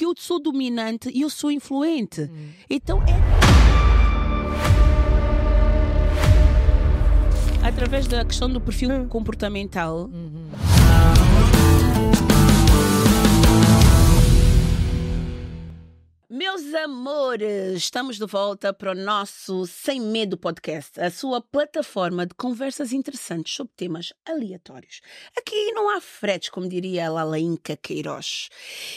que eu sou dominante e eu sou influente. Hum. Então é. Através da questão do perfil hum. comportamental. Uhum. Meus amores, estamos de volta para o nosso Sem Medo Podcast, a sua plataforma de conversas interessantes sobre temas aleatórios. Aqui não há fretes, como diria a Lalainca Queiroz.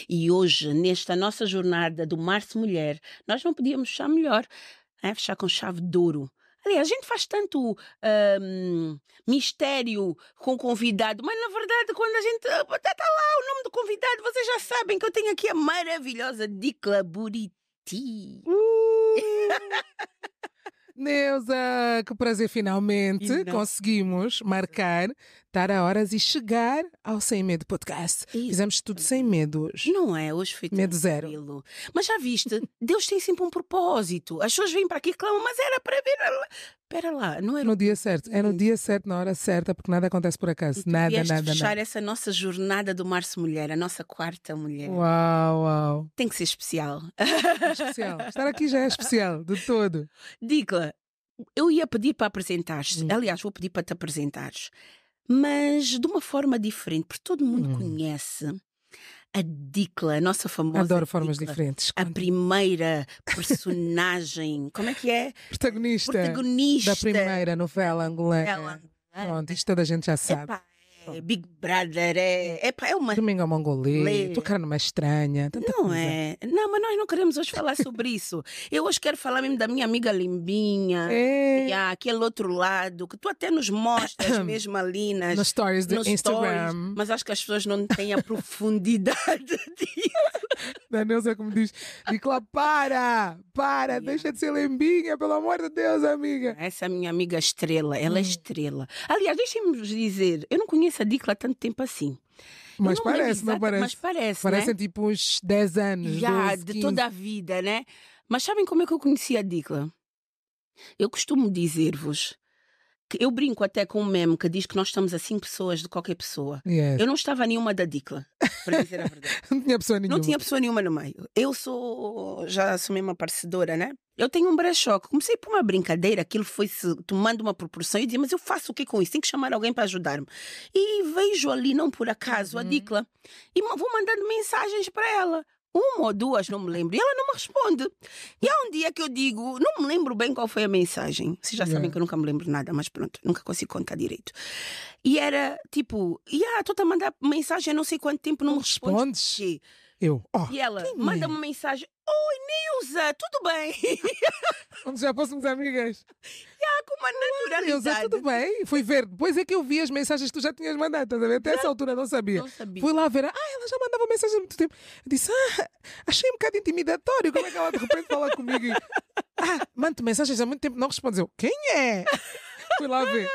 E hoje, nesta nossa jornada do Março Mulher, nós não podíamos fechar melhor, é? fechar com chave de ouro Aliás, a gente faz tanto hum, mistério com convidado, mas na verdade, quando a gente. Está ah, lá o nome do convidado, vocês já sabem que eu tenho aqui a maravilhosa Dicla Buriti. Uh! Neuza, que prazer finalmente conseguimos marcar estar a horas e chegar ao Sem Medo Podcast. Isso. Fizemos tudo sem medo hoje. Não é? Hoje foi medo tranquilo. zero. Mas já viste? Deus tem sempre um propósito. As pessoas vêm para aqui e clamam, mas era para vir. Espera lá, não era. No dia certo, é no dia certo, na hora certa, porque nada acontece por acaso. E tu nada, nada, nada. fechar nada. essa nossa jornada do Março Mulher, a nossa quarta mulher. Uau, uau. Tem que ser especial. É especial. Estar aqui já é especial, de todo. Diga, eu ia pedir para apresentares. Hum. Aliás, vou pedir para te apresentares mas de uma forma diferente, porque todo mundo hum. conhece a Dicla, a nossa famosa. Adoro formas diferentes. A primeira personagem. como é que é? Protagonista. Protagonista. Da primeira novela angolana. Pronto, isto toda a gente já sabe. Epá, é, Big Brother, é, é, é uma. Domingo ao é Mongolê, tocar numa estranha. não coisa. é. Não, mas nós não queremos hoje falar sobre isso. Eu hoje quero falar mesmo da minha amiga Limbinha, é. e aquele outro lado, que tu até nos mostras mesmo ali nas. Nos stories do nos Instagram. Stories, mas acho que as pessoas não têm a profundidade disso. Danilza, como diz, Nicola, para! Para! Deixa de ser Limbinha, pelo amor de Deus, amiga! Essa minha amiga estrela, ela é hum. é estrela. Aliás, deixem-me dizer, eu não conheço sadico há tanto tempo assim. Mas não parece, exato, não parece? Mas parece, Parecem né? tipo uns 10 anos, Já, 12, de toda a vida, né? Mas sabem como é que eu conheci a Dicla? Eu costumo dizer-vos que eu brinco até com um meme que diz que nós estamos a 5 pessoas de qualquer pessoa. Yes. Eu não estava nenhuma da Dicla, para dizer a verdade. não tinha pessoa nenhuma. Não tinha pessoa nenhuma no meio. Eu sou, já sou mesmo parecedora, né? Eu tenho um brechó comecei por uma brincadeira, aquilo foi tomando uma proporção e dizia, mas eu faço o que com isso? Tenho que chamar alguém para ajudar-me. E vejo ali, não por acaso, uhum. a Dicla e vou mandando mensagens para ela. Uma ou duas, não me lembro. E ela não me responde. E há um dia que eu digo, não me lembro bem qual foi a mensagem. Vocês já yeah. sabem que eu nunca me lembro nada, mas pronto, nunca consigo contar direito. E era tipo, ah, estou-te a mandar mensagem há não sei quanto tempo, não, não me respondes. respondes? Eu. Oh, e ela manda é? uma mensagem, Oi, Nilza, tudo bem? Onde já possamos amigas. Já, com uma naturalidade. Nilza, tudo bem? Fui ver. Depois é que eu vi as mensagens que tu já tinhas mandado, estás Até essa altura não sabia. Não sabia. Fui lá ver. Ah, ela já mandava mensagem há muito tempo. Eu disse, ah, achei um bocado intimidatório. Como é que ela de repente fala comigo? Ah, mando mensagens há muito tempo, não respondeu. quem é? Fui lá ver.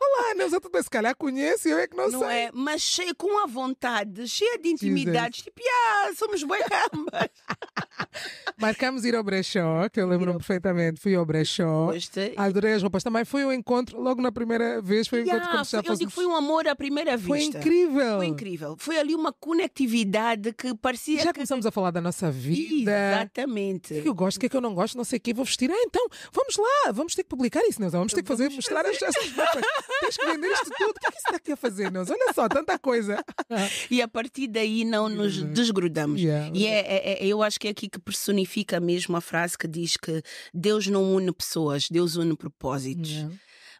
Olá, Neuza, tudo bem? Se calhar conhece, eu é que não, não sei. É, mas cheia com a vontade, cheia de intimidades, Jesus. tipo, ah, somos boi Marcamos ir ao Brechó, que eu lembro-me ao... perfeitamente. Fui ao Brechó. Gostei. Adorei as roupas. Também foi um encontro, logo na primeira vez, foi um yeah, encontro como já fazemos... Eu digo, foi um amor à primeira vista. Foi incrível. Foi incrível. Foi ali uma conectividade que parecia Já que... começamos a falar da nossa vida. Exatamente. O que, é que eu gosto, o que é que eu não gosto, não sei o que, vou vestir. Ah, então, vamos lá, vamos ter que publicar isso, Neuza. Vamos ter que fazer, mostrar As, essas roupas. Tens que vender isto tudo. O que é que isso está aqui a fazer, Neuza? Olha só, tanta coisa. e a partir daí não nos uhum. desgrudamos. Yeah. E é, é, é, eu acho que é aqui que personifica mesmo a frase que diz que Deus não une pessoas, Deus une propósitos.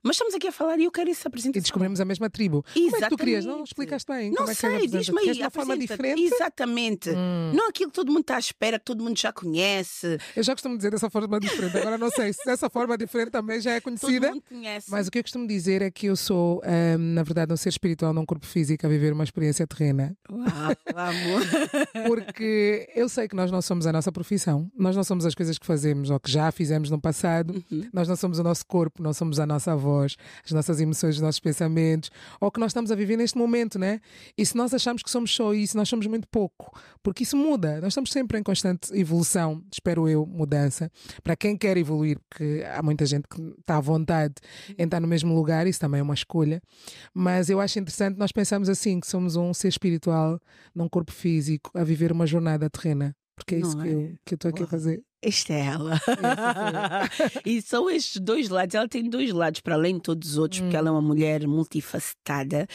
Mas estamos aqui a falar e eu quero essa apresentação. E descobrimos a mesma tribo. Exatamente. Como é que tu querias? Não explicaste bem. Não é sei, diz-me aí. De uma forma diferente? Exatamente. Hum. Não aquilo que todo mundo está à espera, que todo mundo já conhece. Eu já costumo dizer dessa forma diferente. Agora não sei se essa forma diferente também já é conhecida. Todo mundo conhece. Mas o que eu costumo dizer é que eu sou, hum, na verdade, um ser espiritual num corpo físico a viver uma experiência terrena. Uau, amor. Porque eu sei que nós não somos a nossa profissão. Nós não somos as coisas que fazemos ou que já fizemos no passado. Uhum. Nós não somos o nosso corpo, não somos a nossa voz voz, as nossas emoções, os nossos pensamentos, ou que nós estamos a viver neste momento, né? E se nós achamos que somos só isso, nós somos muito pouco, porque isso muda. Nós estamos sempre em constante evolução, espero eu, mudança. Para quem quer evoluir, porque há muita gente que está à vontade em estar no mesmo lugar, isso também é uma escolha. Mas eu acho interessante nós pensarmos assim, que somos um ser espiritual num corpo físico, a viver uma jornada terrena porque é isso que, é? eu, que eu estou aqui a fazer. Esta é ela. É, e são estes dois lados. Ela tem dois lados, para além de todos os outros, hum. porque ela é uma mulher multifacetada.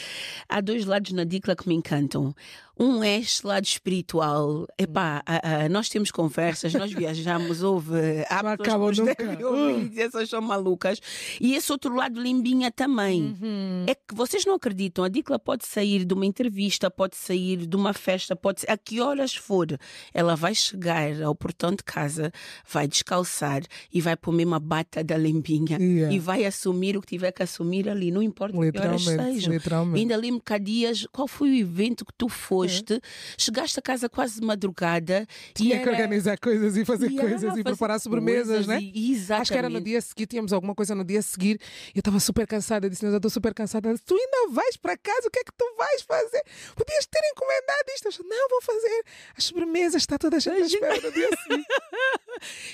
Há dois lados na Dicla que me encantam um é este lado espiritual. Epá, a, nós temos conversas, nós viajamos, houve. Há Só que devem ouvir ah. essas são malucas. E esse outro lado limbinha também. Uhum. É que vocês não acreditam, a Dicla pode sair de uma entrevista, pode sair de uma festa, pode a que horas for, ela vai chegar ao portão de casa, vai descalçar e vai pôr uma bata da limbinha yeah. e vai assumir o que tiver que assumir ali, não importa que horas sejam. Ainda lembro que há dias, qual foi o evento que tu foste? foste, chegaste a casa quase de madrugada. Tinha era... que organizar coisas e fazer e coisas e preparar sobremesas, né? E, exatamente. Acho que era no dia seguinte, tínhamos alguma coisa no dia seguir. Eu estava super cansada, disse, eu estou super cansada. tu ainda vais para casa, o que é que tu vais fazer? Podias ter encomendado isto. Eu disse, não, vou fazer as sobremesas, está toda a gente à espera no dia seguinte.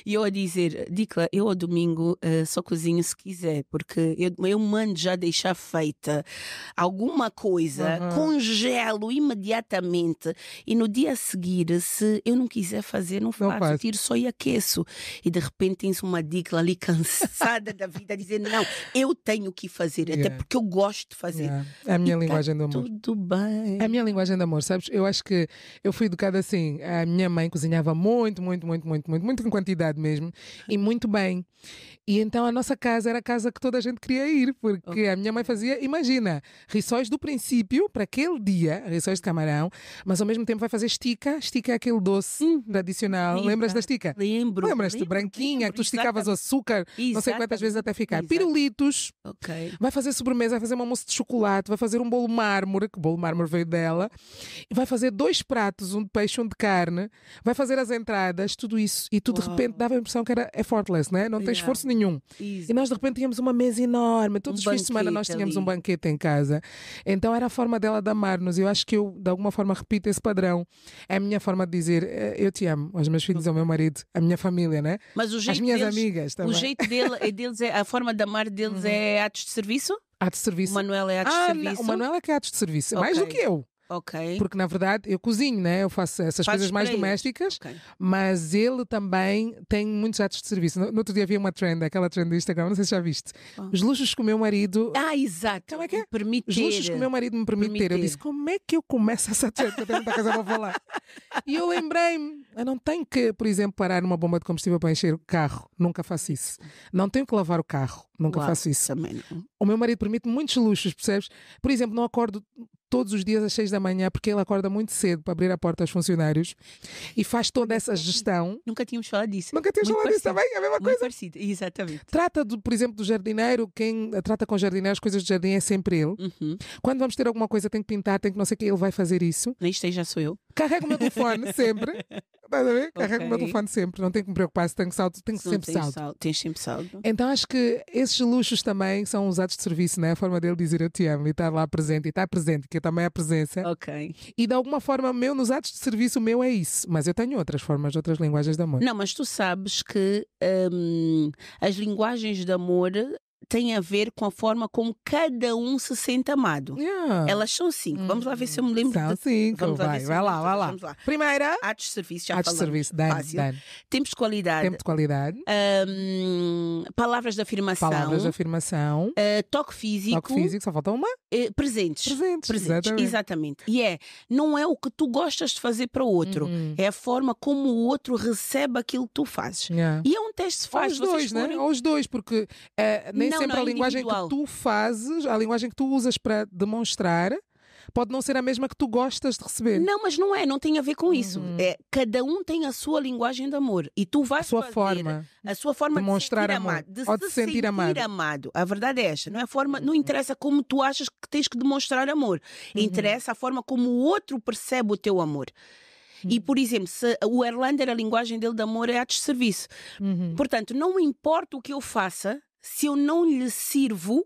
E eu a dizer, Dicla, eu ao domingo uh, só cozinho se quiser, porque eu, eu mando já deixar feita alguma coisa, uhum. congelo imediatamente e no dia a seguir, se eu não quiser fazer, não faço, não faz. tiro só e aqueço. E de repente tens uma dica ali cansada da vida, dizendo: não, eu tenho que fazer, yeah. até porque eu gosto de fazer. Yeah. É a minha e tá linguagem tá do amor. Tudo bem. É a minha linguagem do amor, sabes? Eu acho que eu fui educada assim. A minha mãe cozinhava muito, muito, muito, muito, muito, muito em quantidade mesmo, e muito bem. E então a nossa casa era a casa que toda a gente queria ir, porque okay. a minha mãe fazia, imagina, rissóis do princípio para aquele dia, rissóis de camarão, mas ao mesmo tempo vai fazer estica, estica é aquele doce uhum. tradicional. Lembra, Lembras da estica? Lembro. Lembras-te, branquinha, lembro, que tu esticavas o açúcar, exatamente. não sei quantas vezes até ficar. Exatamente. Pirulitos. Ok. Vai fazer sobremesa, vai fazer uma moça de chocolate, vai fazer um bolo mármore, que o bolo mármore veio dela, vai fazer dois pratos, um de peixe, um de carne, vai fazer as entradas, tudo isso. E tu Uau. de repente dava a impressão que era effortless, né? Não yeah. tem esforço nenhum nenhum. Isso. E nós de repente tínhamos uma mesa enorme, todos um os fins de semana nós tínhamos ali. um banquete em casa. Então era a forma dela de amar-nos. Eu acho que eu, de alguma forma, repito esse padrão. É a minha forma de dizer eh, eu te amo aos meus filhos, ao meu marido, à minha família, né? Mas o jeito As minhas deles, amigas também. O jeito dele, é deles é, a forma de amar deles uhum. é atos de serviço? Atos de serviço. O Manuel é atos ah, de serviço. Não, o Manuel é que é atos de serviço, okay. É mais do que eu. Ok. Porque na verdade eu cozinho, né? Eu faço essas Fazes coisas mais domésticas, okay. mas ele também tem muitos atos de serviço. No, no, outro dia havia uma trend, aquela trend do Instagram, não sei se já viste. Oh. Os luxos que o meu marido. Ah, exato. Como é que é? Permitir. Os luxos que o meu marido me permite ter. Eu disse, como é que eu começo essa trend? Eu tenho muita coisa para falar. e eu lembrei-me, eu não tenho que, por exemplo, parar numa bomba de combustível para encher o carro. Nunca faço isso. Não tenho que lavar o carro Nunca Uau, faço isso. Também não. O meu marido permite muitos luxos, percebes? Por exemplo, não acordo todos os dias às seis da manhã, porque ele acorda muito cedo para abrir a porta aos funcionários e faz toda essa gestão. Nunca tínhamos falado disso. Nunca tínhamos muito falado disso também, é a mesma muito coisa. Parecido, exatamente. Trata, do, por exemplo, do jardineiro, quem trata com jardineiros, as coisas de jardim é sempre ele. Uhum. Quando vamos ter alguma coisa, tem que pintar, tem que não sei o que, ele vai fazer isso. Nem esteja, sou eu. Carrego o meu telefone sempre. Estás a ver? Carrego o meu telefone sempre, não tenho que me preocupar se tenho saldo, tenho sempre saldo. saldo. Tens sempre saldo. Então acho que esses luxos também são os atos de serviço, né? A forma dele dizer eu te amo e estar lá presente e estar presente, que também é a presença. Ok. E de alguma forma, meu, nos atos de serviço, o meu é isso. Mas eu tenho outras formas, outras linguagens de amor. Não, mas tu sabes que hum, as linguagens de amor tem a ver com a forma como cada um se sente amado. Yeah. Elas são cinco. Assim, vamos lá ver se eu me lembro. São cinco. Vamos vai, lá, vai, lá, vai lá. Vamos lá. Primeira. Atos de serviço, já Atos de serviço, dane, fácil. Dane. de qualidade. Tempo de qualidade. Um, palavras de afirmação. Palavras de afirmação. Uh, toque físico. Toque físico, só falta uma. Uh, presentes. Presentes, presentes. Exatamente. exatamente. E é, não é o que tu gostas de fazer para o outro. Uh uhum. -huh. É a forma como o outro recebe aquilo que tu fazes. Yeah. E é um teste que se faz. Ou os dois, né? forem... né? Ou os dois, porque... Uh, nem nem não, sempre não, a é linguagem individual. que tu fazes, a linguagem que tu usas para demonstrar, pode não ser a mesma que tu gostas de receber. Não, mas não é, não tem a ver com hum. isso. Uhum. É, cada um tem a sua linguagem de amor e tu vais a sua forma, a sua forma de demonstrar amor, amado, de ou se de sentir, sentir amado. amado. A verdade é esta, não é forma, não uhum. interessa como tu achas que tens que demonstrar amor. Uhum. Interessa a forma como o outro percebe o teu amor. E, uhum. por exemplo, se o Erlander, a linguagem dele de amor é ato de serviço. Uhum. Portanto, não importa o que eu faça, se eu não lhe sirvo,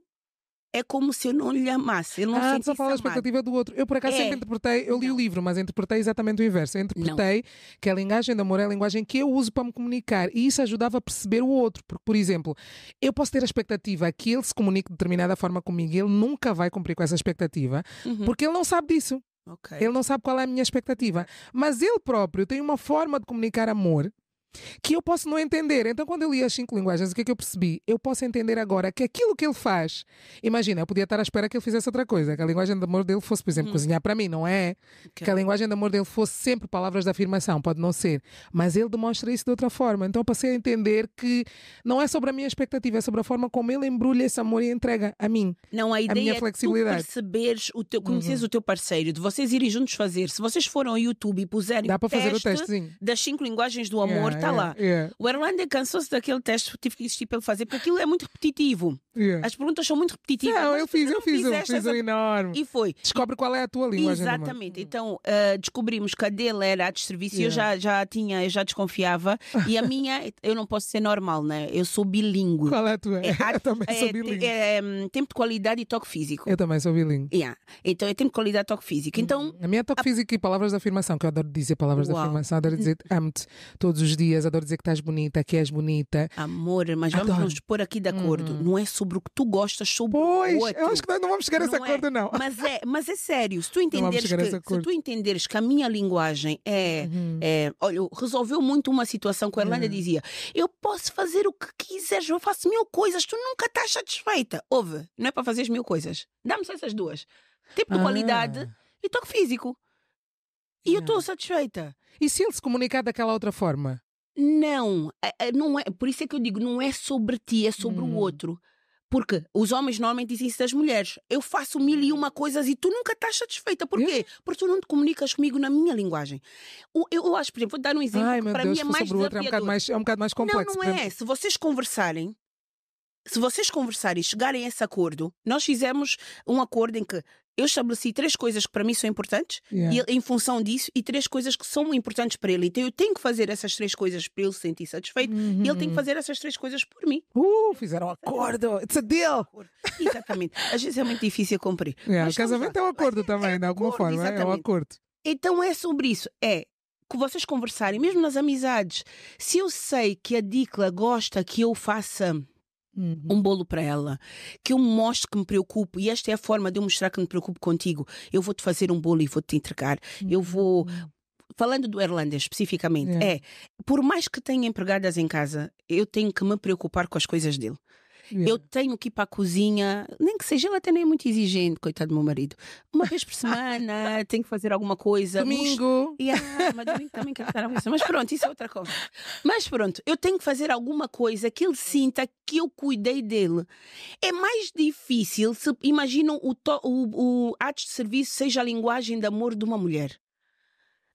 é como se eu não lhe amasse. Eu não ah, senti a expectativa do outro. Eu, por acaso, é. sempre interpretei, eu li não. o livro, mas interpretei exatamente o inverso. Eu interpretei não. que a linguagem de amor é a linguagem que eu uso para me comunicar e isso ajudava a perceber o outro. Porque, por exemplo, eu posso ter a expectativa que ele se comunique de determinada forma comigo e ele nunca vai cumprir com essa expectativa uhum. porque ele não sabe disso. Okay. Ele não sabe qual é a minha expectativa. Mas ele próprio tem uma forma de comunicar amor que eu posso não entender. Então, quando eu li as cinco linguagens, o que é que eu percebi? Eu posso entender agora que aquilo que ele faz. Imagina, eu podia estar à espera que ele fizesse outra coisa, que a linguagem de amor dele fosse, por exemplo, hum. cozinhar para mim, não é? Okay. Que a linguagem de amor dele fosse sempre palavras de afirmação, pode não ser. Mas ele demonstra isso de outra forma. Então, eu passei a entender que não é sobre a minha expectativa, é sobre a forma como ele embrulha esse amor e entrega a mim. Não, a ideia a minha é flexibilidade. tu perceberes, o teu, conheces uhum. o teu parceiro, de vocês irem juntos fazer. Se vocês foram ao YouTube e puserem Dá para fazer o teste das cinco linguagens do amor. Yeah é, está é, lá. É. O Erlander cansou-se daquele teste que tive que insistir para ele fazer, porque aquilo é muito repetitivo. É. As perguntas são muito repetitivas. Não, eu fiz, eu fiz, eu fiz um enorme. E foi. Descobre qual é a tua língua. Exatamente. Então uh, descobrimos que a dele era a de serviço e eu já, já tinha, eu já desconfiava. E a minha, eu não posso ser normal, né? Eu sou bilíngue. Qual é a tua? É, eu também sou bilíngue. É, hum, tempo de qualidade e toque físico. Eu também sou bilíngue. Yeah. Então é tempo de qualidade e toque físico. Então, a minha é toque a... físico e palavras de afirmação, que eu adoro dizer palavras Uau. de afirmação, adoro dizer amo-te todos os dias dias, adoro dizer que estás bonita, que és bonita. Amor, mas adoro. vamos nos pôr aqui de acordo. Uhum. Não é sobre o que tu gostas, sobre pois, o outro. eu acho que nós não vamos chegar não a esse é. acordo, não. Mas é, mas é sério, se tu entenderes, que, se tu entenderes que a minha linguagem é, uhum. é olha, resolveu muito uma situação que a Irlanda uhum. dizia, eu posso fazer o que quiseres, eu faço mil coisas, tu nunca estás satisfeita. Ouve, não é para fazer mil coisas. Dá-me só essas duas. Tipo de ah. qualidade e toque físico. E eu estou satisfeita. E se ele se comunicar daquela outra forma? Não, não é, por isso é que eu digo, não é sobre ti, é sobre hum. o outro. Porque os homens normalmente dizem isso das mulheres. Eu faço mil e uma coisas e tu nunca estás satisfeita. Hum? Porquê? Porque tu não te comunicas comigo na minha linguagem. Eu, eu acho, por exemplo, vou dar um exemplo Ai, que para Deus, mim é mais, sobre outro, é, um bocado mais, é um bocado mais complexo. Não, não é. Se vocês conversarem, se vocês conversarem e chegarem a esse acordo, nós fizemos um acordo em que eu estabeleci três coisas que para mim são importantes yeah. e, em função disso e três coisas que são importantes para ele. Então eu tenho que fazer essas três coisas para ele se sentir satisfeito uhum. e ele tem que uhum. fazer essas três coisas por mim. Uh, fizeram um acordo. It's a deal. Exatamente. Às vezes é muito difícil cumprir. Yeah, o casamento é um acordo é também, é, de alguma acordo, forma. Exatamente. É um acordo. Então é sobre isso. É que vocês conversarem, mesmo nas amizades. Se eu sei que a Dicla gosta que eu faça Uhum. um bolo para ela, que eu mostre que me preocupo, e esta é a forma de eu mostrar que me preocupo contigo. Eu vou-te fazer um bolo e vou-te entregar. Uhum. Eu vou. Falando do Irlanda especificamente, é. é por mais que tenha empregadas em casa, eu tenho que me preocupar com as coisas dele. Yeah. Eu tenho que ir para a cozinha, nem que seja, ele até nem é muito exigente, coitado do meu marido. Uma vez por semana tenho que fazer alguma coisa. Domingo. Mas, yeah, mas domingo também quero estar a coisa. Mas pronto, isso é outra coisa. Mas pronto, eu tenho que fazer alguma coisa que ele sinta que eu cuidei dele. É mais difícil se imaginam o, to, o, o ato de serviço seja a linguagem de amor de uma mulher.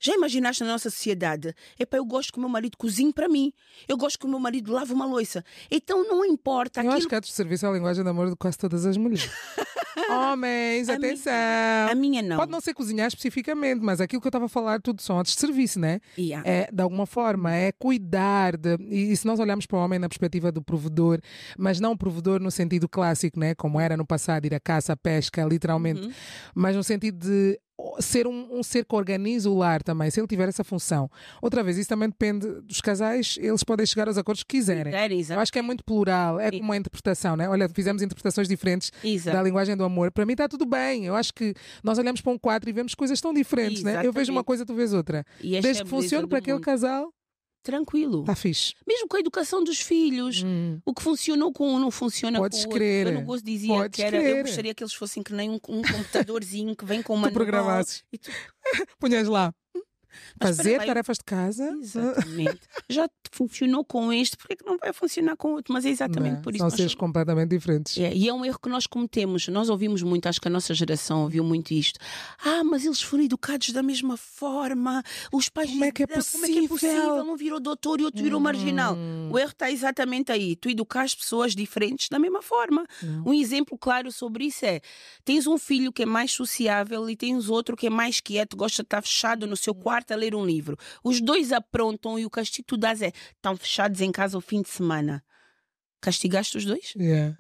Já imaginaste na nossa sociedade? É para eu gosto que o meu marido cozinhe para mim. Eu gosto que o meu marido lave uma louça. Então não importa. Eu aquilo... acho que é de serviço à linguagem de amor de quase todas as mulheres. Homens, a atenção. a minha não. Pode não ser cozinhar especificamente, mas aquilo que eu estava a falar, tudo são atos de serviço, né? Yeah. É, de alguma forma, é cuidar. De, e, e, se nós olharmos para o homem na perspectiva do provedor, mas não provedor no sentido clássico, né? Como era no passado, ir à caça, à pesca, literalmente, uhum. mas no sentido de ser um, um, ser que organiza o lar também, se ele tiver essa função. Outra vez, isso também depende dos casais, eles podem chegar aos acordos que quiserem. Eu acho que é muito plural, é como uma interpretação, né? Olha, fizemos interpretações diferentes Exato. da linguagem do amor. Para mim está tudo bem. Eu acho que nós olhamos para um quadro e vemos coisas tão diferentes, Exatamente. né? Eu vejo uma coisa, tu vês outra. Desde é que funcione para aquele mundo. casal, tranquilo. Está fixe. Mesmo com a educação dos filhos, hum. o que funcionou com um não funciona Podes com o outro. Crer. Eu no gosto dizia Podes que era, crer. eu gostaria que eles fossem que nem um, um computadorzinho que vem com uma. Tu programasses. E tu... Punhas lá, fazer tarefas de casa. Exatamente. Já funcionou com este, porque é que não vai funcionar com outro? Mas é exatamente não, é? por isso. São seres completamente diferentes. É, e é um erro que nós cometemos. Nós ouvimos muito, acho que a nossa geração ouviu muito isto. Ah, mas eles foram educados da mesma forma. Os pais. Como é que é possível? Ah, como é que é possível? Um virou doutor e outro virou hum. marginal. O erro está exatamente aí. Tu educas pessoas diferentes da mesma forma. Hum. Um exemplo claro sobre isso é: tens um filho que é mais sociável e tens outro que é mais quieto, gosta de estar fechado no seu hum. quarto a ler um livro. Os dois aprontam e o castigo tu dás é: estão fechados em casa o fim de semana. Castigaste os dois? Yeah.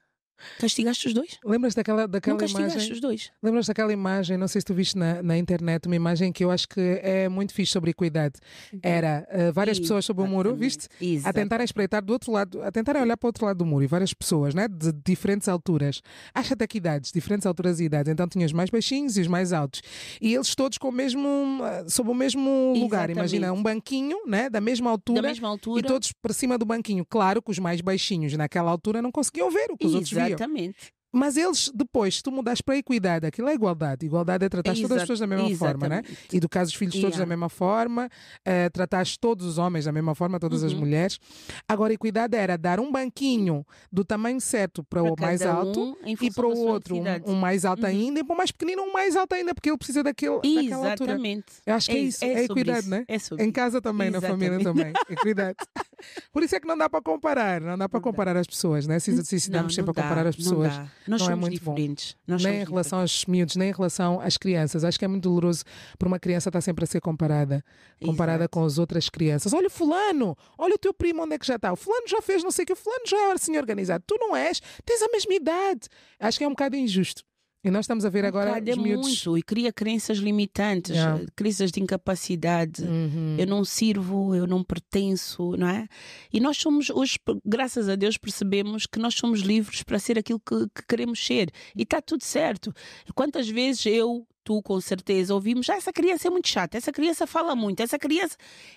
Castigaste os dois? Lembras daquela, daquela não castigaste imagem? os dois. Lembras daquela imagem, não sei se tu viste na, na internet, uma imagem que eu acho que é muito fixe sobre equidade. Era uh, várias pessoas sobre o ah, muro, viste? Exatamente. A tentarem espreitar do outro lado, a tentarem olhar para o outro lado do muro e várias pessoas, né? De diferentes alturas. Acho até que idades, diferentes alturas e idades. Então tinha os mais baixinhos e os mais altos. E eles todos com o mesmo, eh, sob o mesmo Exatamente. lugar. Imagina, um banquinho, né? Da mesma altura. Da mesma altura. E todos para cima do banquinho. Claro que os mais baixinhos naquela altura não conseguiam ver o que os outros viam. Exatamente. Mas eles, depois, se tu mudas para a equidade, aquilo é igualdade. Igualdade é tratar todas as pessoas da mesma é? exatamente. forma, né? Educar os filhos yeah. todos da mesma forma, uh, eh, tratar todos os homens da mesma forma, todas uhum. as mulheres. Agora, equidade era dar um banquinho do tamanho certo para, o mais alto um, e para o outro um, um, mais alto uhum. ainda e para o mais pequenino um mais alto ainda, porque ele precisa daquele, exatamente. daquela altura. Exatamente. Eu acho que é, é isso. É, é equidade, isso. né? É em casa também, exatamente. na família também. Equidade. Por isso é que não dá para comparar, não dá para comparar as pessoas, né? Se, se, se damos sempre a comparar as pessoas, não, Nós não é muito diferentes. bom. Nós nem em relação diferentes. aos miúdos, nem em relação às crianças. Acho que é muito doloroso para uma criança estar sempre a ser comparada, comparada Exato. com as outras crianças. Olha fulano, olha o teu primo onde é que já está. O fulano já fez não sei o que, o fulano já é assim organizado. Tu não és, tens a mesma idade. Acho que é um bocado injusto. E nós estamos a ver agora Cadê os miúdos... muito e cria crenças limitantes, yeah. Eh, crenças de incapacidade. Uhum. Eu não sirvo, eu não pertenço, não é? E nós somos, hoje, graças a Deus, percebemos que nós somos livres para ser aquilo que, que queremos ser. E está tudo certo. Quantas vezes eu tu com certeza ouvimos, ah, essa criança é muito chata, essa criança fala muito, essa criança.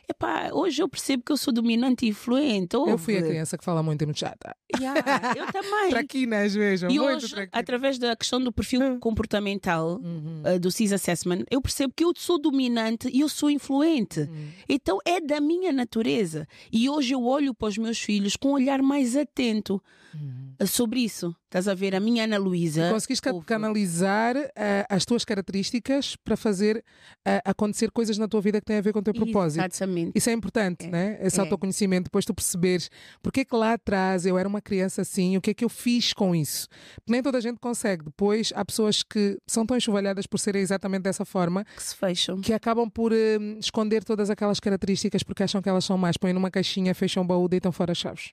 Epá, hoje eu percebo que eu sou dominante e influente. Ouve. Eu fui a criança que fala muito e muito chata. Yeah, eu também. Traquinas mesmo. E hoje, através da questão do perfil hum. comportamental uhum. uh, do CIS Assessment, eu percebo que eu sou dominante e eu sou influente. Uhum. Então é da minha natureza. E hoje eu olho para os meus filhos com um olhar mais atento uhum. sobre isso. Estás a ver? A minha Ana Luísa. Conseguiste canalizar uh, as tuas características para fazer uh, acontecer coisas na tua vida que têm a ver com o teu propósito. Exatamente. Isso é importante, é. né? Esse é. autoconhecimento, depois tu perceberes porque é que lá atrás eu era uma criança assim, o que é que eu fiz com isso? Nem toda a gente consegue. Depois há pessoas que são tão enxovalhadas por serem exatamente dessa forma que se fecham, que acabam por hum, esconder todas aquelas características porque acham que elas são mais, põem numa caixinha, fecham o baú, deitam fora as chaves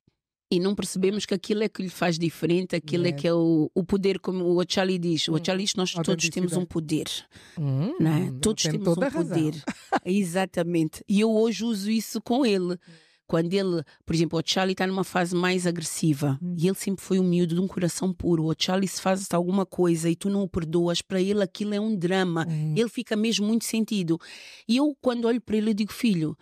e não percebemos que aquilo é que lhe faz diferente, aquilo yeah. É, é que é o, o poder, como o Achali diz. O Achali hum. diz: nós todos temos um poder. Hum, né? Todos temos um poder. Exatamente. E eu hoje uso isso com ele. Hum. Quando ele, por exemplo, o Charlie está numa fase mais agressiva hum. e ele sempre foi um miúdo de um coração puro. O Charlie, se fazes alguma coisa e tu não o perdoas, para ele aquilo é um drama. Hum. Ele fica mesmo muito sentido. E eu, quando olho para ele, digo: filho,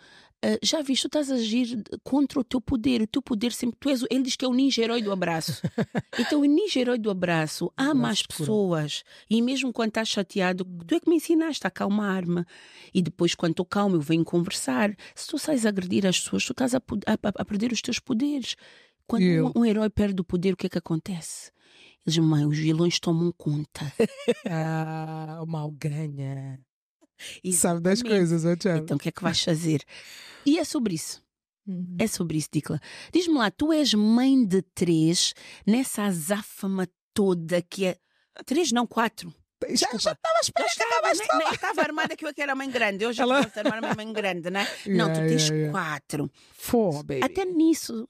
ah, já viste, tu estás a agir contra o teu poder. O teu poder sempre. Tu és, ele diz que é o ninja herói do abraço. então, o ninja herói do abraço ama as pessoas. E mesmo quando estás chateado, tu é que me ensinaste a acalmar-me. E depois, quando estou calmo, eu venho conversar. Se tu sais a agredir as pessoas, tu estás a, a, a perder os teus poderes. Quando um, um, herói perde o poder, o que é que acontece? Eles, mãe, os vilões tomam conta. ah, uma alganha. Exatamente. Sabe das coisas, ó, Tiago. Então o que é que vais fazer? E é sobre isso. Uhum. É sobre isso, Dicla. Diz-me lá, tu és mãe de três nessa azáfama toda que é. Três, não, quatro. Desculpa. Já estava esperando Estava armada que eu é era mãe grande. Hoje Ela... eu posso armar uma mãe grande, né? Yeah, não, tu tens yeah, yeah. quatro. Four, baby. Até nisso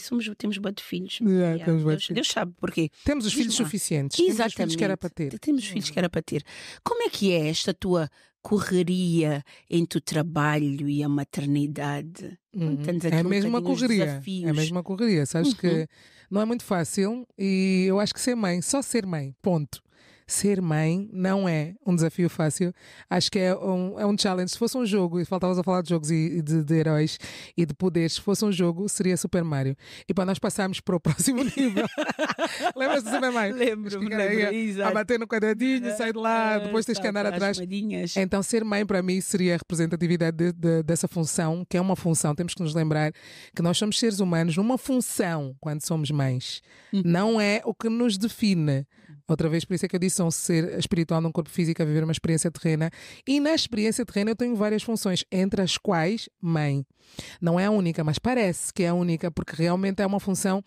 somos, temos boa de filhos. Yeah, yeah. Deus, de Deus, sabe porquê. Temos os Diz filhos lá. suficientes. Exatamente. Temos os filhos que era para ter. Temos os filhos que era para ter. Como é que é esta tua correria entre o trabalho e a maternidade? Uhum. É a mesma correria. É a mesma correria. Sabes uhum. que não é muito fácil e eu acho que ser mãe, só ser mãe, ponto ser mãe não é um desafio fácil. Acho que é um, é um challenge. Se fosse um jogo, e faltavas a falar de jogos e, de, de heróis e de poderes, se fosse um jogo, seria Super Mario. E para nós passarmos para o próximo nível. Lembras do Super Mario? Lembro, lembro a, a bater no quadradinho, ah, sai de lá, depois tens que andar tá, tá, atrás. Madinhas. Então, ser mãe para mim seria a representatividade de, de, dessa função, que é uma função. Temos que nos lembrar que nós somos seres humanos numa função quando somos mães. Uhum. Não é o que nos define. Outra vez, por isso é que eu disse, um ser espiritual num corpo físico a é viver uma experiência terrena. E na experiência terrena eu tenho várias funções, entre as quais mãe. Não é a única, mas parece que é a única, porque realmente é uma função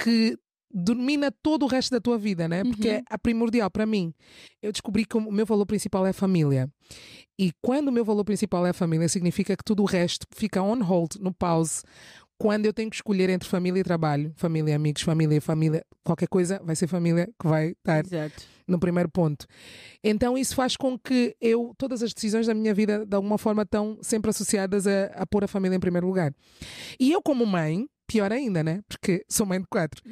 que domina todo o resto da tua vida, né? Uhum. Porque uhum. é a primordial para mim. Eu descobri que o meu valor principal é a família. E quando o meu valor principal é a família, significa que tudo o resto fica on hold, no pause quando eu tenho que escolher entre família e trabalho, família e amigos, família e família, qualquer coisa, vai ser família que vai estar Exato. no primeiro ponto. Então isso faz com que eu, todas as decisões da minha vida, de alguma forma, estão sempre associadas a, a pôr a família em primeiro lugar. E eu, como mãe, pior ainda, né? Porque sou mãe de quatro.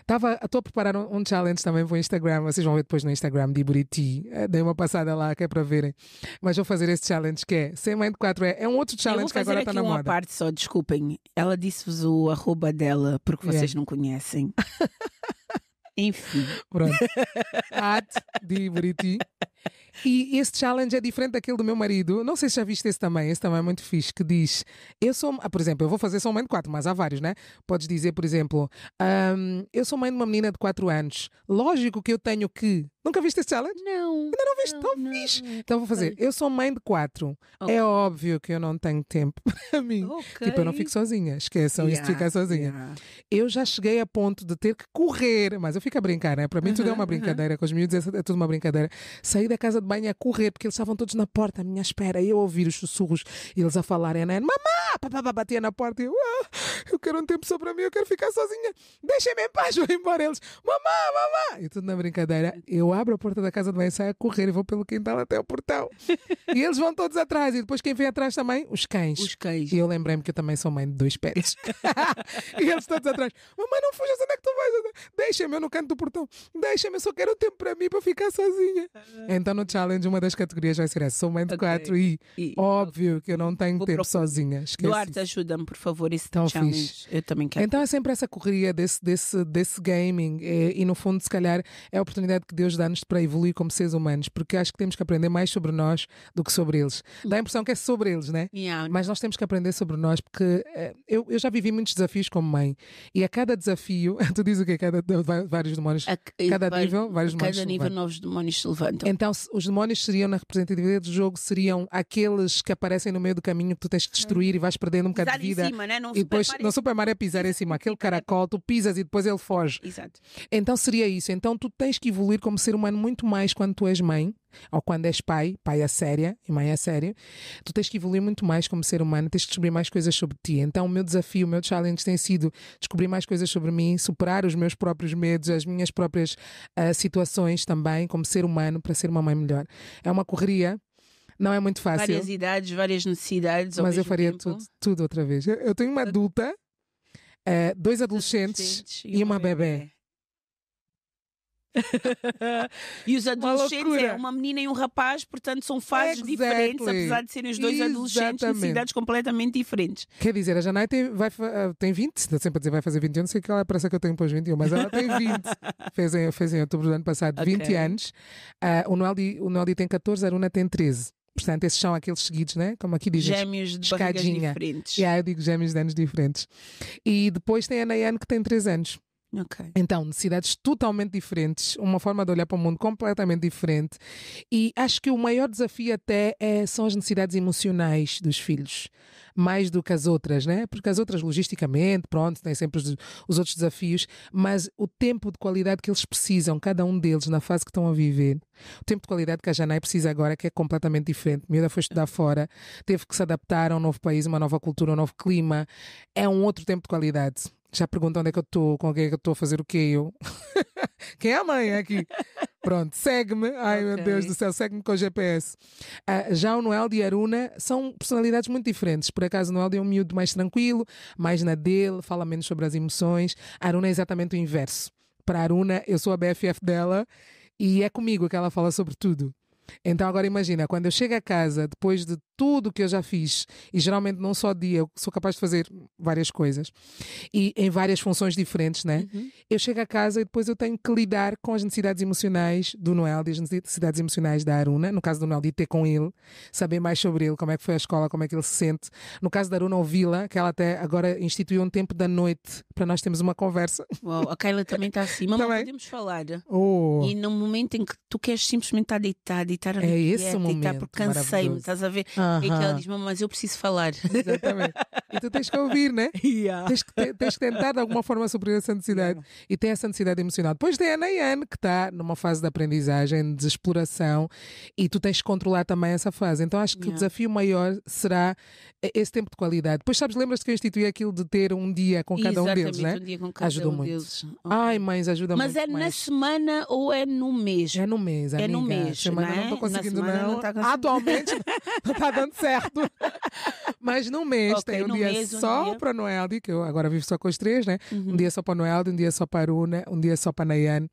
Estava, estou a preparar um, um, challenge também para o Instagram, vocês vão ver depois no Instagram de Buriti. Eh, dei uma passada lá que é para verem. Mas vou fazer esse challenge que é ser mãe de quatro. É, é um outro challenge que agora está na moda. uma parte só, desculpem. Ela disse-vos o arroba dela porque yeah. vocês não conhecem. Enfim. Pronto. At de Buriti. E esse challenge é diferente daquele do meu marido. Não sei se já viste esse também. Esse também é muito fixe. Que diz: Eu sou. Ah, por exemplo, eu vou fazer sou mãe de quatro, mas há vários, né? Podes dizer, por exemplo, um, eu sou mãe de uma menina de quatro anos. Lógico que eu tenho que Nunca viste este challenge? Não. Ainda não viste? Não, então fiz. Então vou fazer. Eu sou mãe de quatro. É okay. É óbvio que eu não tenho tempo para mim. Okay. Tipo, eu não fico sozinha. Esqueçam yeah, isso de ficar sozinha. Yeah. Eu já cheguei a ponto de ter que correr, mas eu fico a brincar, né? Para mim uh -huh, tudo é uma brincadeira. Uh -huh. Com os miúdos é, é tudo uma brincadeira. Saí da casa de banho a correr, porque eles estavam todos na porta à minha espera. E eu ouvir os sussurros e eles a falarem, né? Mamá! Papá batia na porta e eu, ah, eu quero um tempo só para mim, eu quero ficar sozinha. Deixem-me em paz, vou embora. Eles, mamá, mamá! E tudo na brincadeira. Eu abro a porta da casa de banho, saio a correr e vou pelo quintal até o portão. e eles vão todos atrás. E depois quem vem atrás também? Os cães. Os cães. E eu lembrei-me que eu também sou mãe de dois pets. e eles todos atrás. Mamãe, não fujas, onde é que tu vais? É- Deixa-me, eu no canto do portão. Deixa-me, eu só quero tempo para mim, para ficar sozinha. Ah. Então no challenge, uma das categorias vai ser essa. Sou mãe de okay. quatro e, e, óbvio que eu não tenho tempo procurar. sozinha. Esqueci. Duarte, ajuda-me, por favor, esse então, challenge. Fixe. Eu também quero. Então é sempre essa correria desse, desse, desse gaming. E, eh, e no fundo, se calhar, é a oportunidade que Deus anos para evoluir como seres humanos, porque acho que temos que aprender mais sobre nós do que sobre eles. Dá a impressão que é sobre eles, né? Yeah. Mas nós temos que aprender sobre nós, porque eh, eu, eu já vivi muitos desafios como mãe, e a cada desafio, tu dizes o que cada vários demónios, a, cada vai, nível, vários demónios. Cada nível, novos demónios se levantam. Então, os demónios seriam na representatividade do jogo, seriam aqueles que aparecem no meio do caminho que tu tens que destruir e vais perdendo um bocado de vida. Em cima, né? Não e depois Mario. no Super Mario é pisar em cima, aquele caracol, tu pisas e depois ele foge. Exato. Então seria isso. Então tu tens que evoluir como ser ser humano muito mais quando tu és mãe, ou quando és pai, pai a é séria e mãe a é sério, tu tens que evoluir muito mais como ser humano, tens que descobrir mais coisas sobre ti. Então, o meu desafio, o meu challenge tem sido descobrir mais coisas sobre mim, superar os meus próprios medos, as minhas próprias uh, situações também, como ser humano, para ser uma mãe melhor. É uma correria, não é muito fácil. Várias idades, várias necessidades. Mas eu faria tempo. tudo, tudo outra vez. Eu tenho uma adulta, eh, dois adolescentes, e uma bebê. e os adolescentes uma é uma menina e um rapaz, portanto são fases exactly. diferentes, apesar de serem os dois Exatamente. adolescentes, necessidades completamente diferentes. Quer dizer, a Janai tem, vai, ah, tem 20, está sempre a dizer vai fazer 21, não sei que ela parece que eu tenho depois 21, mas ela tem 20, fez, em, fez em outubro do ano passado okay. 20 anos. Uh, o, Noeldi, o Noeldi tem 14, a Aruna tem 13. Portanto, esses são aqueles seguidos, né? Como aqui dizem. Gêmeos de escadinha. diferentes. Yeah, eu digo gêmeos de anos diferentes. E depois tem a Nayane que tem 3 anos. Okay. Então, necessidades totalmente diferentes, uma forma de olhar para o mundo completamente diferente. E acho que o maior desafio até é, são as necessidades emocionais dos filhos, mais do que as outras, né? Porque as outras, logisticamente, pronto, têm sempre os, os outros desafios, mas o tempo de qualidade que eles precisam, cada um deles, na fase que estão a viver, o tempo de qualidade que a Janai precisa agora, que é completamente diferente. A miúda foi estudar é. fora, teve que se adaptar a um novo país, uma nova cultura, um novo clima. É um outro tempo de qualidade já pergunta onde é que eu estou, com quem é que eu estou a fazer o quê? Eu. quem é a mãe é aqui? Pronto, segue-me. Ai okay. meu Deus do céu, segue-me com o GPS. Uh, ah, já o Noel de Aruna são personalidades muito diferentes. Por acaso, o Noel é um miúdo mais tranquilo, mais na dele, fala menos sobre as emoções. A Aruna é exatamente o inverso. Para a Aruna, eu sou a BFF dela e é comigo que ela fala sobre tudo. Então agora imagina, quando eu chego a casa depois de tudo o que eu já fiz. E geralmente não só dia, eu sou capaz de fazer várias coisas. E em várias funções diferentes, né? Uhum. Eu chego a casa e depois eu tenho que lidar com as necessidades emocionais do Noel e as necessidades emocionais da Aruna. No caso do Noel, de ter com ele, saber mais sobre ele, como é que foi a escola, como é que ele se sente. No caso da Aruna, ouvi-la, que ela até agora instituiu um tempo da noite para nós termos uma conversa. Uau, a Kayla também está acima mas podemos falar. Oh. E no momento em que tu queres simplesmente estar deitada, deitar a é esse o momento, deitar, porque cansei-me, estás a ver? Ah. E que ela diz: Mamãe, mas eu preciso falar. Exatamente. E tu tens que ouvir, né? Yeah. Tens, que, tens que tentar de alguma forma suprir essa necessidade. E tem essa necessidade emocional. Depois tem a Nayane, que está numa fase de aprendizagem, de exploração, e tu tens que controlar também essa fase. Então acho que o desafio maior será esse tempo de qualidade. Depois, sabes, lembras-te que eu instituí aquilo de ter um dia com cada um deles, né? um dia com cada Ajudou um muito. deles. Ai, mães, ajuda Mas muito. é na semana ou é no mês? É no mês, É no mês, Semana não estou né? conseguindo, semana não não. tá conseguindo. Atualmente não está dando certo. Mas num mês okay, tem um dia mês, só um o para Noeldi, que eu agora vivo só com os três, né? Uhum. Um dia só para Noel, um dia só para Aruna, um dia só para Nayane.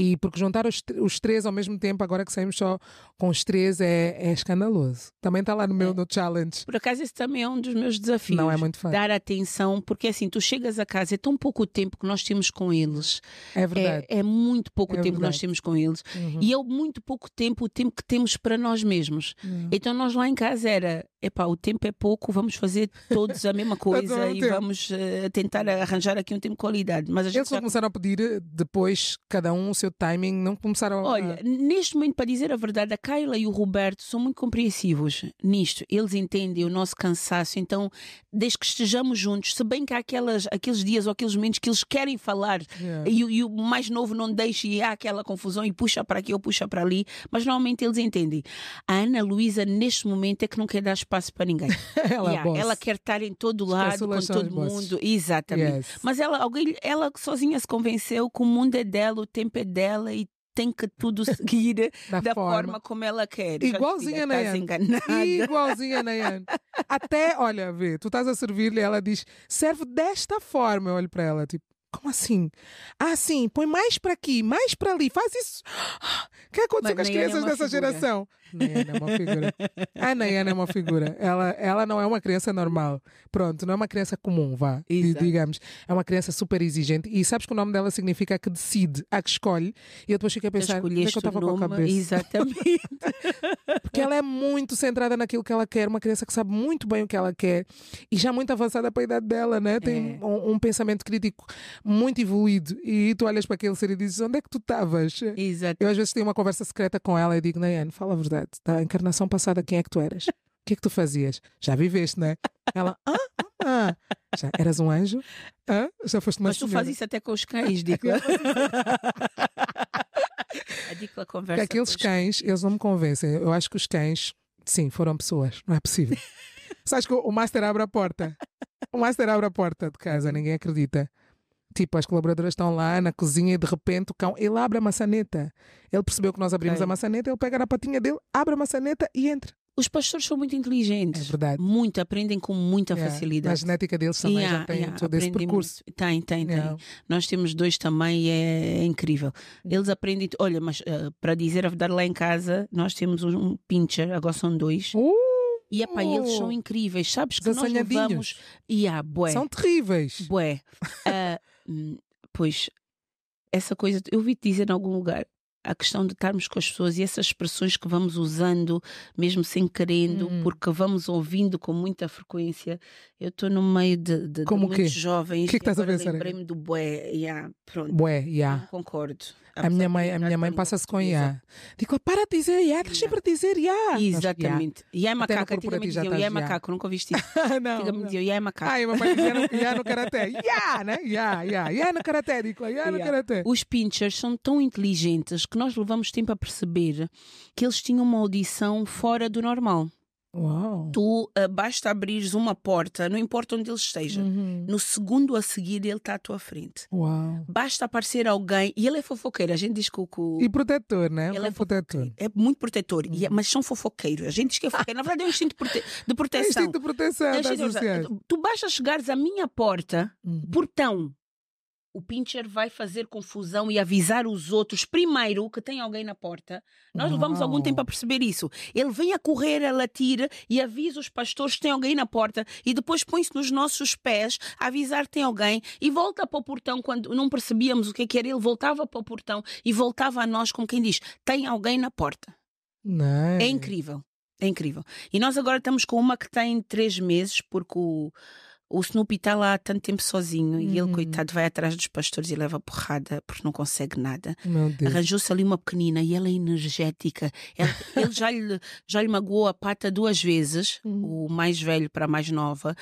E porque juntar os, os três ao mesmo tempo, agora que saímos só com os três, é, é escandaloso. Também está lá no meu é. no challenge. Por acaso, esse também é um dos meus desafios. Não é muito fácil. Dar atenção, porque assim, tu chegas a casa, é tão pouco tempo que nós temos com eles. É verdade. É, é muito pouco é tempo verdade. que nós temos com eles. Uhum. E é muito pouco tempo o tempo que temos para nós mesmos. Uhum. Então, nós lá em casa era epá, o tempo é pouco, vamos fazer todos a mesma coisa é e tempo. vamos uh, tentar arranjar aqui um tempo de qualidade. Mas Eles já... começaram a pedir eh, depois, cada um o seu timing, não começaram a... Olha, neste momento, para dizer a verdade, a Kayla e o Roberto são muito compreensivos nisto. Eles entendem o nosso cansaço, então, desde que estejamos juntos, se bem que há aquelas, aqueles dias ou aqueles momentos que eles querem falar yeah. e, e, o mais novo não deixa e há aquela confusão e puxa para aqui ou puxa para ali, mas normalmente eles entendem. A Ana Luísa, neste momento, é que não quer dar espaço para ninguém. ela, é yeah, é ela quer estar em todo lado, com todo mundo. Exatamente. Yes. Mas ela, alguém, ela sozinha se convenceu que o mundo é dela, o tempo é dela e tem que tudo seguir da, da forma. forma. como ela quer. Igualzinha na Yane. Igualzinha na Yane. Até, olha, vê, tu estás a servir-lhe ela diz, serve desta forma. Eu olho para ela, tipo, como assim? Ah, sim, põe mais para aqui, mais para ali, faz isso. O que aconteceu Mas com as é crianças é dessa figura. geração? Nayana é uma figura. A Nayana é uma figura. Ela, ela não é uma criança normal. Pronto, não é uma criança comum, vá. Exato. Digamos. É uma criança super exigente. E sabes que o nome dela significa a que decide, a que escolhe. E eu depois fiquei a pensar, onde é que eu estava com a cabeça? Exatamente. Porque ela é muito centrada naquilo que ela quer. Uma criança que sabe muito bem o que ela quer. E já muito avançada para a idade dela, né? Tem é. um, um, pensamento crítico muito evoluído. E tu olhas para aquele ser e dizes, onde é que tu estavas? Exato. Eu às vezes tenho uma conversa secreta com ela e digo, Nayane, fala a verdade da tá? encarnação passada, quem é que tu eras? O que é que tu fazias? Já viveste, né? Ela, ah, ah, ah, já eras um anjo? Ah, já foste uma Mas tu fazes isso até com os cães, digo. É a Dicla conversa. aqueles cães, eles não me convencem. Eu acho que os cães, sim, foram pessoas. Não é possível. Sabes que o Master abre a porta. O Master abre a porta de casa, ninguém acredita. Tipo, as colaboradoras estão lá na cozinha e de repente o cão, ele abre a maçaneta. Ele percebeu que nós abrimos a maçaneta, ele pega na patinha dele, abre a maçaneta e entra. Os pastores são muito inteligentes. É verdade. Muito, aprendem com muita yeah. facilidade. A genética deles também yeah, já tem yeah, todo esse percurso. Muito. Tem, tem, yeah. tem. Nós temos dois também e é, é incrível. Eles aprendem. Olha, mas uh, para dizer a verdade, lá em casa nós temos um, um pincher, agora são dois. Uh! E epá, eles são incríveis. Sabes que nós levamos. Yeah, bué. São terríveis. Bué. Uh, Hum, pois, essa coisa, eu ouvi te dizer em algum lugar, a questão de estarmos com as pessoas e essas expressões que vamos usando, mesmo sem querendo, hum. porque vamos ouvindo com muita frequência. Eu estou no meio de, de, Como de muitos jovens. O que, é que estás a pensar? Lembrei-me do bué, yeah, pronto. Bué, yeah. Não concordo. A minha mãe, a minha mãe passa-se com IA. Digo, ah, para de dizer IA, estás sempre a dizer IA. Exatamente. IA é macaco, antigamente diziam IA é macaco, nunca ouviste isso. Ah, não. Antigamente diziam IA é macaco. Ai, mamãe dizia IA no karaté. IA, né? IA, IA, IA no karaté, digo, IA no karaté. Os pinchers são tão inteligentes que nós levamos tempo a perceber que eles tinham uma audição fora do normal. Uau. Tu uh, basta abrires uma porta, não importa onde ele esteja, uhum. no segundo a seguir ele está à tua frente. Uau. Basta aparecer alguém e ele é fofoqueiro. A gente diz que o. E protetor, né? Ele é, é protetor. É muito protetor, é, uhum. é, mas são fofoqueiros. A gente diz que é fofoqueiro. Na verdade é um instinto prote... de é proteção. É instinto de proteção. É instinto de Tu basta chegares à minha porta, uhum. portão o pincher vai fazer confusão e avisar os outros primeiro que tem alguém na porta. Nós Uau. levamos algum tempo a perceber isso. Ele vem a correr, ela tira e avisa os pastores que tem alguém na porta e depois põe-se nos nossos pés a avisar que tem alguém e volta para o portão quando não percebíamos o que, é que era. Ele voltava para o portão e voltava a nós como quem diz: tem alguém na porta. É não. É incrível. É incrível. E nós agora estamos com uma que tem três meses, porque o, o Snoopy está lá há tanto tempo sozinho e ele, uhum. coitado, vai atrás dos pastores e leva porrada porque não consegue nada. Arranjou-se ali uma pequenina e ela é energética. ele já lhe, já lhe magoou a pata duas vezes, hum. o mais velho para a mais nova.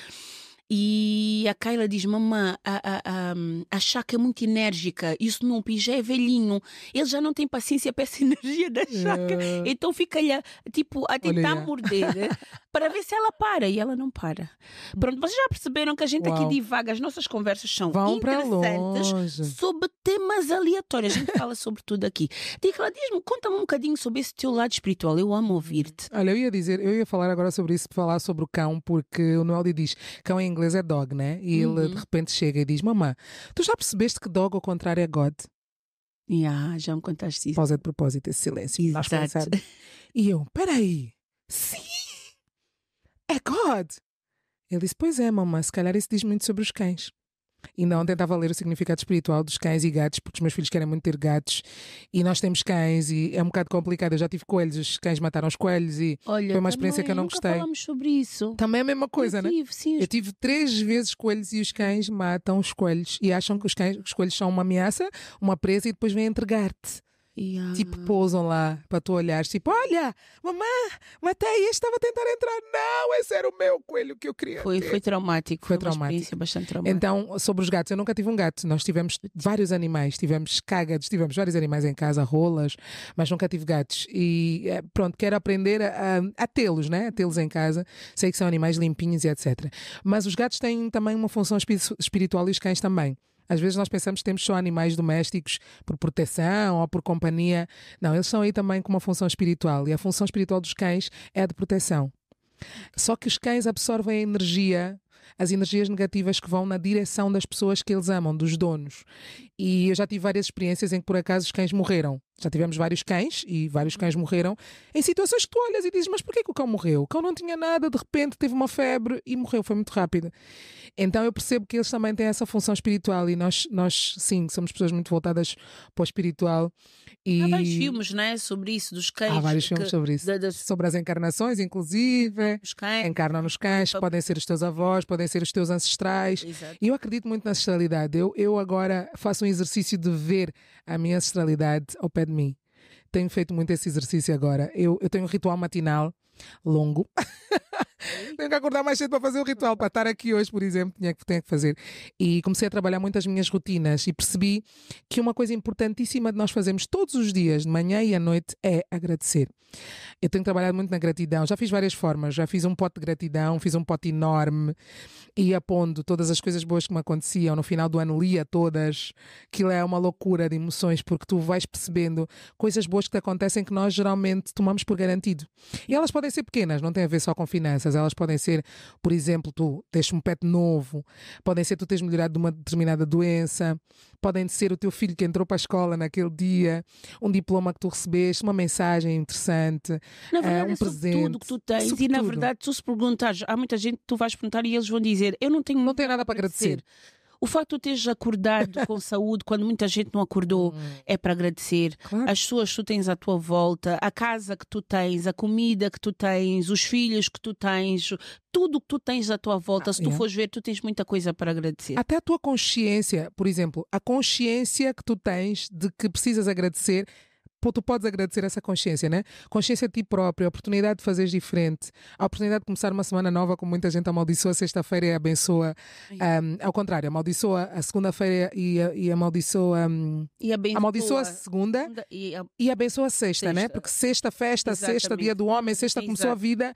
E a Kayla diz: Mamã, a, a, a, Chaka é muito enérgica e o Snoopy já é velhinho, ele já não tem paciência para essa energia da Chaka, então fica-lhe tipo a tentar Olha. morder. Né? para ver se ela para e ela não para. Pronto, vocês já perceberam que a gente Uau. aqui divaga, as nossas conversas são Vão interessantes sobre temas aleatórios. A gente fala sobre tudo aqui. Diga lá, diz-me, conta-me um bocadinho sobre esse teu lado espiritual. Eu amo ouvir-te. Olha, eu ia dizer, eu ia falar agora sobre isso, falar sobre o cão, porque o Noel diz cão em inglês é dog, né? E ele uhum. de repente chega e diz: Mamã, tu já percebeste que dog ao contrário é God? Yeah, já me contaste isso. Pausa é de propósito, esse silêncio. Exato. E eu, peraí, sim! É God! Ele disse: Pois é, mamãe, se calhar isso diz muito sobre os cães. E não tentava ler o significado espiritual dos cães e gatos, porque os meus filhos querem muito ter gatos e nós temos cães e é um bocado complicado. Eu já tive coelhos, os cães mataram os coelhos e Olha, foi uma experiência que eu não nunca gostei. Falamos sobre isso. Também é a mesma coisa, né? Eu tive três vezes coelhos e os cães matam os coelhos e acham que os, cães, os coelhos são uma ameaça, uma presa e depois vêm entregar-te. Yeah. Tipo, pousam lá para tu olhares, tipo, olha, mamã, matei, estava a tentar entrar. Não, esse era o meu coelho que eu queria. Foi, foi traumático, foi, foi traumático. bastante Então, sobre os gatos, eu nunca tive um gato. Nós tivemos vários animais, tivemos cágados, tivemos vários animais em casa, rolas, mas nunca tive gatos. E eh, pronto, quero aprender a, a tê-los, né? A tê-los em casa. Sei que são animais limpinhos e etc. Mas os gatos têm também uma função espiritual e os cães também. Às vezes nós pensamos que temos só animais domésticos por proteção ou por companhia. Não, eles são aí também com uma função espiritual. E a função espiritual dos cães é de proteção. Só que os cães absorvem a energia, as energias negativas que vão na direção das pessoas que eles amam, dos donos. E eu já tive várias experiências em que, por acaso, os cães morreram já tivemos vários cães e vários cães morreram em situações que tu olhas e dizes: Mas porquê que o cão morreu? O cão não tinha nada, de repente teve uma febre e morreu, foi muito rápido. Então eu percebo que eles também têm essa função espiritual e nós, nós sim, somos pessoas muito voltadas para o espiritual. E... Há vários filmes né, sobre isso, dos cães. Há vários filmes que... sobre isso. das... Sobre as encarnações, inclusive. Os cães. Encarnam nos cães, que podem ser os teus avós, podem ser os teus ancestrais. Exato. E eu acredito muito na ancestralidade. Eu, eu agora faço um exercício de ver a minha ancestralidade ao pé de mim. Tenho feito muito esse exercício agora. Eu, eu tenho um ritual matinal longo. tenho que acordar mais cedo para fazer o ritual. Para estar aqui hoje, por exemplo, tinha que, tinha que fazer. E comecei a trabalhar muito as minhas rotinas e percebi que uma coisa importantíssima de nós fazermos todos os dias, de manhã e à noite, é agradecer. Eu tenho trabalhado muito na gratidão. Já fiz várias formas. Já fiz um pote de gratidão, fiz um pote enorme e apondo todas as coisas boas que me aconteciam. No final do ano lia todas. Aquilo é uma loucura de emoções porque tu vais percebendo coisas boas que te acontecem que nós geralmente tomamos por garantido. E elas podem ser pequenas, não tem a ver só com finanças finanças. Elas podem ser, por exemplo, tu tens um pet novo, podem ser tu tens melhorado de uma determinada doença, podem ser o teu filho que entrou para a escola naquele dia, um diploma que tu recebeste, uma mensagem interessante, na verdade, uh, um é presente. Tudo que tu tens sobretudo. e na verdade tu se perguntares, há muita gente que tu vais perguntar e eles vão dizer, eu não tenho Não tenho nada para agradecer. agradecer. O facto de tu teres acordado com saúde quando muita gente não acordou hum. é para agradecer. Claro. As pessoas que tu tens à tua volta, a casa que tu tens, a comida que tu tens, os filhos que tu tens, tudo que tu tens à tua volta. Ah, se tu yeah. É. fores ver, tu tens muita coisa para agradecer. Até a tua consciência, por exemplo, a consciência que tu tens de que precisas agradecer tu podes agradecer essa consciência, né? Consciência de ti próprio, a oportunidade de fazer diferente, a oportunidade de começar uma semana nova, como muita gente amaldiçoa sexta-feira e abençoa. Um, ao contrário, amaldiçoa a segunda-feira e, e amaldiçoa. Hum, e abençoa, amaldiçoa a segunda e, a, e abençoa a sexta, né? sexta, né? Porque sexta, festa, Exatamente. sexta, dia do homem, sexta Exato. começou a vida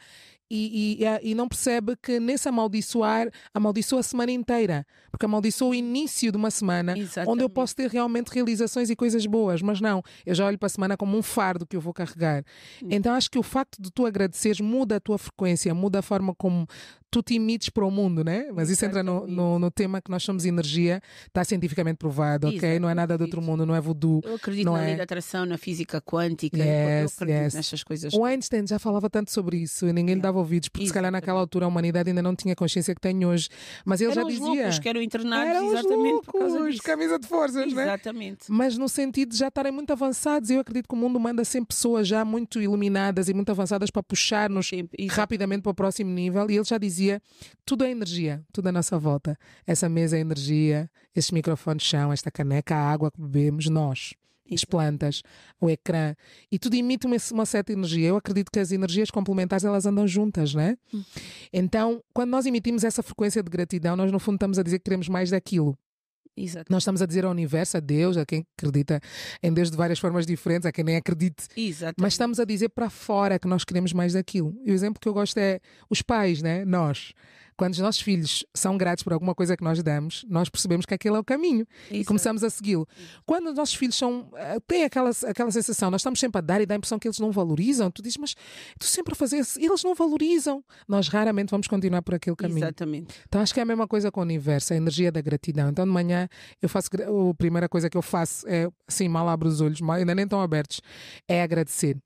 e, e, e não percebe que nesse amaldiçoar, amaldiçoa a semana inteira, porque amaldiçoa o início de uma semana Exatamente. onde eu posso ter realmente realizações e coisas boas, mas não, eu já olho para a semana como um fardo que eu vou carregar. Hum. Então acho que o facto de tu agradeceres muda a tua frequência, muda a forma como tu te emites para o mundo, né? Mas isso entra no, no, no, tema que nós somos energia, está cientificamente provado, Exatamente. ok? Não é nada do outro mundo, não é voodoo. Eu acredito não na é... lei da atração, na física quântica, yes, eu acredito yes. nestas coisas. O Einstein já falava tanto sobre isso e ninguém yeah. lhe dava ouvidos, porque Exatamente. se calhar naquela altura a humanidade ainda não tinha consciência que tem hoje. Mas ele Eram já dizia. Os loucos, quero internar Eram exatamente loucos, por causa disso. camisa de forças, exatamente. né? Exatamente. Mas no sentido de já estarem muito avançados, eu acredito que o mundo manda sempre pessoas já muito iluminadas e muito avançadas para puxar-nos rapidamente para o próximo nível. E ele já dizia dizia, tudo é energia, tudo à nossa volta. Essa mesa é energia, esses microfones chão esta caneca, a água que bebemos, nós as plantas, o ecrã, e tudo emite uma, uma, certa energia. Eu acredito que as energias complementares elas andam juntas, né? Hum. Então, quando nós emitimos essa frequência de gratidão, nós no fundo estamos a dizer que queremos mais daquilo. Exato. Nós estamos a dizer ao universo, a Deus, a quem acredita em Deus de várias formas diferentes, a quem nem acredite. Exato. Mas estamos a dizer para fora que nós queremos mais daquilo. E o exemplo que eu gosto é os pais, né? Nós quando os nossos filhos são gratos por alguma coisa que nós damos, nós percebemos que aquele é o caminho Isso. e começamos a segui-lo. Quando os nossos filhos são, eh, têm aquela, aquela sensação, nós estamos sempre a dar e dá a impressão que eles não valorizam, tu dizes, mas tu sempre a fazer isso, eles não valorizam. Nós raramente vamos continuar por aquele caminho. Exatamente. Então acho que é a mesma coisa com o universo, a energia da gratidão. Então de manhã eu faço, a primeira coisa que eu faço é, assim, mal abro os olhos, mal, ainda nem estão abertos, é agradecer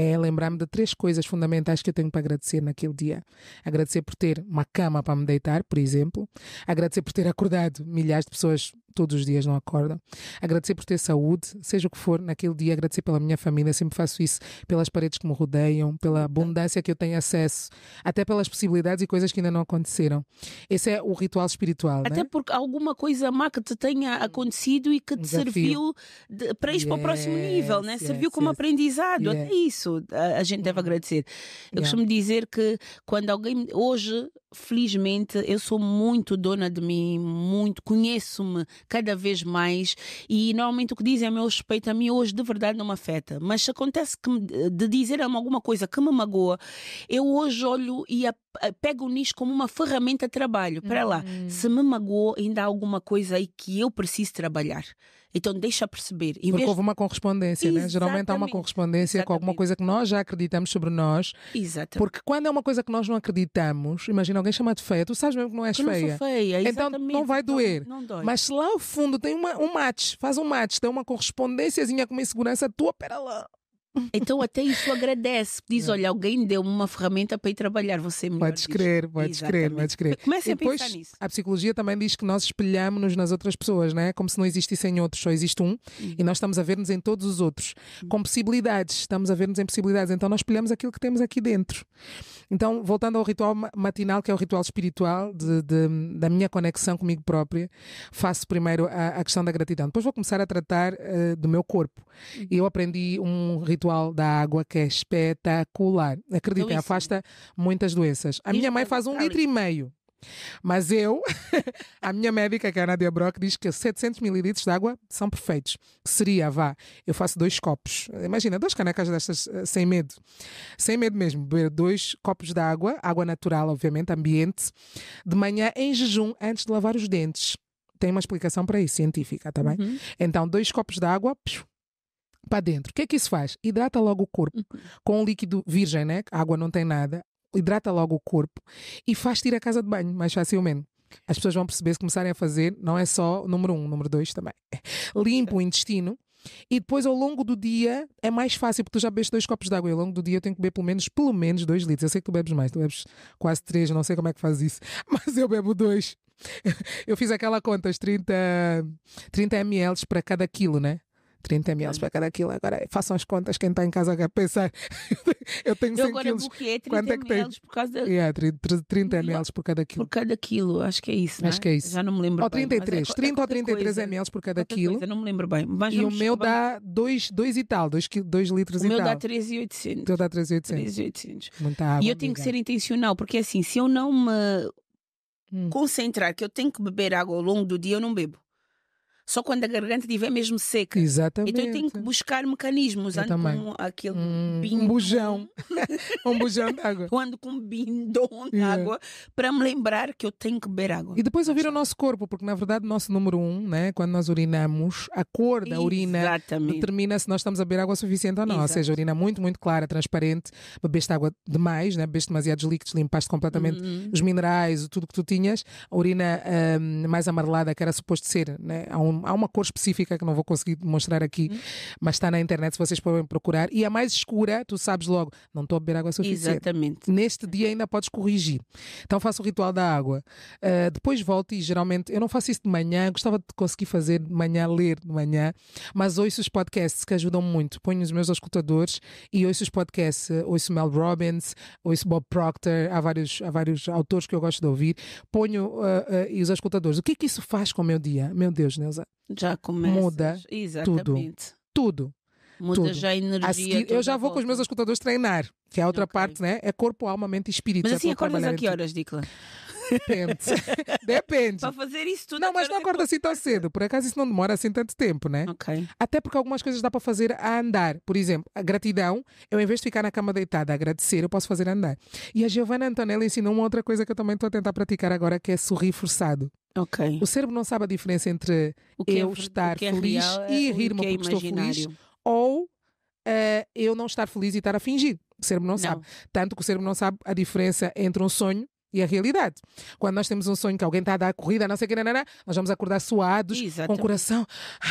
é lembrar-me de três coisas fundamentais que eu tenho para agradecer naquele dia. Agradecer por ter uma cama para me deitar, por exemplo. Agradecer por ter acordado milhares de pessoas todos os dias não acordam. Agradecer por ter saúde, seja o que for, naquele dia agradecer pela minha família, sempre faço isso, pelas paredes que me rodeiam, pela abundância que eu tenho acesso, até pelas possibilidades e coisas que ainda não aconteceram. Esse é o ritual espiritual. Até né? porque alguma coisa má que te tenha hum. acontecido e que te Desafio. serviu de, para ir yes, para o próximo nível, né? Yes, serviu como yes, aprendizado. Até isso a, a gente deve uhum. agradecer. Eu costumo dizer que quando alguém hoje felizmente eu sou muito dona de mim, muito conheço-me cada vez mais e normalmente o que dizem a é meu respeito a mim hoje de verdade não me afeta, mas se acontece que de dizer alguma coisa que me magoa, eu hoje olho e a, a, pego nisso como uma ferramenta de trabalho. Para lá, uhum. se me magoou ainda há alguma coisa aí que eu preciso trabalhar. Então deixa perceber. Em Porque houve uma correspondência, né? Geralmente há uma correspondência Exatamente. com alguma coisa que nós já acreditamos sobre nós. Exatamente. Porque quando é uma coisa que nós não acreditamos, imagina alguém chamar de feia, tu sabes mesmo que não és que feia. Não sou feia. Então, exatamente. Então não vai doer. Não, não dói. Mas lá ao fundo tem uma, um match, faz um match, tem uma correspondênciazinha com uma insegurança tua, pera lá. Então até isso agradece. Diz, é. olha, alguém deu-me uma ferramenta para ir trabalhar, você melhor Podes diz. crer, podes Exatamente. crer, podes crer. Comece e a depois, pensar nisso. A psicologia também diz que nós espelhamos-nos nas outras pessoas, né? como se não existissem outros, só existe um. Uhum. E nós estamos a ver-nos em todos os outros, uhum. com possibilidades. Estamos a ver-nos em possibilidades. Então nós espelhamos aquilo que temos aqui dentro. Então, voltando ao ritual matinal, que é o ritual espiritual de, de, da minha conexão comigo própria, faço primeiro a, a questão da gratidão. Depois vou começar a tratar uh, do meu corpo. Uhum. Eu aprendi um ritual da água que é espetacular. Acreditem, afasta muitas doenças. A minha mãe faz um litro e meio mas eu, a minha médica, que é a Nadia Brock, diz que 700 mililitros de água são perfeitos. Seria, vá, eu faço dois copos. Imagina, duas canecas destas eh, sem medo. Sem medo mesmo, beber dois copos de água, água natural, obviamente, ambiente, de manhã em jejum, antes de lavar os dentes. Tem uma explicação para isso, científica, tá bem? Uhum. Então, dois copos de água, para dentro. O que é que isso faz? Hidrata logo o corpo uhum. com um líquido virgem, né? A água não tem nada hidrata logo o corpo e faz-te ir à casa de banho mais facilmente. As pessoas vão perceber se começarem a fazer, não é só número um, número dois também. Limpa o intestino e depois ao longo do dia é mais fácil, porque tu já bebes dois copos de água e ao longo do dia eu tenho que beber pelo menos, pelo menos dois litros. Eu sei que tu bebes mais, tu bebes quase três, não sei como é que fazes isso, mas eu bebo dois. Eu fiz aquela conta, os 30, 30 ml para cada quilo, né? 30 ml para cada quilo. Agora façam as contas, quem está em casa a pensar. eu tenho 100 eu agora quilos. bloqueei 30 Quanto é que ml por causa da... yeah, 30 ml por cada quilo. Por cada quilo, acho que é isso. Acho é? que é isso. Já não me lembro ou 33, bem. 30 é, é ou 33 coisa, ml por cada quilo. Coisa, não me lembro bem. Mas e o meu dá 2 e tal, 2 litros o e tal. O meu dá 13,800. O teu dá 13,800. Muita água. E eu tenho que ser intencional, porque é assim, se eu não me hum. concentrar que eu tenho que beber água ao longo do dia, eu não bebo só quando a garganta estiver mesmo seca. Exatamente. Então eu tenho que buscar mecanismos. Eu ando também. com aquele hum, bindon. Um bujão. um bujão de água. quando ando com um bindom de yeah. água para me lembrar que eu tenho que beber água. E depois ouvir o nosso corpo, porque na verdade o nosso número um, né, quando nós urinamos, a cor da urina determina se nós estamos a beber água suficiente ou não. Exato. Ou seja, urina muito, muito clara, transparente, bebeste água demais, né, bebeste demasiados líquidos, limpaste completamente uhum. os minerais, tudo que tu tinhas. A urina um, mais amarelada, que era suposto ser, né, há um há uma cor específica que não vou conseguir mostrar aqui, uhum. mas está na internet se vocês podem procurar. E a mais escura, tu sabes logo, não estou a beber água suficiente. Exatamente. Neste dia ainda podes corrigir. Então faço o ritual da água. Uh, depois volto e geralmente, eu não faço isso de manhã, gostava de conseguir fazer de manhã, ler de manhã, mas ouço os podcasts que ajudam muito. Ponho os meus escutadores e ouço os podcasts. Ouço Mel Robbins, ouço Bob Proctor, há vários, há vários autores que eu gosto de ouvir. Ponho uh, uh, e os escutadores. O que é que isso faz com o meu dia? Meu Deus, Neuza casa. Já começa. Muda Exatamente. tudo. Tudo. Muda tudo. já a energia. Seguir, eu já vou volta. com os meus escutadores treinar, que é a outra okay. parte, né? É corpo, alma, mente e espírito. Mas é assim, acordas a que horas, Dicla? Depende. Depende. Para fazer isso tudo. Não, mas não acorda assim tão cedo. Por acaso isso não demora assim tanto tempo, né? Ok. Até porque algumas coisas dá para fazer a andar. Por exemplo, a gratidão, eu em vez de ficar na cama deitada a agradecer, eu posso fazer a andar. E a Giovanna Antonella ensinou uma outra coisa que eu também estou a tentar praticar agora, que é sorrir forçado. Ok. O cérebro não sabe a diferença entre é eu estar é feliz é, e rir-me porque estou feliz ou uh, eu não estar feliz e estar a fingir. O cérebro não, não, sabe. Tanto que o cérebro não sabe a diferença entre um sonho e a realidade. Quando nós temos um sonho que alguém está a dar corrida, não sei o que, é, nós vamos acordar suados, Exatamente. com o coração. Não,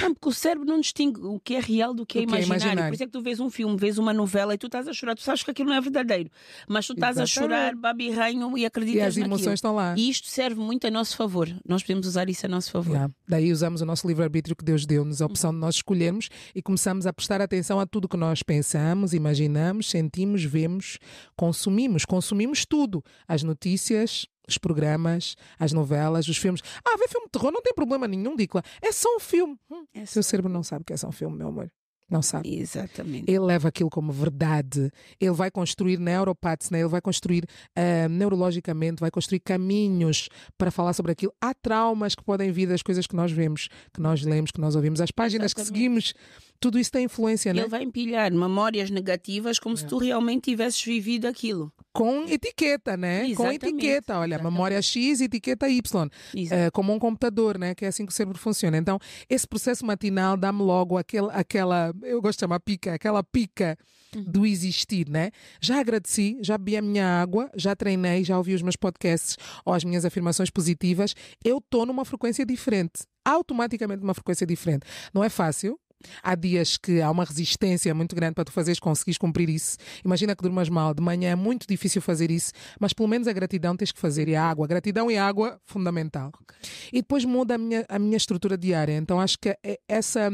ah, porque o cérebro não distingue o que é real do que é, imaginário. Que é imaginário. Por isso é que tu vês um filme, vês uma novela e tu estás a chorar, tu sabes que aquilo não é verdadeiro, mas tu estás Exatamente. a chorar, babi e acreditas E as emoções naquilo. estão lá. E isto serve muito a nosso favor. Nós podemos usar isso a nosso favor. Yeah. Daí usamos o nosso livre-arbítrio que Deus deu-nos, a opção de nós escolhermos e começamos a prestar atenção a tudo que nós pensamos, imaginamos, sentimos, vemos, consumimos. Consumimos tudo. As notícias, notícias, os programas, as novelas, os filmes. Ah, vê filme de terror, não tem problema nenhum, Dicla. É só um filme. Hum, é só... Seu cérebro não sabe que é só um filme, meu amor. Não sabe. Exatamente. Ele leva aquilo como verdade. Ele vai construir neuropaths, né? ele vai construir uh, neurologicamente, vai construir caminhos para falar sobre aquilo. Há traumas que podem vir das coisas que nós vemos, que nós lemos, que nós ouvimos, as páginas Exatamente. que seguimos tudo isso tem influência, não é? Ele né? vai empilhar memórias negativas como é. se tu realmente tivesses vivido aquilo. Com etiqueta, né? Exatamente. Com etiqueta. Olha, Exatamente. memória X, etiqueta Y. Uh, como um computador, né? Que é assim que o cérebro funciona. Então, esse processo matinal dá-me logo aquele, aquela, eu gosto de chamar pica, aquela pica uhum. do existir, né? Já agradeci, já bebi a minha água, já treinei, já ouvi os meus podcasts ou as minhas afirmações positivas. Eu estou numa frequência diferente automaticamente numa frequência diferente. Não é fácil, Há dias que há uma resistência muito grande para tu fazeres, conseguires cumprir isso. Imagina que durmas mal, de manhã é muito difícil fazer isso, mas pelo menos a gratidão tens que fazer e a água. Gratidão e água, fundamental. Okay. E depois muda a minha, a minha estrutura diária. Então acho que é essa,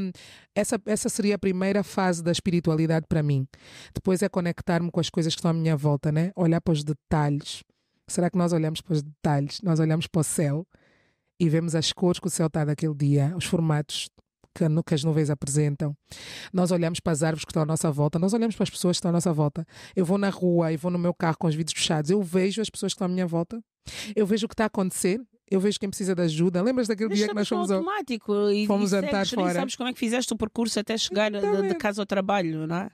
essa, essa seria a primeira fase da espiritualidade para mim. Depois é conectar-me com as coisas que estão à minha volta, né? Olhar para os detalhes. Será que nós olhamos para os detalhes? Nós olhamos para o céu e vemos as cores que o céu está daquele dia, os formatos, que, no, que as nuvens apresentam. Nós olhamos para as árvores que estão à nossa volta, nós olhamos para as pessoas que estão à nossa volta. Eu vou na rua e vou no meu carro com os vidros fechados, eu vejo as pessoas que estão à minha volta, eu vejo o que está a acontecer, eu vejo quem precisa de ajuda. Lembras daquele dia que nós fomos automático ao... e fomos e andar fora? E sabes como é que fizeste o percurso até chegar de, de, casa ao trabalho, não é?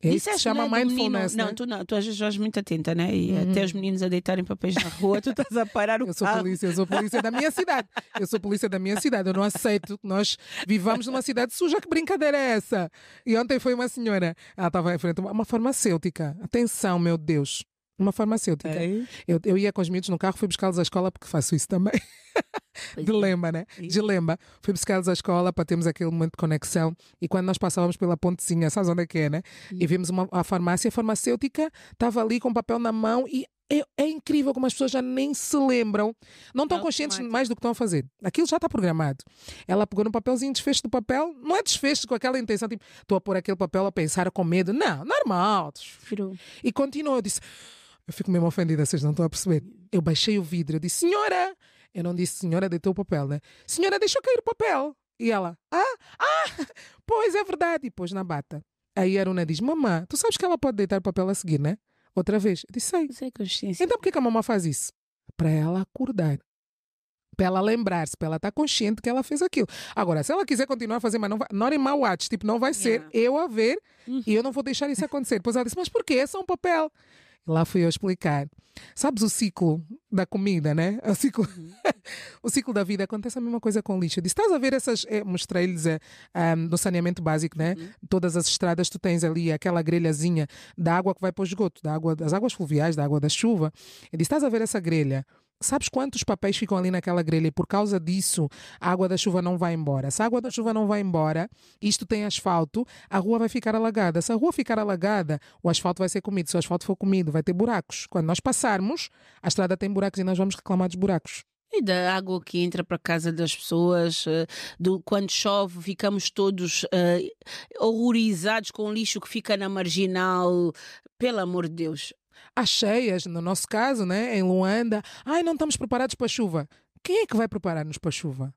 É isso é chama é mindfulness. Menino, né? Não, tu não, tu às vezes estás muito atenta, né? E uhum. até os meninos a deitarem papéis na rua, tu estás a parar o Eu sou carro. polícia, eu sou polícia da minha cidade. Eu sou polícia da minha cidade. Eu não aceito que nós vivamos numa cidade suja. Que brincadeira é essa? E ontem foi uma senhora, ela estava em frente a uma farmacêutica. Atenção, meu Deus. Uma farmacêutica. É. Eu, eu ia com os miúdos no carro, fui buscá-los à escola, porque faço isso também. Pois é. Dilema, é. né? Isso. Dilema. Fui buscá-los à escola para termos aquele momento de conexão. E quando nós passávamos pela pontezinha, sabes onde é que é, né? Isso. E vimos uma, a farmácia, a farmacêutica estava ali com o papel na mão e é, é, incrível como as pessoas já nem se lembram, não estão conscientes mais do que estão a fazer. Aquilo já está programado. Ela pegou no papelzinho, desfez do papel, não é desfez com aquela intenção, tipo, estou a pôr aquele papel a pensar com medo. Não, normal. E continuou, disse. Eu fico mesmo ofendida, vocês não estão a perceber. Eu baixei o vidro, eu disse, senhora! Eu não disse, senhora, deitou o papel, né? Senhora, deixou cair o papel. E ela, ah, ah, pois é verdade. E pôs na bata. Aí a Aruna diz, mamã, tu sabes que ela pode deitar o papel a seguir, né? Outra vez. Eu disse, sei. Sem consciência. Então por que, a mamã faz isso? Para ela acordar para ela lembrar-se, para ela estar tá consciente que ela fez aquilo. Agora, se ela quiser continuar a fazer, mas não vai, not in my watch, tipo, não vai ser yeah. eu a ver uhum. e eu não vou deixar isso acontecer. Depois ela disse, mas por quê? É só um papel. Lá fui eu explicar. Sabes o ciclo da comida, né? O ciclo, uhum. o ciclo da vida. Acontece a mesma coisa com lixo. Eu disse, estás a ver essas... Eh, mostrei-lhes um, eh, no saneamento básico, né? Uhum. Todas as estradas tu tens ali aquela grelhazinha da água que vai para o esgoto, da água, das águas fluviais, da água da chuva. Ele disse, estás a ver essa grelha? Sabes quantos papéis ficam ali naquela grelha e por causa disso a água da chuva não vai embora? Se a água da chuva não vai embora, isto tem asfalto, a rua vai ficar alagada. Se a rua ficar alagada, o asfalto vai ser comido. Se o asfalto for comido, vai ter buracos. Quando nós passarmos, a estrada tem buracos e nós vamos reclamar dos buracos. E da água que entra para a casa das pessoas, eh, do, quando chove, ficamos todos uh, horrorizados com o lixo que fica na marginal. Pelo amor de Deus, as cheias, no nosso caso, né, em Luanda, ai, não estamos preparados para a chuva. Quem é que vai preparar-nos para a chuva?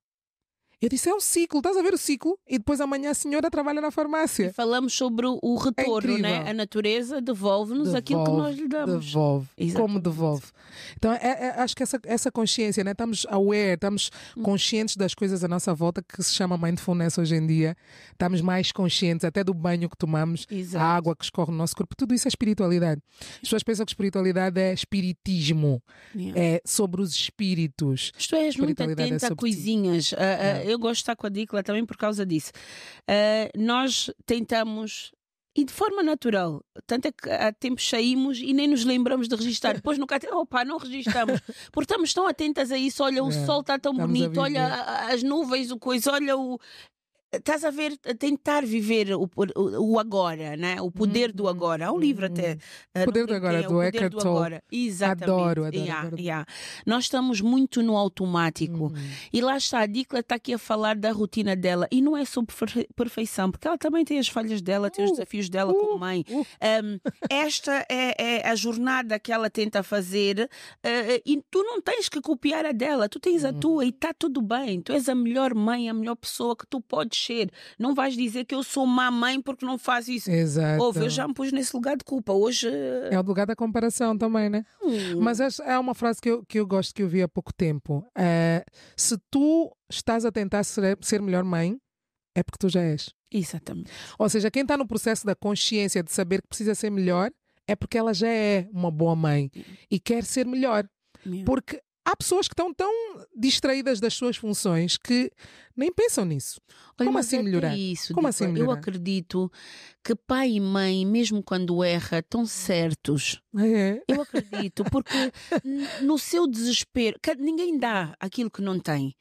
Eu disse: é um ciclo, estás a ver o ciclo? E depois amanhã a senhora trabalha na farmácia. E falamos sobre o retorno, é né? A natureza devolve-nos devolve, aquilo que nós lhe damos. Devolve. Exatamente. Como devolve. Então, é, é, acho que essa, essa consciência, né? Estamos aware, estamos hum. conscientes das coisas à nossa volta que se chama mindfulness hoje em dia. Estamos mais conscientes até do banho que tomamos, Exato. a água que escorre no nosso corpo. Tudo isso é espiritualidade. As pessoas pensam que espiritualidade é espiritismo. Yeah. É sobre os espíritos. Isto és muito atenta é a é coisinhas. Uh, uh, eu gosto de estar com a Dicla também por causa disso. Uh, nós tentamos e de forma natural. Tanto é que há tempos saímos e nem nos lembramos de registrar. Depois nunca até, opa, não registramos. Porque estamos tão atentas a isso. Olha, o é, sol está tão bonito, olha as nuvens, o coisa, olha o estás a ver, a tentar viver o, o, o, agora, né? o poder do uhum. agora. Há um livro até. Uhum. Eh, o poder do é agora, é, do Eckhart Tolle. Exatamente. Adoro, adoro. Yeah, adoro. Yeah. Nós estamos muito no automático. Uhum. E lá está, a Dicla está aqui a falar da rotina dela. E não é sobre perfeição, porque ela também tem as falhas dela, tem os uh, desafios dela uh, como mãe. Uh. Um, esta é, é, a jornada que ela tenta fazer uh, e tu não tens que copiar a dela, tu tens a tua e está tudo bem. Tu és a melhor mãe, a melhor pessoa que tu podes crescer. Não vais dizer que eu sou má mãe porque não faz isso. Exato. Ouve, eu já me pus nesse lugar de culpa. Hoje. É o lugar da comparação também, né? Hum. Mas há é, é uma frase que eu, que eu gosto que eu vi há pouco tempo. É, se tu estás a tentar ser, ser melhor mãe, é porque tu já és. Exatamente. Ou seja, quem está no processo da consciência de saber que precisa ser melhor é porque ela já é uma boa mãe hum. e quer ser melhor. Porque há pessoas que estão tão distraídas das suas funções que nem pensam nisso. Olha, Como assim é melhorar? Isso, Como assim melhorar? Eu acredito que pai e mãe, mesmo quando erra, estão certos. É. Eu acredito, porque no seu desespero, ninguém dá aquilo que não tem.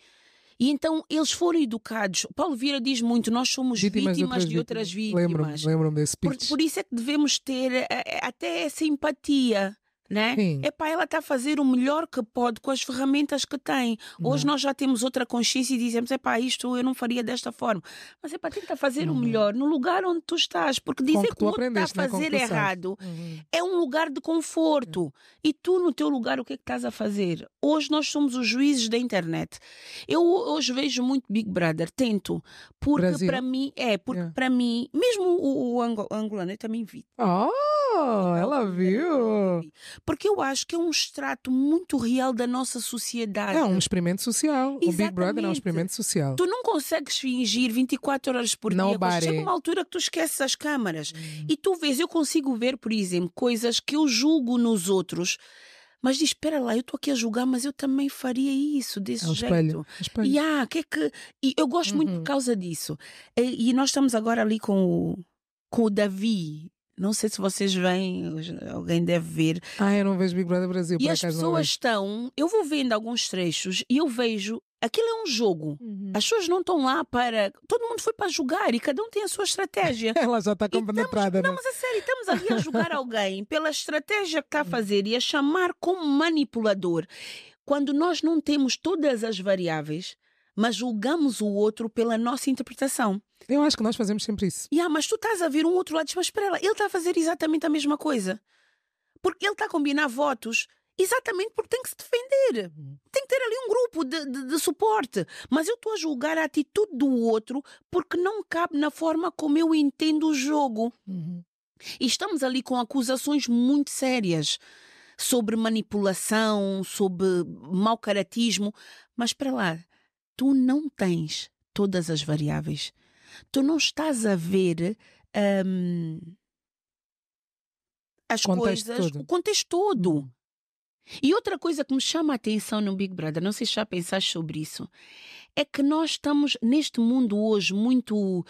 E então eles foram educados. Paulo Vieira diz muito: nós somos vítimas, vítimas de outras vítimas. vítimas. Lembro-me lembro desse por, por, isso é que devemos ter eh, eh, até essa empatia né? É para ela está a fazer o melhor que pode com as ferramentas que tem. Hoje não. Uhum. nós já temos outra consciência e dizemos, é para isto eu não faria desta forma. Mas é para tentar fazer não. o uhum. melhor no lugar onde tu estás, porque dizer que, que o outro está a né? fazer errado uhum. é um lugar de conforto. Uhum. E tu no teu lugar o que é que estás a fazer? Hoje nós somos os juízes da internet. Eu hoje vejo muito Big Brother, tento, porque para mim é, porque yeah. É. para mim, mesmo o, o angolano eu também vi. Oh, então, ela viu porque eu acho que é um extrato muito real da nossa sociedade. É um experimento social. Exatamente. O Big Brother é um experimento social. Tu não consegues fingir 24 horas por dia. Chega uma altura que tu esqueces as câmaras. Hum. E tu vês, eu consigo ver, por exemplo, coisas que eu julgo nos outros mas diz, espera lá, eu estou aqui a julgar, mas eu também faria isso desse é um jeito. Espelho, é E, ah, que é que... e eu gosto uhum. muito por uhum. causa disso. E, e, nós estamos agora ali com o, com o Davi não sei se vocês veem, alguém deve ver. Ah, eu não vejo Big Brother Brasil. E as pessoas estão. Eu vou vendo alguns trechos e eu vejo. Aquilo é um jogo. Uhum. As pessoas não estão lá para. Todo mundo foi para jogar e cada um tem a sua estratégia. Ela já está compenetrada, né? Não, mas é sério, estamos ali a julgar alguém pela estratégia que está a hum. fazer e a chamar como manipulador. Quando nós não temos todas as variáveis, mas julgamos o outro pela nossa interpretação. Eu acho que nós fazemos sempre isso. Yeah, mas tu estás a ver um outro lado, diz, mas espera lá, ele está a fazer exatamente a mesma coisa. Porque ele está a combinar votos Exatamente porque tem que se defender. Uhum. Tem que ter ali um grupo de, de, de suporte. Mas eu estou a julgar a atitude do outro porque não cabe na forma como eu entendo o jogo. Uhum. E estamos ali com acusações muito sérias sobre manipulação, sobre mau caratismo. Mas para lá, tu não tens todas as variáveis tu não estás a ver um, as contexto coisas, todo. o contexto todo. Uhum. E outra coisa que me chama a atenção no Big Brother, não sei se já pensaste sobre isso, é que nós estamos neste mundo hoje muito uh,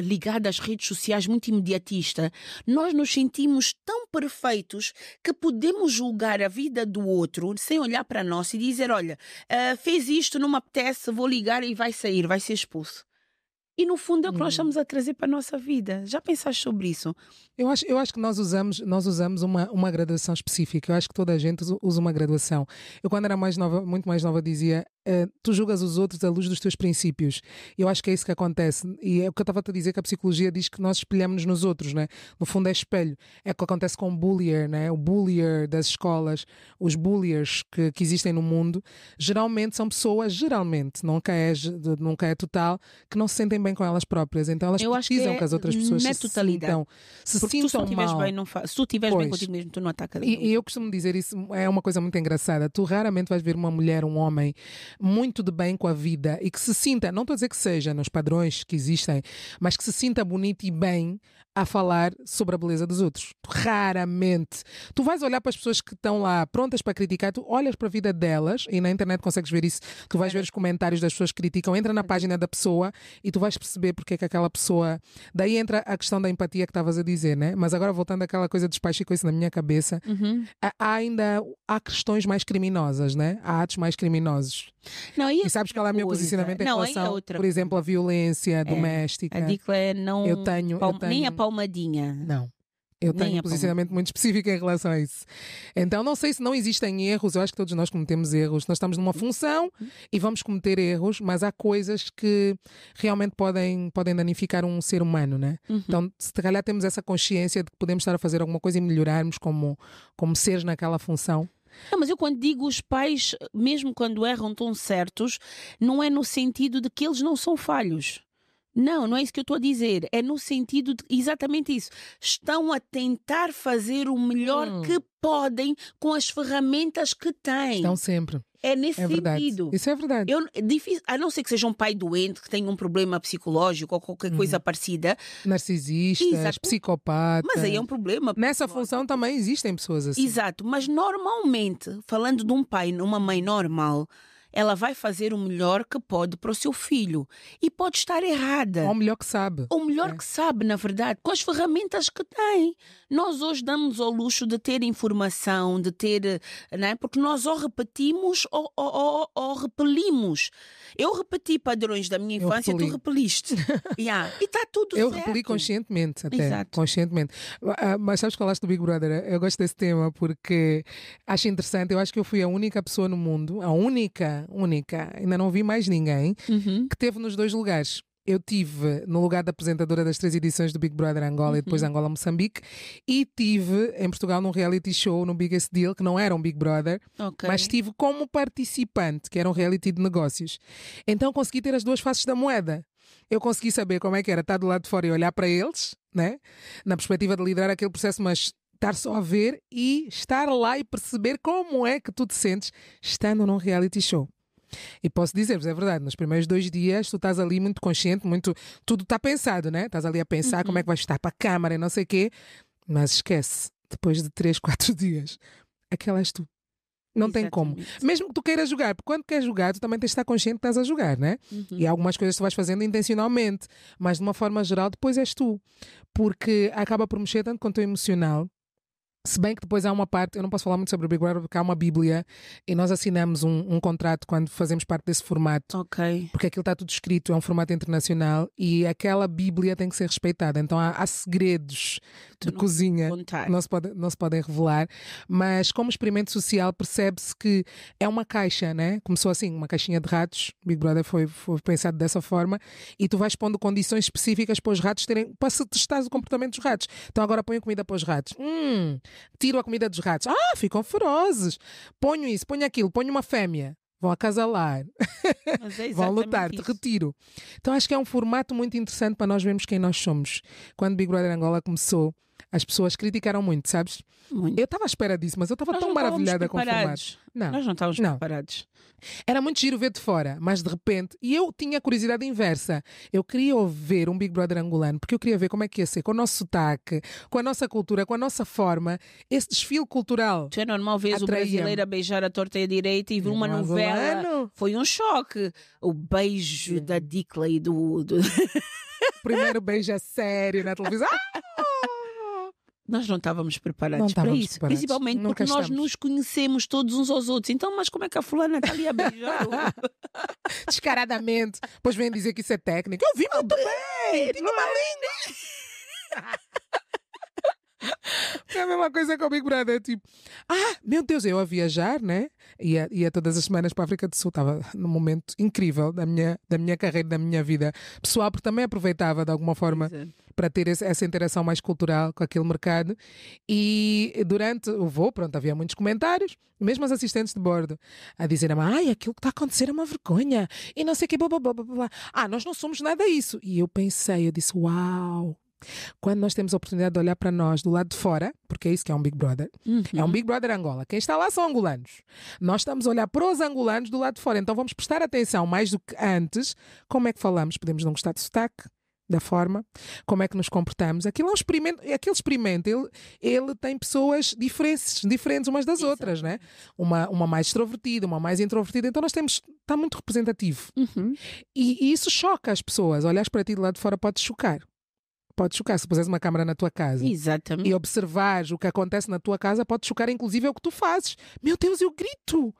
ligado às redes sociais, muito imediatista. Nós nos sentimos tão perfeitos que podemos julgar a vida do outro sem olhar para nós e dizer: olha, uh, fez isto, não me apetece, vou ligar e vai sair, vai ser expulso. E no fundo é o que nós uhum. estamos a trazer para a nossa vida. Já pensaste sobre isso? Eu acho, eu acho que nós usamos, nós usamos uma, uma graduação específica. Eu acho que toda a gente usa uma graduação. Eu, quando era mais nova, muito mais nova, dizia eh, tu julgas os outros à luz dos teus princípios. Eu acho que é isso que acontece. E é o que eu estava a dizer, que a psicologia diz que nós espelhamos nos outros, né? No fundo é espelho. É o que acontece com o bullier, né? O bullier das escolas, os bulliers que, que existem no mundo, geralmente são pessoas, geralmente, nunca é, nunca é total, que não se sentem bem com elas próprias. Então elas eu precisam que, é que, as outras pessoas na se totalidade. sintam, se Porque sintam tu, se mal. Bem, não fa... Se tu estiveres bem contigo mesmo, tu não atacas. E, e eu costumo dizer isso, é uma coisa muito engraçada. Tu raramente vais ver uma mulher, um homem muito de bem com a vida e que se sinta, não estou a dizer que seja nos padrões que existem, mas que se sinta bonito e bem a falar sobre a beleza dos outros. Raramente. Tu vais olhar para as pessoas que estão lá prontas para criticar, tu olhas para a vida delas e na internet consegues ver isso. Tu vais ver os comentários das pessoas que criticam, entra na página da pessoa e tu vais perceber porque é que aquela pessoa. Daí entra a questão da empatia que estavas a dizer, né? Mas agora voltando àquela coisa dos pais, ficou isso na minha cabeça. Uhum. Há ainda há questões mais criminosas, né? Há atos mais criminosos. Não, e, e sabes que ela é meu posicionamento em não, relação, por exemplo, à violência é, doméstica. A dica é não. Eu tenho, palma, eu tenho, Nem a palmadinha. Não. Eu tenho um posicionamento muito específico em relação a isso. Então, não sei se não existem erros, eu acho que todos nós cometemos erros. Nós estamos numa função e vamos cometer erros, mas há coisas que realmente podem, podem danificar um ser humano, né? Uhum. Então, se calhar temos essa consciência de que podemos estar a fazer alguma coisa e melhorarmos como, como seres naquela função. Não, mas eu quando digo os pais, mesmo quando erram, tão certos, não é no sentido de que eles não são falhos. Não, não é isso que eu estou a dizer. É no sentido de exatamente isso. Estão a tentar fazer o melhor hum. que podem com as ferramentas que têm. Estão sempre. É nesse é sentido. Isso é verdade. Eu, difícil, a não ser que seja um pai doente, que tenha um problema psicológico ou qualquer uhum. coisa parecida. Narcisista. Psicopata. Mas aí é um problema. Nessa função também existem pessoas assim. Exato. Mas normalmente, falando de um pai, numa mãe normal, ela vai fazer o melhor que pode para o seu filho. E pode estar errada. Ou o melhor que sabe. Ou o melhor é. que sabe, na verdade, com as ferramentas que tem. Nós hoje damos ao luxo de ter informação, de ter. Né? Porque nós ou repetimos ou, ou, ou, ou repelimos. Eu repeti padrões da minha infância, tu repeliste. yeah. E está tudo Eu certo. repeli conscientemente, até. Exato. Conscientemente. Ah, ah, mas sabes que falaste do Big Brother? Eu gosto desse tema porque acho interessante. Eu acho que eu fui a única pessoa no mundo, a única única, ainda não vi mais ninguém, uhum. que teve nos dois lugares eu tive no lugar da apresentadora das três edições do Big Brother Angola uhum. e depois uhum. Angola Moçambique e tive em Portugal num reality show no Biggest Deal que não era um Big Brother okay. mas tive como participante que era um reality de negócios então consegui ter as duas faces da moeda eu consegui saber como é que era estar do lado de fora e olhar para eles né? na perspectiva de liderar aquele processo mas estar só a ver e estar lá e perceber como é que tu te sentes estando num reality show. E posso dizer-vos, é verdade, nos primeiros dois dias tu estás ali muito consciente, muito. Tudo está pensado, né? Estás ali a pensar uhum. como é que vais estar para a câmara e não sei o quê. Mas esquece, depois de três, quatro dias, aquela és tu. Não Exatamente. tem como. Mesmo que tu queiras jogar, porque quando queres jogar, tu também tens de estar consciente que estás a jogar, né? Uhum. E algumas coisas tu vais fazendo intencionalmente, mas de uma forma geral, depois és tu. Porque acaba por mexer tanto com o teu emocional se bem que depois há uma parte, eu não posso falar muito sobre o Big Brother porque há uma Bíblia e nós assinamos um, um contrato quando fazemos parte desse formato. Ok. Porque aquilo está tudo escrito, é um formato internacional e aquela Bíblia tem que ser respeitada. Então há, há segredos de não cozinha que não se, pode, não se podem revelar. Mas como experimento social percebe-se que é uma caixa, né? Começou assim, uma caixinha de ratos. Big Brother foi, foi pensado dessa forma e tu vais pondo condições específicas para os ratos terem, para se testar o comportamento dos ratos. Então agora põe comida para os ratos. Hum Tiro a comida dos ratos. Ah, ficam ferozes. Ponho isso, ponho aquilo, ponho uma fêmea. Vão acasalar, é vão lutar, isso. te retiro. Então acho que é um formato muito interessante para nós vermos quem nós somos. Quando Big Brother Angola começou, as pessoas criticaram muito, sabes? Muito. Eu estava à espera disso, mas eu estava tão maravilhada com o formato. Não, Nós não estávamos não. preparados. Era muito giro ver de fora, mas de repente, e eu tinha curiosidade inversa. Eu queria ver um Big Brother angolano, porque eu queria ver como é que ia ser, com o nosso sotaque, com a nossa cultura, com a nossa forma, esse desfile cultural. Tu é normal ver o brasileiro a beijar a torta e a direita e ver uma um novela. Foi um choque. O beijo Sim. da Dicla e do... do... primeiro beijo a é sério na televisão. nós não estávamos preparados não estávamos para isso. Preparados. Principalmente Nunca porque estamos. nós nos conhecemos todos uns aos outros. Então, mas como é que a fulana está ali a beijar? Descaradamente. Pois vem dizer que isso é técnico. Eu vi ah, muito bem! Tinha uma é? língua! É a mesma coisa com o Big Brother. É tipo, ah, meu Deus, eu a viajar, né? Ia, ia todas as semanas para a África do Sul. Estava num momento incrível da minha, da minha carreira, da minha vida pessoal, porque também aproveitava de alguma forma. Exato para ter essa interação mais cultural com aquele mercado. E durante o voo, pronto, havia muitos comentários, mesmo as assistentes de bordo, a dizer ai, aquilo que está a acontecer é uma vergonha, e não sei o que, blá, blá, blá, blá. Ah, nós não somos nada isso. E eu pensei, eu disse, uau, quando nós temos a oportunidade de olhar para nós do lado de fora, porque é isso que é um Big Brother, uhum. é um uhum. Big Brother Angola. Quem está lá são angolanos. Nós estamos a olhar para os angolanos do lado de fora, então vamos prestar atenção mais do que antes. Como é que falamos? Podemos não gostar de sotaque, da forma como é que nos comportamos. Aquilo é um experimento, aquele experimento, ele, ele tem pessoas diferentes, diferentes umas das outras, né? Uma, uma mais extrovertida, uma mais introvertida, então nós temos, está muito representativo. Uhum. E, e, isso choca as pessoas, olhares para ti de lado de fora pode chocar. Pode chocar, se puseres uma câmara na tua casa Exatamente. e observares o que acontece na tua casa, pode chocar, inclusive, é o que tu fazes. Meu Deus, eu grito!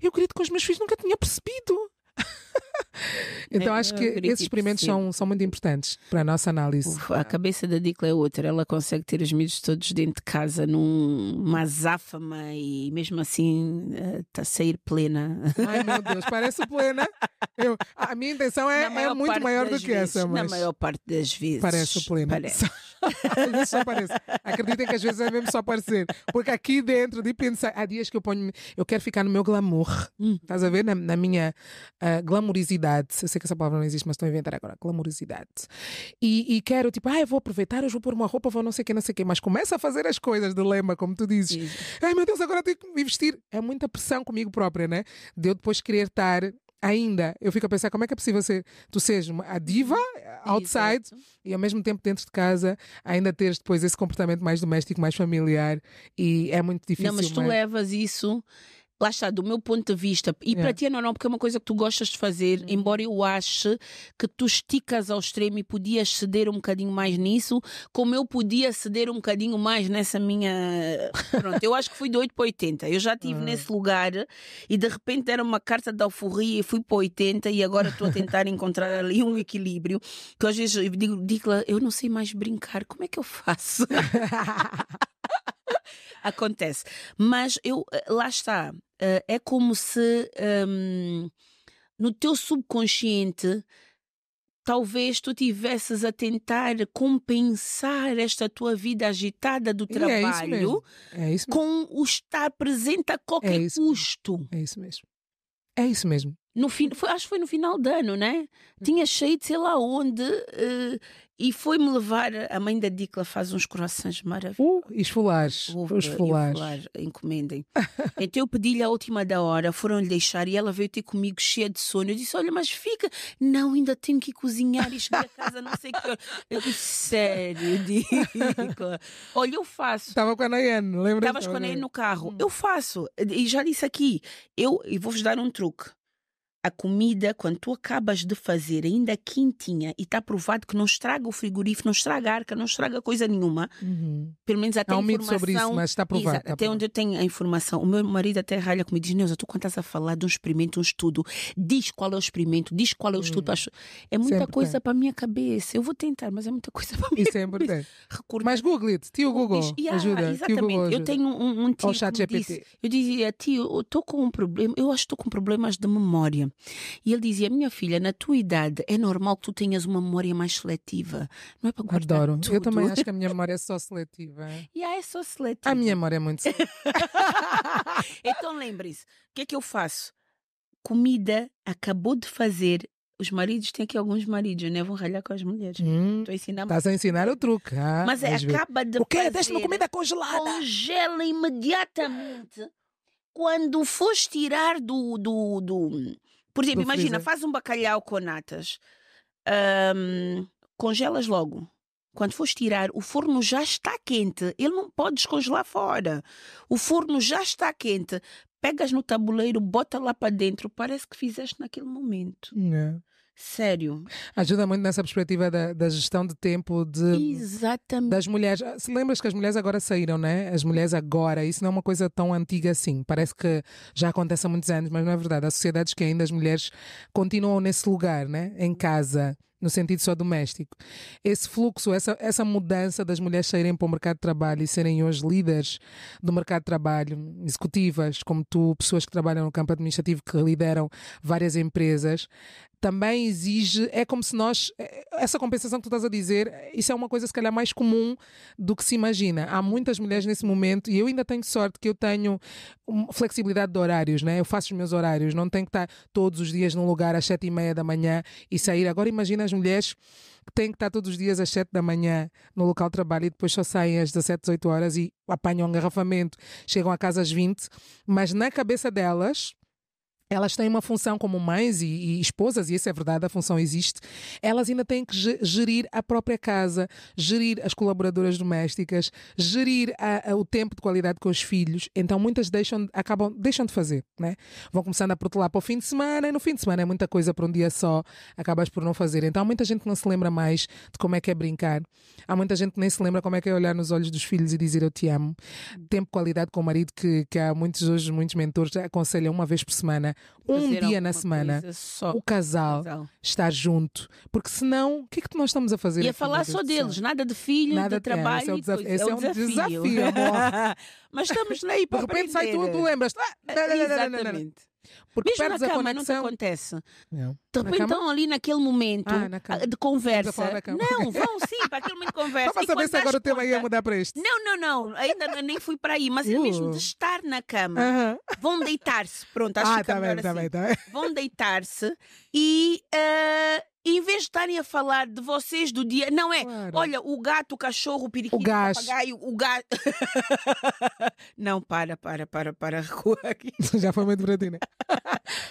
Eu grito com os meus filhos, nunca tinha percebido. então é, acho que esses experimentos são, são muito importantes para a nossa análise. Ufa, a cabeça da Dicla é outra, ela consegue ter os miúdos todos dentro de casa numa azáfama e mesmo assim está eh, a sair plena. Ai meu Deus, parece plena. Eu, a minha intenção é, é muito maior do que vezes, essa. Mas na maior parte das vezes. Parece plena. Parece. às só parece. Acreditem que às vezes é mesmo só parecer. Porque aqui dentro de pensar, há dias que eu ponho eu quero ficar no meu glamour. Hum. Estás a ver? Na, na minha uh, clamorosidade. Eu sei que essa palavra não existe, mas estou a inventar agora. Clamorosidade. E, e quero, tipo, ah, eu vou aproveitar, eu vou pôr uma roupa, vou não sei o que, não sei o que. Mas começa a fazer as coisas, dilema, como tu dizes. Isso. Ai, meu Deus, agora tenho que me vestir. É muita pressão comigo própria, né? De eu depois querer estar ainda, eu fico a pensar como é que é possível ser, tu seres a diva uhum. outside Exato. e ao mesmo tempo dentro de casa ainda teres depois esse comportamento mais doméstico, mais familiar e é muito difícil. Não, mas tu mas... levas isso lá está, do meu ponto de vista, e yeah. É. para ti é normal porque é uma coisa que tu gostas de fazer, uhum. embora eu ache que tu esticas ao extremo e podias ceder um bocadinho mais nisso, como eu podia ceder um bocadinho mais nessa minha. Pronto, eu acho que fui de 8 para 80. Eu já estive uhum. nesse lugar e de repente era uma carta de alforria e fui para 80 e agora estou a tentar encontrar ali um equilíbrio. Que às vezes eu digo, digo eu não sei mais brincar, como é que eu faço? acontece. Mas eu, eh, lá está, eh, é como se hum, no teu subconsciente talvez tu tivesses a tentar compensar esta tua vida agitada do é trabalho é é com o estar presente a qualquer é custo. É isso mesmo. É isso mesmo no fim, foi, acho que foi no final de ano, né? Tinha de sei lá onde uh, e foi-me levar. A mãe da Dicla faz uns croissants maravilhosos. Uh, e esfolares. Uh, os folares. encomendem. então eu pedi-lhe a última da hora, foram-lhe deixar e ela veio ter comigo cheia de sono. Eu disse: Olha, mas fica. Não, ainda tenho que cozinhar e chegar a casa, não sei que Eu disse: Sério, Dicla. Olha, eu faço. Estava com a Nayane, lembra? Estavas com a Nayane no carro. Hum. Eu faço. E já disse aqui, eu, e vou-vos dar um truque a comida, quando tu acabas de fazer, ainda quentinha, e está provado que não estraga o frigorífico, não estraga a arca, não estraga coisa nenhuma. Uhum. Pelo menos até Há um sobre isso, mas está provado. Exato, tá até provado. onde eu tenho a informação. O meu marido até ralha comigo e diz, Neuza, tu quando estás a falar de um experimento, um estudo, diz qual é o experimento, diz qual é o estudo. Uhum. É muita sempre coisa para a minha cabeça. Eu vou tentar, mas é muita coisa para a minha isso cabeça. Isso é importante. Mas google it, tio Google, diz, yeah, ajuda. Exatamente. Google ajuda. Eu tenho um, um tio chat que me disse, eu dizia, tio, eu estou com um problema, eu acho que estou com problemas de memória. E ele dizia: Minha filha, na tua idade é normal que tu tenhas uma memória mais seletiva. Não é para guardar. Adoro. Tudo. Eu também acho que a minha memória é só seletiva. E yeah, é só seletiva. A minha memória é muito seletiva. então lembre se o que é que eu faço? Comida acabou de fazer os maridos têm aqui alguns maridos, né? Vão ralhar com as mulheres. Hum, ensinando. Estás a ensinar o truque. Ah, Mas é, acaba de. O quê? Deixa-me comida congelada. Congela imediatamente. Quando fores tirar do, do, do, por exemplo, imagina, faz um bacalhau com natas, hum, congelas logo. Quando fores tirar, o forno já está quente. Ele não pode descongelar fora. O forno já está quente. Pegas no tabuleiro, bota lá para dentro. Parece que fizeste naquele momento. Yeah. Né sério. Ajuda muito nessa perspectiva da, da gestão de tempo de, Exatamente. das mulheres. Ah, se lembras que as mulheres agora saíram, né? As mulheres agora, isso não é uma coisa tão antiga assim. Parece que já acontece há muitos anos, mas não é verdade. Há sociedades que ainda as mulheres continuam nesse lugar, né? Em casa no sentido só doméstico. Esse fluxo, essa, essa mudança das mulheres saírem para o mercado de trabalho e serem hoje líderes do mercado de trabalho, executivas como tu, pessoas que trabalham no campo administrativo, que lideram várias empresas, também exige, é como se nós, é, essa compensação que tu estás a dizer, isso é uma coisa se calhar mais comum do que se imagina. Há muitas mulheres nesse momento, e eu ainda tenho sorte que eu tenho flexibilidade de horários, né? Eu faço os meus horários, não tenho que estar todos os dias num lugar às sete e meia da manhã e sair. Agora imagina as mulheres que têm que estar todos os dias às 7 da manhã no local de trabalho e depois só saem às 17, 18 horas e apanham um engarrafamento, chegam a casa às 20, mas na cabeça delas elas têm uma função como mães e, e, esposas, e isso é verdade, a função existe, elas ainda têm que gerir a própria casa, gerir as colaboradoras domésticas, gerir a, a, o tempo de qualidade com os filhos. Então muitas deixam, acabam, deixam de fazer, né? Vão começando a protelar para o fim de semana, e no fim de semana é muita coisa para um dia só, acabas por não fazer. Então muita gente não se lembra mais de como é que é brincar. Há muita gente que nem se lembra como é que é olhar nos olhos dos filhos e dizer eu te amo. Tempo de qualidade com o marido, que, que há muitos hoje, muitos mentores aconselham uma vez por semana um dia na semana o casal, casal, estar junto. Porque senão, o que é que nós estamos a fazer? E a falar só deles, nada de filho, nada de trabalho. esse é, o esse é, é um desafio. desafio Mas estamos aí para De repente aprender. sai tu, tu lembras. Ah, exatamente. Porque Mesmo na cama não te acontece. Não. De repente então, ali naquele momento ah, ah de conversa. Não, vão sim, para aquele momento de conversa. Só para saber se agora o tema ia mudar para este. Não, não, não. Ainda nem fui para aí, mas uh. mesmo de uh. estar na cama. Uh -huh. Vão deitar-se. Pronto, acho ah, que tá bem, tá bem, assim. tá bem. Vão deitar-se e. Uh, vocês estarem a falar de vocês do dia. Não é, claro. olha, o gato, o cachorro, o periquito, o, gás. o papagaio, o gato. não, para, para, para, para, recua aqui. Já foi muito para ti, né?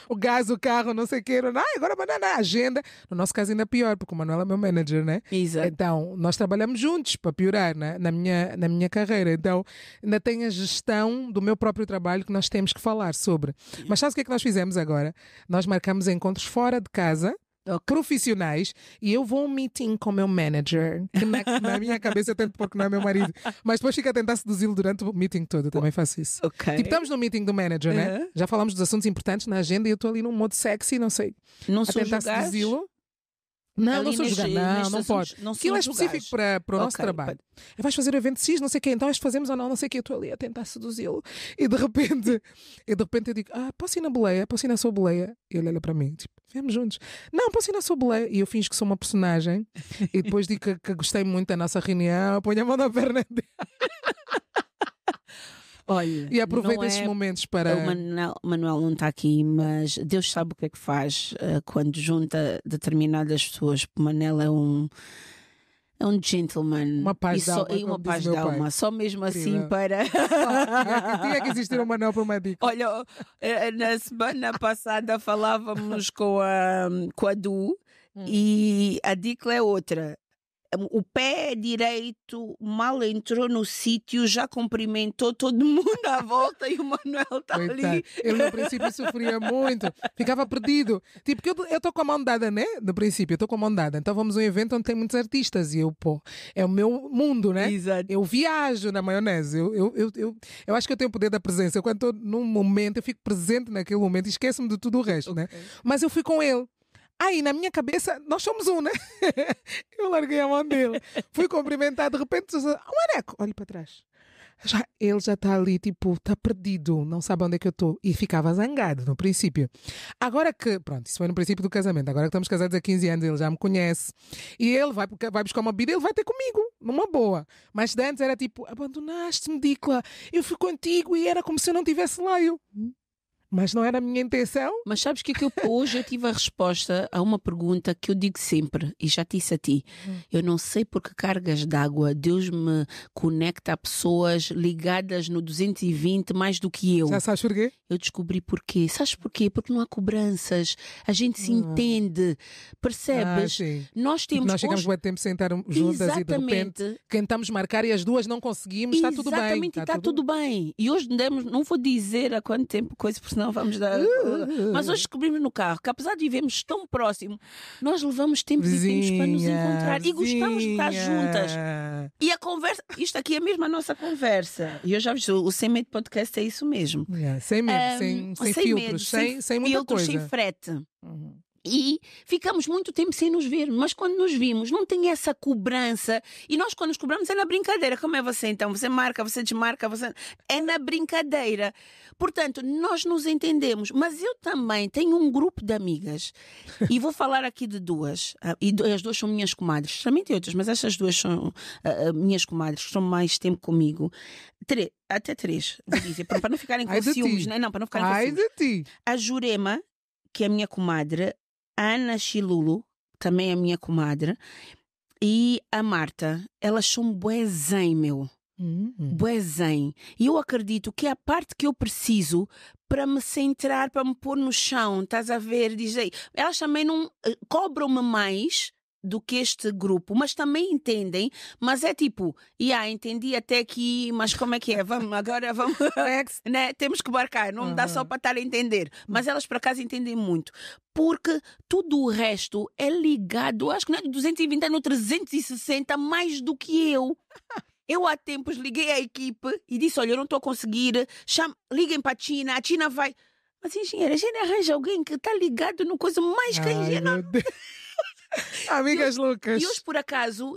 o gás, o carro, não sei o que. Ah, agora banana, a agenda. No nosso caso ainda pior, porque o Manuel é meu manager, né? Exato. Então, nós trabalhamos juntos para piorar né? na, minha, na minha carreira. Então, ainda tem a gestão do meu próprio trabalho que nós temos que falar sobre. Mas sabe o que é que nós fizemos agora? Nós marcamos encontros fora de casa profissionais e eu vou a um meeting com o meu manager, que na, na minha cabeça eu tento porque não é meu marido, mas depois fica a tentar seduzi-lo durante o meeting todo, eu também faço isso. Okay. Tipo, estamos no meeting do manager, né? Já falamos dos assuntos importantes na agenda e eu estou ali num modo sexy, não sei. Não a tentar seduzi-lo. Não, Ali não sou julgar, não, não pode. Não Aquilo é específico para, para o okay, nosso trabalho. But... Vais é fazer o evento X, não sei o então, que, então nós fazemos ou não, não sei o que, eu estou ali a tentar seduzi-lo e de repente, e de repente eu digo, ah, posso ir na boleia, posso ir na sua boleia? E ele olha para mim, tipo, vemos juntos. Não, posso ir na sua boleia. E eu finjo que sou uma personagem e depois digo que, que gostei muito da nossa reunião, ponho a mão na perna dele. Olha, e aproveita é esses momentos para. O Manuel, Manuel não está aqui, mas Deus sabe o que é que faz uh, quando junta determinadas pessoas. O Manuel é um. É um gentleman. Uma paz e só, E uma paz de alma. Só mesmo assim para. Só, tinha que existir um Manuel para uma dica. Olha, eh, na semana passada falávamos com a, com a Du. Hum. E a Dicla é outra. Hum, o pé direito mal entrou no sítio, já cumprimentou todo mundo à volta e o Manuel está ali. Ele no princípio sofria muito, ficava perdido. Tipo, eu estou com a mão dada, né? No princípio, eu estou com a mão dada. Então vamos a um evento onde tem muitos artistas e eu, pô, é o meu mundo, né? Exato. Eu viajo na maionese. Eu, eu, eu, eu, eu acho que eu tenho o poder da presença. Eu, quando estou num momento, eu fico presente naquele momento e esqueço-me de tudo o resto, né? okay. né? Mas eu fui com ele. Aí, na minha cabeça, nós somos um, né? eu larguei a mão dele. Fui cumprimentar, de repente, um aneco. Olho para trás. Já, ele já está ali, tipo, está perdido, não sabe onde é que eu estou. E ficava zangado no princípio. Agora que, pronto, isso foi no princípio do casamento, agora que estamos casados há 15 anos, ele já me conhece. E ele vai, vai buscar uma vida, ele vai ter comigo, numa boa. Mas de antes era tipo, abandonaste-me, Dicla, eu fui contigo e era como se eu não tivesse lá. Eu, hum? Mas não era a minha intenção. Mas sabes que, é que eu, hoje eu tive a resposta a uma pergunta que eu digo sempre, e já disse a ti. Hum. Eu não sei por que cargas d'água Deus me conecta a pessoas ligadas no 220 mais do que eu. Já sabes porquê? Eu descobri porquê. Sabes porquê? Porque não há cobranças, a gente se ah. entende, percebes? Ah, nós temos. Porque nós chegamos hoje... muito tempo sentar juntas Exatamente. e de repente tentamos marcar e as duas não conseguimos, Exatamente, está tudo bem. Exatamente, está, está tudo bem. bem. E hoje não vou dizer há quanto tempo coisa, porque não vamos dar. Uh, uh, uh, mas hoje descobrimos no carro que, apesar de vivermos tão próximo, nós levamos tempos vizinha, e tempos para nos encontrar e gostamos de estar juntas. E a conversa, isto aqui é mesmo a nossa conversa. E eu já vi o Sem Medo Podcast é isso mesmo. Yeah, sem medo, um, sem, sem, sem filtros, medo, sem, sem muita filtros, coisa. Sem frete. Uhum. E ficamos muito tempo sem nos ver, mas quando nos vimos, não tem essa cobrança. E nós, quando nos cobramos, é na brincadeira. Como é você então? Você marca, você desmarca, você. É na brincadeira. Portanto, nós nos entendemos. Mas eu também tenho um grupo de amigas. e vou falar aqui de duas. Ah, e as duas são minhas comadres. Também tem outras, mas estas duas são uh, minhas comadres, que estão mais tempo comigo. Três até três, vou dizer, para não ficarem com ciúmes, né? não, para não ficarem Ai de ti. A Jurema, que é a minha comadre, Ana Chilulo, também a minha comadre, e a Marta. Elas são boezém, meu. Uhum. E eu acredito que é a parte que eu preciso para me centrar, para me pôr no chão, estás a ver? Diz aí. Elas também não eh, cobram-me mais do que este grupo, mas também entendem, mas é tipo, yeah, entendi até aqui, mas como é que é? Vamos, agora vamos, né, né? temos que barcar, não uhum. dá só para estar a entender. Hum. Mas elas por acaso entendem muito, porque tudo o resto é ligado, acho que não é 220, é no 360, mais do que eu. Eu há tempos liguei à equipe e disse: Olha, eu não estou a conseguir, Chama, liguem para a China, a China vai. Mas engenheira, a gente arranja alguém que está ligado no coisa mais que a engenheira. Amigas loucas. E hoje, por acaso,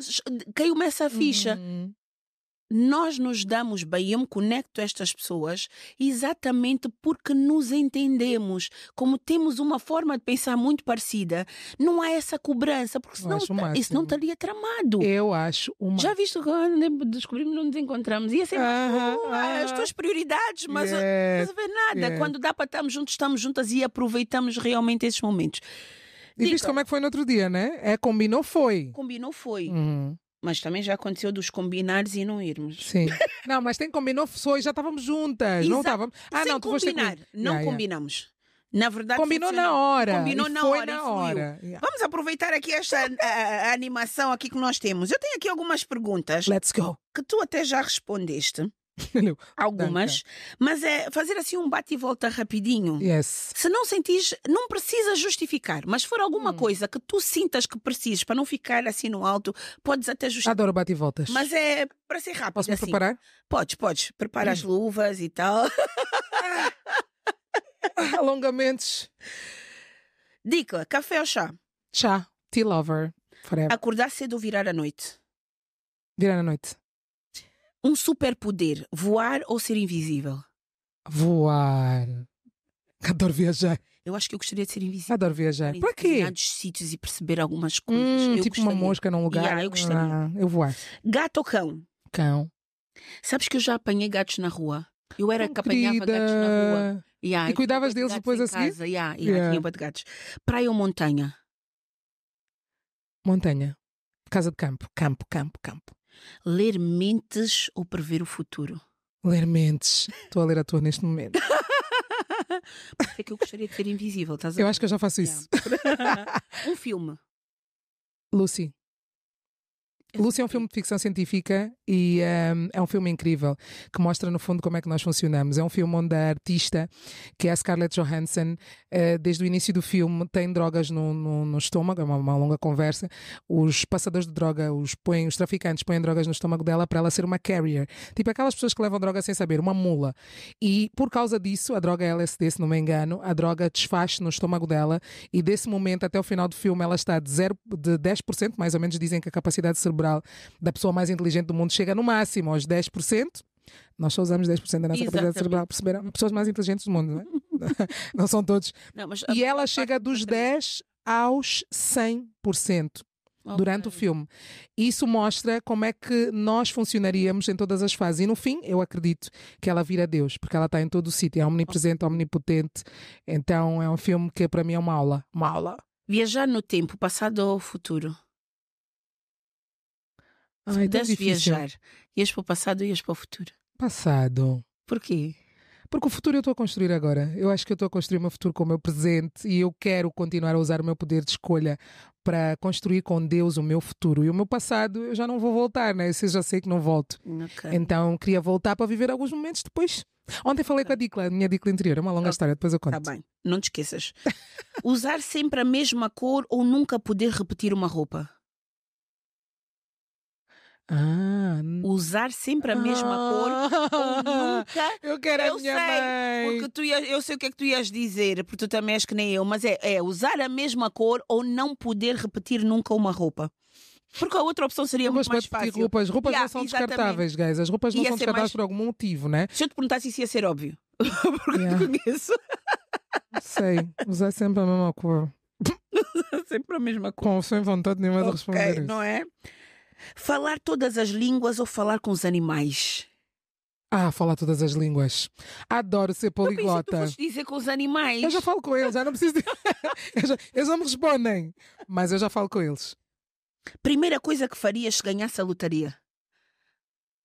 caiu-me essa ficha. Uhum. Nós nos damos bem, eu me conecto a estas pessoas exatamente porque nos entendemos. Como temos uma forma de pensar muito parecida, não há essa cobrança, porque senão tá, isso não estaria tramado. Eu acho uma. Já visto quando descobrimos onde nos encontramos? E assim, as tuas prioridades, mas eh, yeah, não se vê nada. Yeah. Quando dá para estarmos juntos, estamos juntas e aproveitamos realmente esses momentos. E viste então. como é que foi no outro dia, né? É, combinou, foi. Combinou, foi. Uhum. Mas também já aconteceu dos combinares e não irmos. Sim. não, mas tem combinou, foi, já estávamos juntas. Exato. Não estávamos. Ah, Sem não, tu combinar. Não yeah, combinamos. Yeah. Na verdade, combinou funcionou. na hora. Combinou na hora, na hora. Yeah. Vamos aproveitar aqui esta a, a animação aqui que nós temos. Eu tenho aqui algumas perguntas. Let's go. Que tu até já respondeste. Algumas, mas é fazer assim um bate e volta rapidinho. Yes. Se não sentis, não precisa justificar, mas se for alguma hum. coisa que tu sintas que precises para não ficar assim no alto, podes até justificar. Adoro bate e voltas. Mas é para ser rápido. Posso me assim. preparar? Podes, podes. Prepara hum. as luvas e tal. Alongamentos. Dica: café ou chá? Chá. Tea lover. Forever. Acordar cedo ou virar à noite? Virar à noite. Um superpoder, voar ou ser invisível? Voar. Adoro viajar. Eu acho que eu gostaria de ser invisível. Adoro viajar. Para quê? Determinados sítios e perceber algumas coisas. Hum, tipo gostaria. uma mosca num lugar. Yeah, eu gostaria. Ah, eu voar. Gato ou cão? Cão. Sabes que eu já apanhei gatos na rua. Eu era Não, que apanhava querida. gatos na rua. Yeah, e cuidavas deles de depois a seguir? Casa. Yeah, yeah, yeah. Tinha um de gatos. Praia ou montanha? Montanha. Casa de campo. Campo, campo, campo. Ler mentes ou prever o futuro? Ler mentes. Estou a ler a tua neste momento. Porque é que eu gostaria de ser invisível, estás a... Eu acho que eu já faço isso. um filme. Lucy. Lúcia é um filme de ficção científica e um, é um filme incrível que mostra, no fundo, como é que nós funcionamos. É um filme onde a artista, que é a Scarlett Johansson, uh, desde o início do filme tem drogas no, no, no estômago, é uma, uma, longa conversa. Os passadores de droga, os, põem, os traficantes põem drogas no estômago dela para ela ser uma carrier. Tipo aquelas pessoas que levam droga sem saber, uma mula. E por causa disso, a droga é LSD, se não me engano, a droga desfaz no estômago dela e desse momento até o final do filme ela está de, zero, de 10%, mais ou menos dizem que a capacidade cerebral cerebral da pessoa mais inteligente do mundo chega no máximo aos 10%. Nós só usamos 10% da nossa Exatamente. capacidade cerebral, perceberam? Pessoas mais inteligentes do mundo, não é? não são todos. Não, e ela chega dos 10 aos 100% durante okay. o filme. Isso mostra como é que nós funcionaríamos em todas as fases. E no fim, eu acredito que ela vira Deus, porque ela está em todo o sítio, é omnipresente, omnipotente. Então é um filme que para mim é uma aula. Uma aula. Viajar no tempo, passado ou futuro? Ah, Se Ai, pudesse então é viajar, ias para o passado e ias para o futuro? Passado. Porquê? Porque o futuro eu estou a construir agora. Eu acho que eu estou a construir o meu futuro com o meu presente e eu quero continuar a usar o meu poder de escolha para construir com Deus o meu futuro. E o meu passado eu já não vou voltar, né? Eu já sei que não volto. Okay. Então queria voltar para viver alguns momentos depois. Ontem falei com a Dicla, a minha Dicla interior, é uma longa ah, história, depois eu tá conto. Tá bem, não te esqueças. usar sempre a mesma cor ou nunca poder repetir uma roupa? Ah, Usar sempre a mesma ah, cor ou nunca. Eu quero eu a minha sei, mãe. Porque tu ia, eu sei o que é que tu ias dizer, porque tu também és que nem eu, mas é, é usar a mesma cor ou não poder repetir nunca uma roupa. Porque a outra opção seria mas muito mais fácil. Roupas, roupas yeah, não são exatamente. descartáveis, guys. As roupas não ia são descartáveis mais... por algum motivo, né? Se eu te perguntasse isso ia ser óbvio. porque yeah. te conheço. Sei, usar sempre a mesma cor. sempre a mesma cor. Com sem vontade nenhuma okay, de responder. Isso. Não é? Falar todas as línguas ou falar com os animais? Ah, falar todas as línguas. Adoro ser poliglota. Eu pensei que tu dizer com os animais. Eu já falo com eles, já não preciso. De... eu já, eles não me respondem, mas eu já falo com eles. Primeira coisa que farias se ganhasse a lotaria?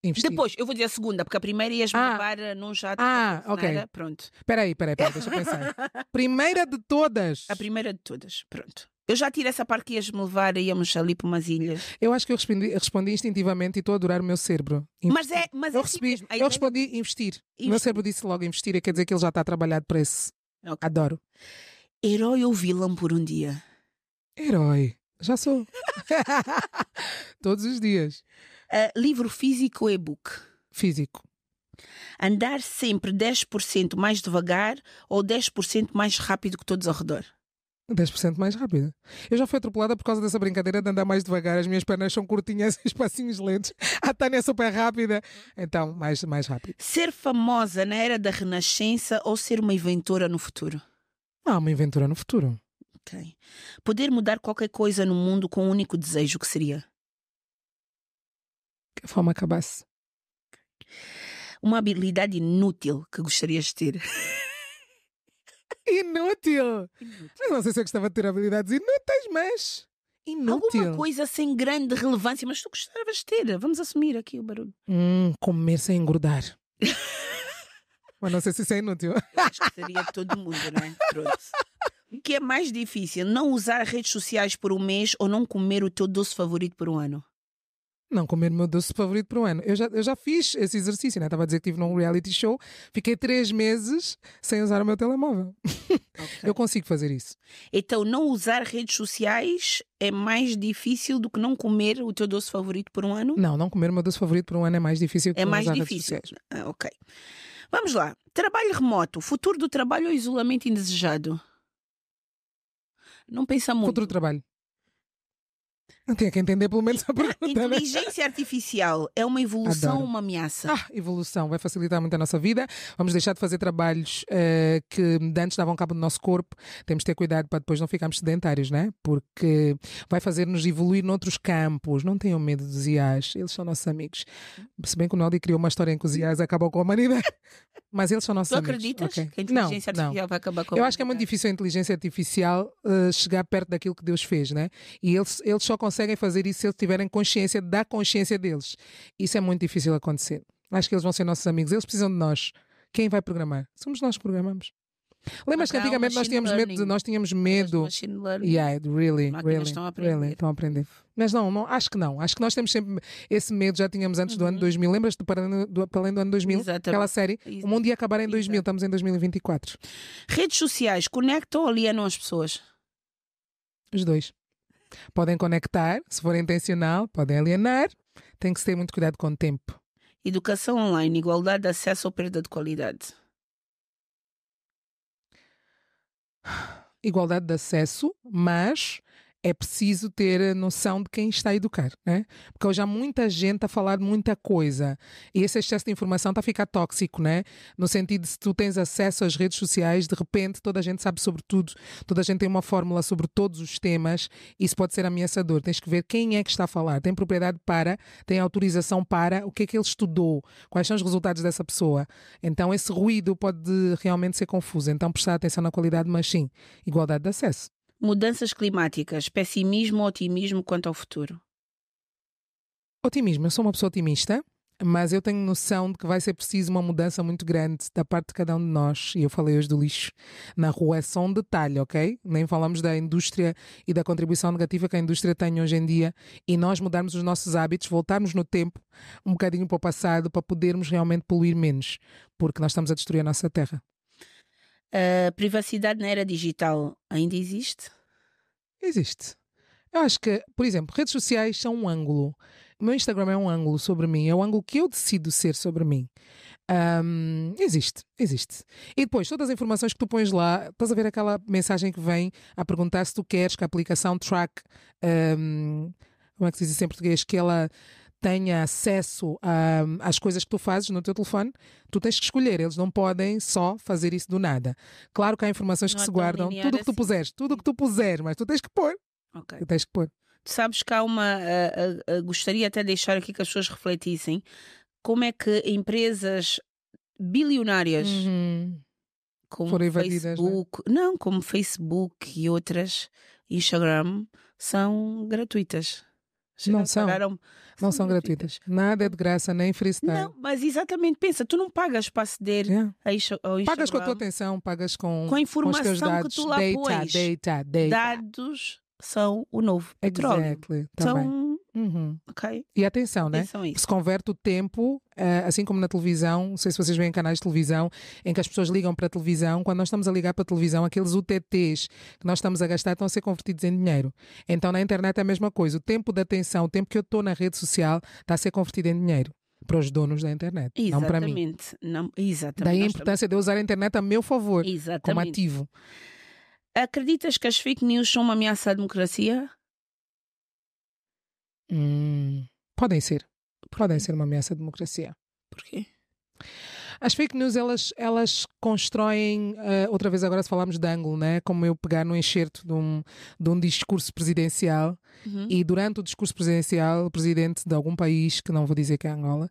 Investir. Depois, eu vou dizer a segunda, porque a primeira ias ah. levar eh, num jato. Ah, ok. Eh, pronto. Espera aí, espera aí, deixa eu pensar. primeira de todas. A primeira de todas, pronto. Eu já tirei essa parte que ias-me levar e íamos ali para umas ilhas. Eu acho que eu respondi, respondi instintivamente e estou a adorar o meu cérebro. Mas é, mas é eu, é recebi, assim eu respondi investir. investir. O meu cérebro disse logo investir, é quer dizer que ele já está trabalhado para esse. Okay. Adoro. Herói ou vilão por um dia? Herói. Já sou. Todos os dias. Uh, livro físico ou e-book? Físico. Andar sempre 10% mais devagar ou 10% mais rápido que todos ao redor? 10% mais rápida. Eu já fui atropelada por causa dessa brincadeira de andar mais devagar. As minhas pernas são curtinhas e os passinhos lentos. A Tânia é super rápida. Então, mais, mais rápido. Ser famosa na era da renascença ou ser uma inventora no futuro? Ah, uma inventora no futuro. Ok. Poder mudar qualquer coisa no mundo com o um único desejo que seria? Que a fome acabasse. Uma habilidade inútil que gostarias de ter? Inútil. Inútil. não sei se eu gostava de ter habilidades inúteis, mas. Inútil. Alguma coisa sem assim, grande relevância, mas tu gostavas de ter. Vamos assumir aqui o barulho. Hum, comer sem engordar. mas não sei se isso é inútil. acho que seria todo mundo, né? Pronto. O que é mais difícil? Não usar redes sociais por um mês ou não comer o teu doce favorito por um ano? não comer o meu doce favorito para o ano. Eu já, eu já fiz esse exercício, né? Estava a dizer que estive num reality show, fiquei três meses sem usar o meu telemóvel. Okay. eu consigo fazer isso. Então, não usar redes sociais é mais difícil do que não comer o teu doce favorito por um ano? Não, não comer o meu doce favorito por um ano é mais difícil que é mais usar difícil. redes sociais. Ah, ok. Vamos lá. Trabalho remoto. Futuro do trabalho ou isolamento indesejado? Não pensa muito. Futuro do trabalho. Não tinha que entender pelo menos a pergunta. A né? inteligência né? artificial é uma evolução Adoro. ou uma ameaça? Ah, evolução. Vai facilitar muito a nossa vida. Vamos deixar de fazer trabalhos uh, que antes davam cabo do nosso corpo. Temos de ter cuidado para depois não ficarmos sedentários, né? Porque vai fazer-nos evoluir noutros campos. Não tenham medo dos IAs. Ah, eles são nossos amigos. Se bem que o Naldi criou uma história em que os IAs acabam com a humanidade. Mas eles são nossos amigos. tu amigos. acreditas okay. que a inteligência não, artificial não. vai acabar com Eu acho que é muito difícil a inteligência artificial uh, chegar perto daquilo que Deus fez, né? E eles, eles só conseguem fazer isso se eles tiverem consciência da consciência deles. Isso é muito difícil acontecer. Acho que eles vão ser nossos amigos. Eles precisam de nós. Quem vai programar? Somos nós que programamos. Lembras que antigamente nós tínhamos learning. medo, de, nós tínhamos medo. Machine learning. Yeah, really, really, estão a aprender. really, estão a aprender. Mas não, não, acho que não. Acho que nós temos sempre esse medo, já tínhamos antes uhum. do ano 2000. Uhum. Lembras-te do, do, do Além do ano 2000? Exatamente. Aquela série. Exatamente. O mundo ia acabar em 2000, Exatamente. estamos em 2024. Redes sociais conectam ou alienam as pessoas? Os dois. Podem conectar, se for intencional, podem alienar. Tem que ter muito cuidado com o tempo. Educação online, igualdade de acesso ou perda de qualidade? igualdade de acesso, mas é preciso ter noção de quem está a educar, né? Porque hoje há muita gente a falar muita coisa e esse excesso de informação está a ficar tóxico, né? No sentido de se tu tens acesso às redes sociais, de repente toda a gente sabe sobre tudo, toda a gente tem uma fórmula sobre todos os temas, isso pode ser ameaçador. Tens que ver quem é que está a falar, tem propriedade para, tem autorização para, o que é que ele estudou, quais são os resultados dessa pessoa. Então esse ruído pode realmente ser confuso. Então prestar atenção na qualidade, mas sim, igualdade de acesso. Mudanças climáticas, pessimismo ou otimismo quanto ao futuro? Otimismo. Eu sou uma pessoa otimista, mas eu tenho noção de que vai ser preciso uma mudança muito grande da parte de cada um de nós. E eu falei hoje do lixo na rua, é só um detalhe, ok? Nem falamos da indústria e da contribuição negativa que a indústria tem hoje em dia. E nós mudarmos os nossos hábitos, voltarmos no tempo, um bocadinho para o passado, para podermos realmente poluir menos, porque nós estamos a destruir a nossa terra. A privacidade na era digital ainda existe? Existe. Eu acho que, por exemplo, redes sociais são um ângulo. O meu Instagram é um ângulo sobre mim, é o ângulo que eu decido ser sobre mim. Um, existe, existe. E depois, todas as informações que tu pões lá, estás a ver aquela mensagem que vem a perguntar se tu queres que a aplicação track. Um, como é que se diz em português? Que ela tenha acesso a, hum, às coisas que tu fazes no teu telefone, tu tens que escolher. Eles não podem só fazer isso do nada. Claro que há informações não que é se guardam, tudo o que tu assim. puseres, tudo o que tu puseres, mas tu tens que pôr. Tu tens que pôr. Tu sabes que há uma. Uh, uh, uh, gostaria até de deixar aqui que as pessoas refletissem como é que empresas bilionárias. Uhum. Como Foram é? Facebook, né? não, como Facebook e outras, Instagram, são gratuitas não são. Pagaram, não são gratuitas. Nada é de graça, nem freestyle. Não, mas exatamente, pensa, tu não pagas para aceder yeah. É. ao Instagram. Pagas com a tua atenção, pagas com, com a informação com os teus dados. que tu lá data, pões. Data, data, Dados são o novo petróleo. Exactly. Tá então, Uhum. Ok? E atenção, né? atenção né? Se converte o tempo, eh, assim como na televisão, não sei se vocês veem canais de televisão, em que as pessoas ligam para a televisão, quando nós estamos a ligar para a televisão, aqueles UTTs que nós estamos a gastar estão a ser convertidos em dinheiro. Então na internet é a mesma coisa. O tempo da atenção, o tempo que eu estou na rede social, está a ser convertido em dinheiro para os donos da internet, exatamente. não para mim. Não, exatamente. Daí a importância de eu usar a internet a meu favor, exatamente. como ativo. Acreditas que as fake news são uma ameaça à democracia? Hum. Podem ser. Podem ser uma ameaça à democracia. Porquê? As fake news, elas, elas constroem, uh, outra vez agora se falamos de ângulo, né? como eu pegar no enxerto de um, de um discurso presidencial uhum. e durante o discurso presidencial, o presidente de algum país, que não vou dizer que é Angola,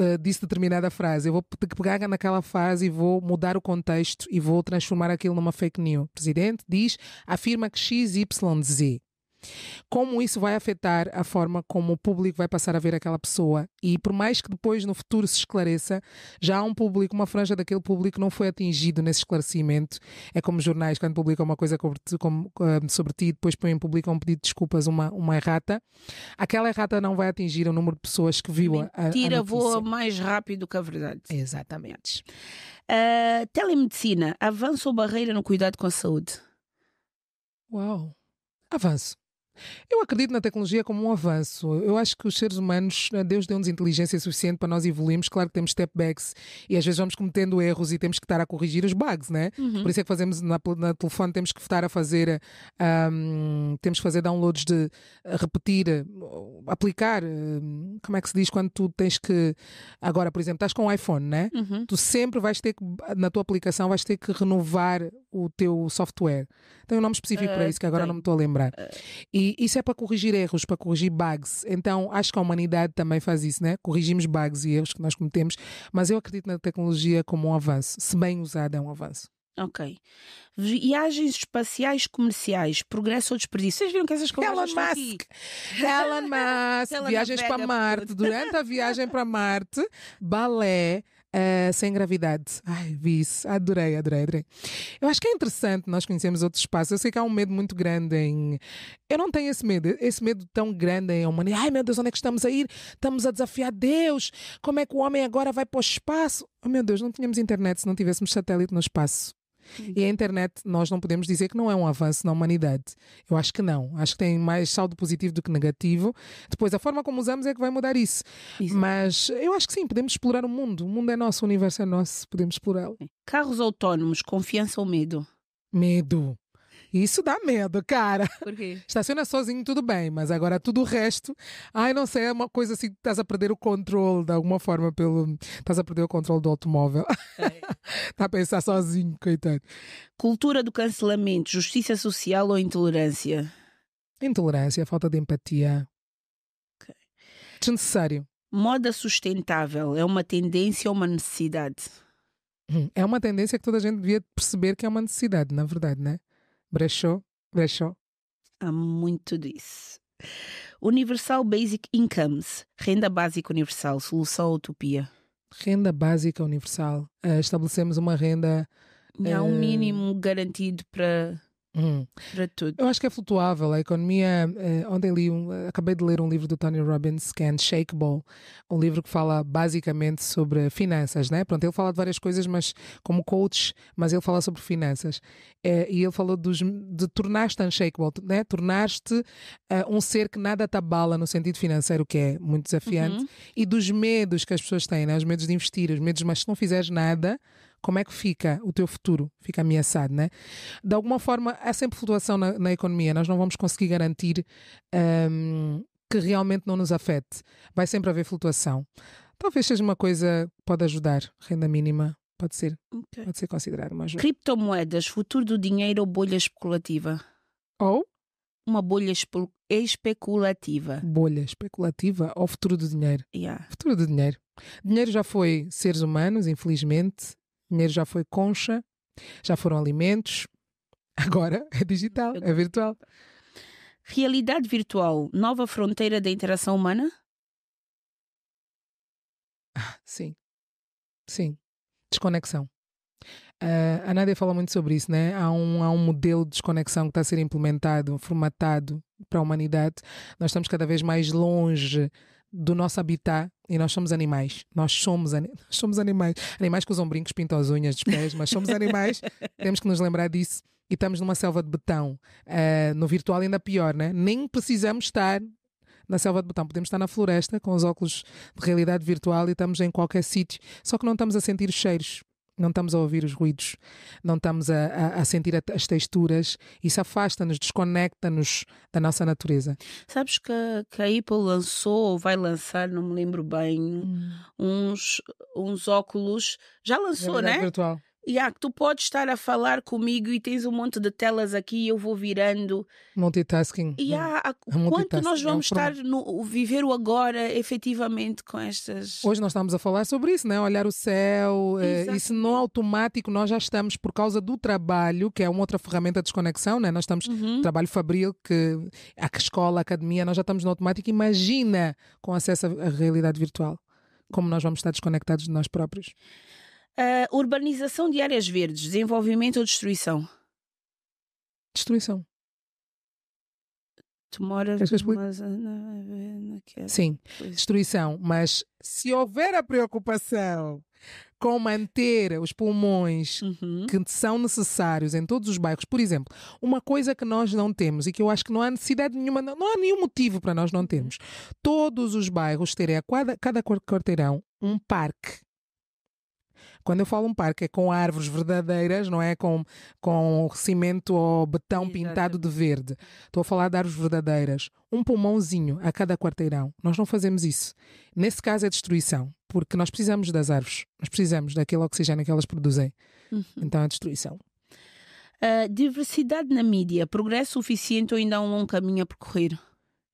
Uh, disse determinada frase. Eu vou pegar naquela frase e vou mudar o contexto e vou transformar aquilo numa fake news. O presidente diz, afirma que XYZ. Como isso vai afetar a forma como o público vai passar a ver aquela pessoa? E por mais que depois no futuro se esclareça, já há um público, uma franja daquele público não foi atingido nesse esclarecimento. É como jornais, quando publicam uma coisa sobre ti, depois põem, publicam um pedido de desculpas, uma, uma errata. Aquela errata não vai atingir o número de pessoas que viu Mentira, a. Mentira voa mais rápido que a verdade. Exatamente. Uh, telemedicina, avanço ou barreira no cuidado com a saúde? Uau! Avanço. Eu acredito na tecnologia como um avanço. Eu acho que os seres humanos, né, Deus deu-nos inteligência suficiente para nós evoluirmos. Claro que temos step backs e às vezes vamos cometendo erros e temos que estar a corrigir os bugs, né? Uhum. Por isso é que fazemos na, na telefone, temos que estar a fazer, um, temos que fazer downloads de repetir, aplicar. Hum, como é que se diz quando tu tens que. Agora, por exemplo, estás com um iPhone, né? Uhum. Tu sempre vais ter que, na tua aplicação, vais ter que renovar o teu software. Tem um nome específico uh, para ah, isso que agora tem. não me estou a lembrar. Ah. E isso é para corrigir erros, para corrigir bugs. Então acho que a humanidade também faz isso, né? Corrigimos bugs e erros que nós cometemos, mas eu acredito na tecnologia como um avanço. Se bem usada, é um avanço. Ok. Viagens espaciais comerciais, progresso ou desperdício? Vocês viram que essas coisas Elon estão Musk. Elon Musk. É viagens para Marte. Durante a viagem para Marte, balé, uh, sem gravidade. Ai, vi isso. Adorei, adorei, adorei. Eu acho que é interessante nós conhecemos outros espaços. Eu sei que há um medo muito grande em. Eu não tenho esse medo, esse medo tão grande em humanidade. Ai meu Deus, onde é que estamos a ir? Estamos a desafiar Deus. Como é que o homem agora vai para o espaço? Oh meu Deus, não tínhamos internet se não tivéssemos satélite no espaço. E a internet, nós não podemos dizer que não é um avanço na humanidade. Eu acho que não. Acho que tem mais saldo positivo do que negativo. Depois, a forma como usamos é que vai mudar isso. isso. Mas eu acho que sim, podemos explorar o mundo. O mundo é nosso, o universo é nosso, podemos explorá-lo. Carros autónomos, confiança ou medo? Medo. Isso dá medo, cara. Por quê? Estaciona sozinho, tudo bem, mas agora tudo o resto. Ai, não sei, é uma coisa assim, estás a perder o controle de alguma forma pelo. Estás a perder o controle do automóvel. Está é. Tá a pensar sozinho, coitado. Cultura do cancelamento, justiça social ou intolerância? Intolerância, falta de empatia. Okay. Desnecessário. Moda sustentável é uma tendência ou uma necessidade? Hum, é uma tendência que toda a gente devia perceber que é uma necessidade, na verdade, né? Brechó, brechó. Há muito disso. Universal Basic Incomes, renda básica universal, solução ou utopia? Renda básica universal. Uh, estabelecemos uma renda. Há um eh, mínimo garantido para Hum. Para tudo. Eu acho que é flutuável. A economia. Uh, ontem li um, acabei de ler um livro do Tony Robbins Can é Shake Ball, um livro que fala basicamente sobre finanças, né? Pronto, ele fala de várias coisas, mas como coach, mas ele fala sobre finanças. Uh, e ele falou dos, de tornar-te unshakeable, né? Tornar-te uh, eh, um ser que nada te abala no sentido financeiro, que é muito desafiante, uhum. e dos medos que as pessoas têm, né? Os medos de investir, os medos, mas se não fizeres nada como é que fica o teu futuro? Fica ameaçado, né? De alguma forma, há sempre flutuação na, na economia, nós não vamos conseguir garantir um, que realmente não nos afete. Vai sempre haver flutuação. Talvez seja uma coisa que pode ajudar, renda mínima. Pode ser, okay. pode ser considerado uma ajuda. Criptomoedas, futuro do dinheiro ou bolha especulativa? Ou? Uma bolha espe especulativa. Bolha especulativa ou futuro do dinheiro? Yeah. Futuro do dinheiro. Dinheiro já foi seres humanos, infelizmente. Dinheiro já foi concha, já foram alimentos, agora é digital, é virtual. Realidade virtual, nova fronteira da interação humana? Ah, sim, sim. Desconexão. Uh, a Nádia fala muito sobre isso, né? Há um, há um modelo de desconexão que está a ser implementado, formatado para a humanidade. Nós estamos cada vez mais longe do nosso habitat e nós somos animais. Nós somos, an somos animais. Animais que usam brincos, pintam as unhas dos pés, mas somos animais. Temos que nos lembrar disso. E estamos numa selva de betão. Uh, no virtual ainda pior, né? Nem precisamos estar na selva de betão Podemos estar na floresta com os óculos de realidade virtual e estamos em qualquer sítio, só que não estamos a sentir os cheiros não estamos a ouvir os ruídos, não estamos a, a, a sentir as texturas, isso afasta-nos, desconecta-nos da nossa natureza. Sabes que, que a Apple lançou ou vai lançar, não me lembro bem, hum. uns, uns óculos, já lançou, né? Virtual. Yeah, tu podes estar a falar comigo e tens um monte de telas aqui e eu vou virando. Multitasking. E né? há ah, a, é a multitasking nós é vamos é estar no viver o agora efetivamente com estas. Hoje nós estamos a falar sobre isso, né? Olhar o céu. Exato. Eh, e se não automático, nós já estamos, por causa do trabalho, que é uma outra ferramenta de desconexão, né? Nós estamos. Uhum. Trabalho fabril, que a escola, a academia, nós já estamos no automático. Imagina com acesso à realidade virtual. Como nós vamos estar desconectados de nós próprios. Uh, urbanização de áreas verdes, desenvolvimento ou destruição? Destruição. Tu moras mas, eh, é Sim, pois. destruição. Mas se houver a preocupação com manter os pulmões uhum. que são necessários em todos os bairros. Por exemplo, uma coisa que nós não temos e que eu acho que não há necessidade nenhuma, não há nenhum motivo para nós não uhum. termos. Todos os bairros terem a cada, cada quarteirão um parque quando eu falo um parque é com árvores verdadeiras, não é com, com cimento ou betão Exatamente. pintado de verde. Estou a falar de árvores verdadeiras. Um pulmãozinho a cada quarteirão. Nós não fazemos isso. Nesse caso é destruição, porque nós precisamos das árvores, nós precisamos daquele oxigênio que elas produzem. Uhum. Então é destruição. Uh, diversidade na mídia, progresso suficiente ou ainda há um longo caminho a percorrer?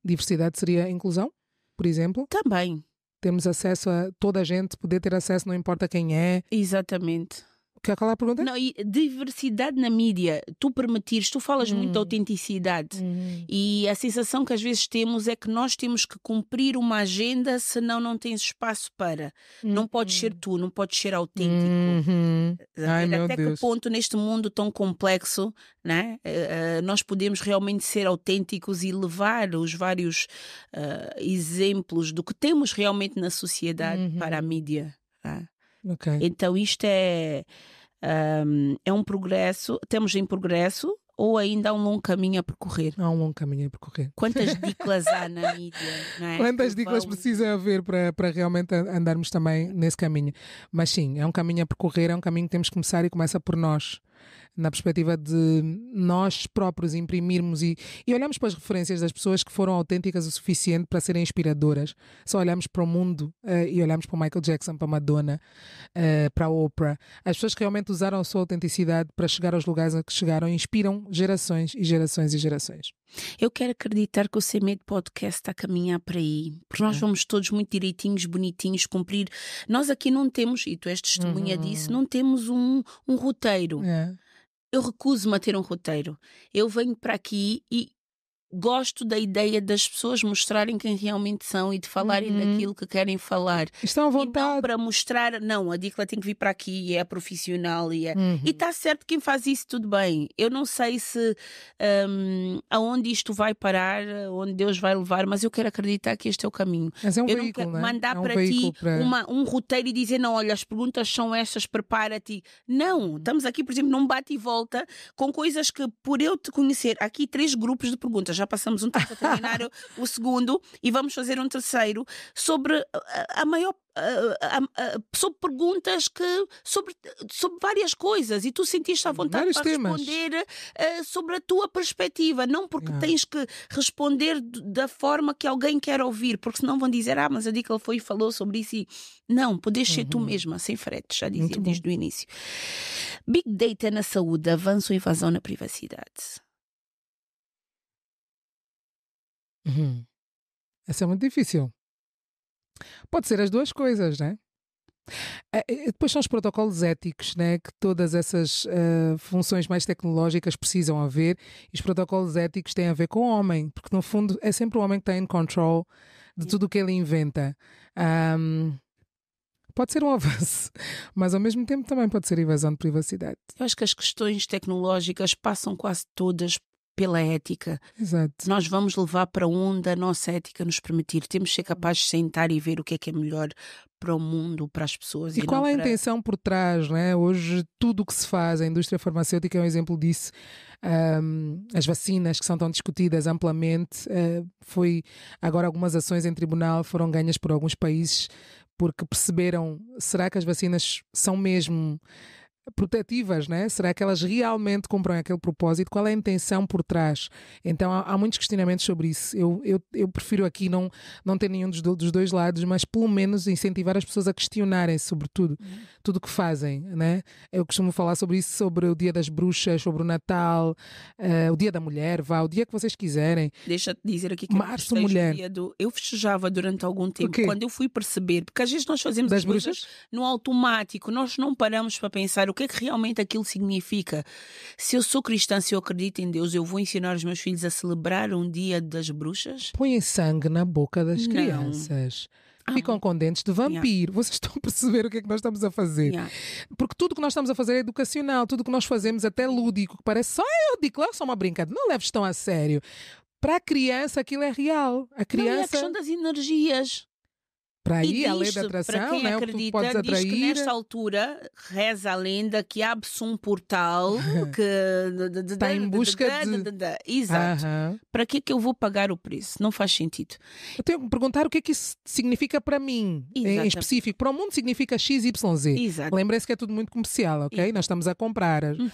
Diversidade seria inclusão, por exemplo? Também temos acesso a toda a gente, poder ter acesso, não importa quem é. Exatamente que, qual é a pergunta? Não, e diversidade na mídia. Tu permitires, tu falas hum. muito da autenticidade. Hum. E a sensação que às vezes temos é que nós temos que cumprir uma agenda, senão não tens espaço para. Hum. Não uhum. podes ser tu, não podes ser autêntico. Uhum. Ai, Até que ponto, neste mundo tão complexo, né, uh, nós podemos realmente ser autênticos e levar os vários uh, exemplos do que temos realmente na sociedade para a uhum. mídia. Tá? Okay. Então isto é um, é um progresso, temos em progresso ou ainda há um longo caminho a percorrer? Há um longo caminho a percorrer. Quantas diclas há na mídia? É? Quantas diclas vão... precisa haver para, para realmente andarmos também nesse caminho? Mas sim, é um caminho a percorrer, é um caminho que temos que começar e começa por nós na perspectiva de nós próprios imprimirmos e, e olharmos para as referências das pessoas que foram autênticas o suficiente para serem inspiradoras. Só olhamos para o mundo uh, e olhamos para o Michael Jackson, para a Madonna, uh, para a Oprah. As pessoas que realmente usaram a sua autenticidade para chegar aos lugares a que chegaram inspiram gerações e gerações e gerações. Eu quero acreditar que o Sem Podcast está a caminhar para aí, porque nós vamos hum. todos muito direitinhos, bonitinhos, cumprir. Nós aqui não temos, e tu és testemunha uhum. disso, não temos um, um roteiro. É eu recuso-me a ter um roteiro. Eu venho para aqui e gosto da ideia das pessoas mostrarem quem realmente são e de falarem uhum. daquilo que querem falar. Estão à vontade. Então, para mostrar, não, a Dicla tem que vir para aqui e é profissional e é. Uhum. E está certo quem faz isso, tudo bem. Eu não sei se um, aonde isto vai parar, onde Deus vai levar, mas eu quero acreditar que este é o caminho. Mas é um eu veículo, não quero é? mandar é? um para ti para... Uma, um roteiro e dizer, não, olha, as perguntas são estas, prepara-te. Não, estamos aqui, por exemplo, num bate e volta com coisas que, por eu te conhecer, aqui três grupos de perguntas já passamos um tempo a terminar o segundo e vamos fazer um terceiro sobre uh, a maior uh, uh, sobre perguntas que sobre, sobre várias coisas e tu sentiste a vontade Vários para temas. responder uh, sobre a tua perspectiva, não porque yeah. tens que responder da forma que alguém quer ouvir, porque senão vão dizer ah, mas a dica foi e falou sobre isso e não, podes uhum. ser tu uhum. mesma, sem fretes, já dizia desde o início. Big Data na saúde, avanço ou invasão na privacidade? Uhum. Essa é muito difícil. Pode ser as duas coisas, né? É, depois são os protocolos éticos né, que todas essas uh, funções mais tecnológicas precisam haver, e os protocolos éticos têm a ver com o homem, porque no fundo é sempre o homem que está em control de tudo o que ele inventa. Um, pode ser um avanço, mas ao mesmo tempo também pode ser invasão de privacidade. Eu acho que as questões tecnológicas passam quase todas pela ética. Exato. Nós vamos levar para onde a nossa ética nos permitir. Temos de ser uhum. capazes de sentar e ver o que é que é melhor para o mundo, para as pessoas. E, e qual é a para... intenção por trás? É? Hoje, tudo o que se faz, a indústria farmacêutica é um exemplo disso. Um, as vacinas que são tão discutidas amplamente, uh, foi agora algumas ações em tribunal foram ganhas por alguns países porque perceberam, será que as vacinas são mesmo protetivas, né? Será que elas realmente compram aquele propósito? Qual é a intenção por trás? Então há, há muitos questionamentos sobre isso. Eu, eu, eu, prefiro aqui não, não ter nenhum dos, dos, dois lados, mas pelo menos incentivar as pessoas a questionarem sobre tudo, uhum. tudo que fazem, né? Eu costumo falar sobre isso, sobre o Dia das Bruxas, sobre o Natal, uh, o Dia da Mulher, vá, o dia que vocês quiserem. Deixa-te dizer aqui que Março, eu mulher. Dia do, eu festejava durante algum tempo, quando eu fui perceber, porque às vezes nós fazemos das as bruxas no automático, nós não paramos para pensar o o que é que realmente aquilo significa. Se eu sou cristã, se eu acredito em Deus, eu vou ensinar os meus filhos a celebrar um dia das bruxas? Põem sangue na boca das Não. crianças. Ah, Ficam com dentes de vampiro. Yeah. Vocês estão a perceber o que é que nós estamos a fazer? Yeah. Porque tudo que nós estamos a fazer é educacional, tudo que nós fazemos, até lúdico, que parece só eu digo, lá ah, só uma brincadeira. Não leves tão a sério para a criança aquilo é real. A criança... Não, é a questão das energias para aí a lei da atração, para quem né, acredita, que podes atrair... que nesta altura reza a lenda que abre-se um portal que está em busca de... Exato. Para que é que eu vou pagar o preço? Não faz sentido. Eu tenho que perguntar o que é que isso significa para mim, em específico. Para o mundo significa XYZ. Exato. Lembrem-se que é tudo muito comercial, ok? Nós estamos a comprar uhum.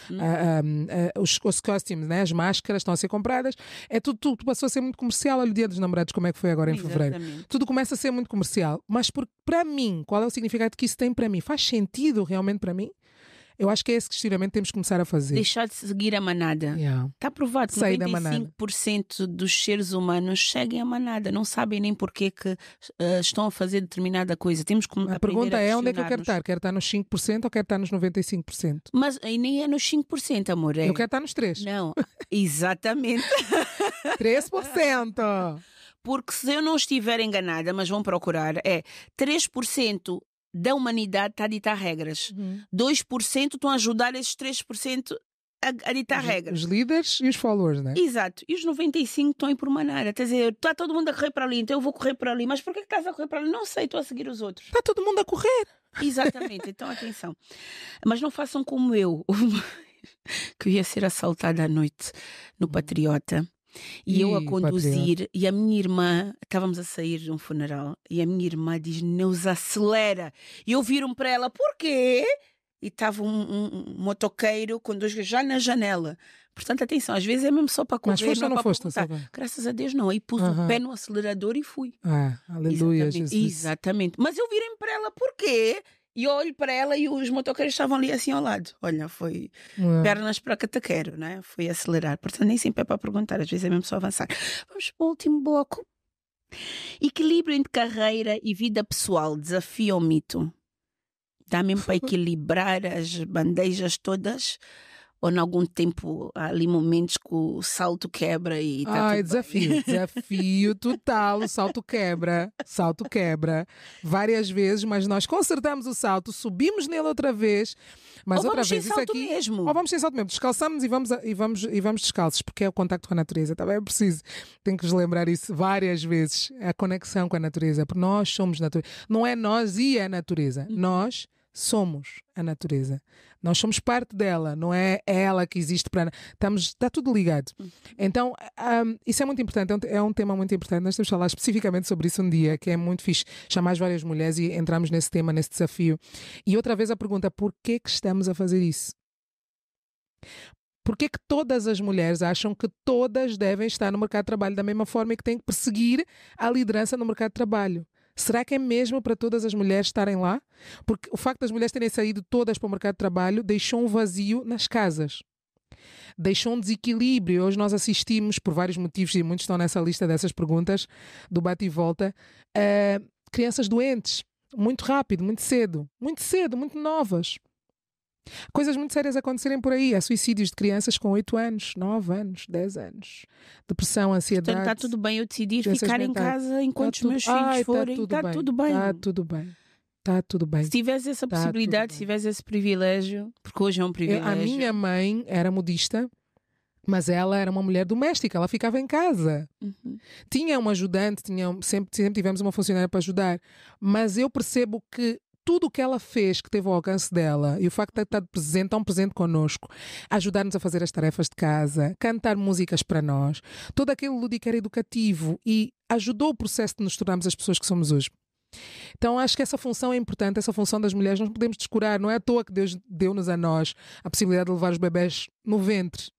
os, costumes, né, as máscaras estão a ser compradas. É tudo, passou a ser muito comercial. Olha o dia dos namorados, como é que foi agora em fevereiro. Tudo começa a ser muito comercial mas para mim, qual é o significado que isso tem para mim? Faz sentido realmente para mim? Eu acho que é esse questionamento que temos que começar a fazer. Deixar de seguir a manada. Está yeah. Tá provado que 95% dos seres humanos seguem a manada, não sabem nem porquê que uh, estão a fazer determinada coisa. Temos que a pergunta a é onde é que eu quero estar? Quero estar nos 5% ou quero estar nos 95%? Mas aí nem é nos 5%, amor. É... Eu quero estar nos 3%. Não, exatamente. 3%! porque se eu não estiver enganada, mas vão procurar, é 3% da humanidade está a ditar regras. Uhum. 2% estão a ajudar esses 3% a, a ditar os, regras. Os líderes e os followers, né? Exato. E os 95 estão tá a ir por maneira. Quer dizer, está todo mundo a correr para ali, então eu vou correr para ali. Mas por que estás a correr para ali? Não sei, estou a seguir os outros. Está todo mundo a correr. Exatamente, então atenção. Mas não façam como eu, que eu ia ser assaltada à noite no uhum. Patriota. E, e eu a é? conduzir, e a minha irmã, estávamos a sair de um funeral, e a minha irmã diz: Neus, acelera. E eu viro para ela: porquê? E estava um, um, um, motoqueiro com dois já na janela. Portanto, atenção, às vezes é mesmo só para conduzir. Mas foste ou não foste? Graças a Deus não. Aí pus o pé no acelerador e fui. Ah, aleluia, Exatamente. Jesus. Exatamente. Mas eu virei para ela, porquê? E eu olho para ela e os motoqueiros estavam ali assim ao lado. Olha, foi pernas para cataquero, né? Foi acelerar. Portanto, nem sempre é para perguntar, às vezes é mesmo só avançar. Vamos para o último bloco. Equilíbrio entre carreira e vida pessoal, desafio ou mito? Dá mesmo para equilibrar as bandejas todas? ou em algum tempo há ali momentos que o salto quebra e tá Ai, desafio, bem. desafio total, o salto quebra, salto quebra várias vezes, mas nós consertamos o salto, subimos nele outra vez, mas ou outra vamos vez sem salto aqui, mesmo. Ou vamos sem salto mesmo, descalçamos e vamos e vamos e vamos descalços, porque é o contacto com a natureza, também tá é preciso. Tenho que vos lembrar isso várias vezes, a conexão com a natureza, porque nós somos natureza. Não é nós e a natureza, hum. nós somos a natureza. Nós somos parte dela, não é, é ela que existe para. Estamos, está tudo ligado. Uhum. Então, um, isso é muito importante, é, é um tema muito importante. Nós temos a falar especificamente sobre isso um dia, que é muito fixe. Chamar várias mulheres e entramos nesse tema, nesse desafio. E outra vez a pergunta: por que, estamos a fazer isso? Por que todas as mulheres acham que todas devem estar no mercado de trabalho da mesma forma e que têm que perseguir a liderança no mercado de trabalho? Será que é mesmo para todas as mulheres estarem lá? Porque o facto das mulheres terem saído todas para o mercado de trabalho deixou um vazio nas casas. Deixou um desequilíbrio. Hoje nós assistimos, por vários motivos, e muitos estão nessa lista dessas perguntas, do bate e volta, a eh, crianças doentes, muito rápido, muito cedo, muito cedo, muito novas. Coisas muito sérias acontecerem por aí. Há suicídios de crianças com 8 anos, 9 anos, 10 anos. Depressão, ansiedade. Portanto, está tudo bem eu decidir ficar mentais. em casa enquanto tá os meus filhos ai, tá forem. Está tudo, tá bem. tudo bem. Está tudo bem. Está tudo bem. Se tivesse essa tá possibilidade, se tivesse esse privilégio, porque hoje é um privilégio. Eu, a minha mãe era modista, mas ela era uma mulher doméstica, ela ficava em casa. Uhum. Tinha um ajudante, tinha, sempre, sempre tivemos uma funcionária para ajudar. Mas eu percebo que tudo o que ela fez, que teve ao alcance dela, e o facto de estar presente, tão presente connosco, ajudar-nos a fazer as tarefas de casa, cantar músicas para nós, todo aquele lúdico era educativo e ajudou o processo de nos tornarmos as pessoas que somos hoje. Então acho que essa função é importante, essa função das mulheres, não podemos descurar, não é à toa que Deus deu-nos a nós a possibilidade de levar os bebés no ventre,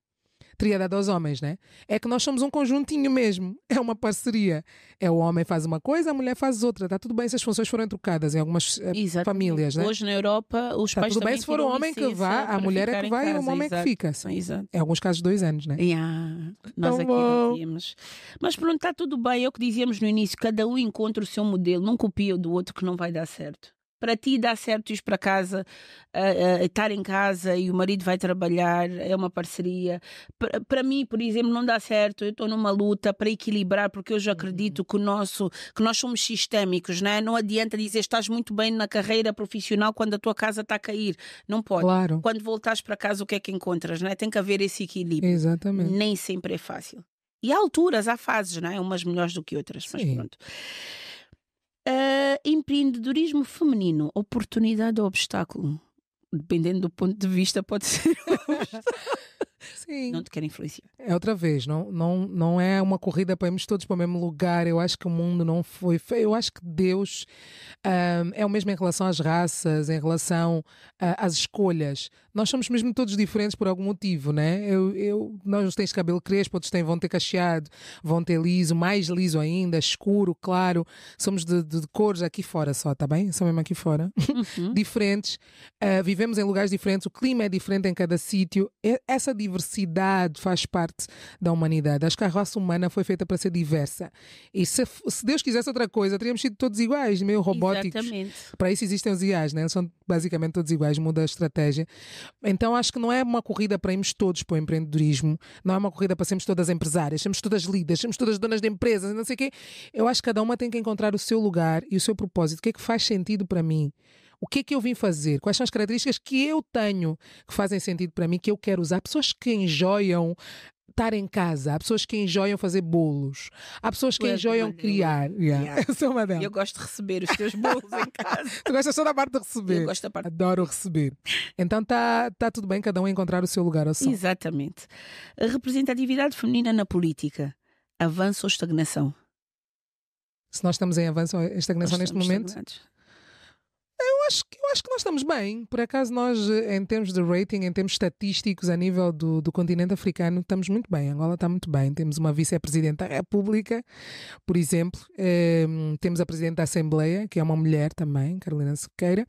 teria dos aos homens, né? É que nós somos um conjuntinho mesmo, é uma parceria. É o homem faz uma coisa, a mulher faz outra. Está tudo bem se as funções forem trocadas em algumas eh, famílias, né? Hoje na Europa, os tá pais tudo bem se for o homem que vá, a mulher é que vai casa, e o homem exato. é que fica. Exato. Em alguns casos, dois anos, né? Yeah, nós então, aqui dizíamos. Mas pronto, está tudo bem. É o que dizíamos no início: cada um encontra o seu modelo, não copia o do outro que não vai dar certo para ti dá certo ir para casa, uh, uh, estar em casa e o marido vai trabalhar, é uma parceria. Para, para mim, por exemplo, não dá certo, eu estou numa luta para equilibrar, porque eu já uhum. acredito que, o nosso, que nós somos sistémicos, né? não adianta dizer estás muito bem na carreira profissional quando a tua casa está a cair. Não pode. Claro. Quando voltares para casa, o que é que encontras? Né? Tem que haver esse equilíbrio. Exatamente. Nem sempre é fácil. E há alturas, há fases, não é? Umas melhores do que outras, Sim. mas pronto. Uh, empreendedorismo feminino, oportunidade ou obstáculo? Dependendo do ponto de vista, pode ser. Sim. Não te quer influenciar. É outra vez, não, não, não é uma corrida para irmos todos para o mesmo lugar. Eu acho que o mundo não foi feio. Eu acho que Deus um, ah, é o mesmo em relação às raças, em relação uh, às escolhas. Nós somos mesmo todos diferentes por algum motivo, né? Eu, eu, nós uns tens cabelo crespo, outros têm, vão ter cacheado, vão ter liso, mais liso ainda, escuro, claro. Somos de, de, de cores aqui fora só, tá bem? somos mesmo aqui fora. Uhum. diferentes. Uh, vivemos em lugares diferentes, o clima é diferente em cada sítio. Essa diversidade diversidade faz parte da humanidade. Acho que a raça humana foi feita para ser diversa. E se, se Deus quisesse outra coisa, teríamos sido todos iguais, meio robóticos. Exatamente. Para isso existem os IAs, né? São basicamente todos iguais, muda a estratégia. Então acho que não é uma corrida para irmos todos para o empreendedorismo, não é uma corrida para sermos todas empresárias, sermos todas líderes, sermos todas donas de empresas, não sei o quê. Eu acho que cada uma tem que encontrar o seu lugar e o seu propósito. O que é que faz sentido para mim? o que é que eu vim fazer, quais são as características que eu tenho que fazem sentido para mim, que eu quero usar. Pessoas que enjoiam estar em casa, há pessoas que enjoiam fazer bolos, há pessoas que é enjoiam criar. Yeah. Yeah. É eu sou uma delas. Eu gosto de receber os teus bolos em casa. tu gostas só da parte de receber? Eu gosto da parte. Adoro receber. Então está tá tudo bem cada um encontrar o seu lugar ao Exatamente. A representatividade feminina na política, avanço ou estagnação? Se nós estamos em avanço ou estagnação neste momento, eu acho, que, eu acho que nós estamos bem. Por acaso, nós, eh, em termos de rating, em termos estatísticos, a nível do, do continente africano, estamos muito bem. Angola está muito bem. Temos uma vice-presidente da República, por exemplo. Ehm, temos a presidente da Assembleia, que é uma mulher também, Carolina Sequeira.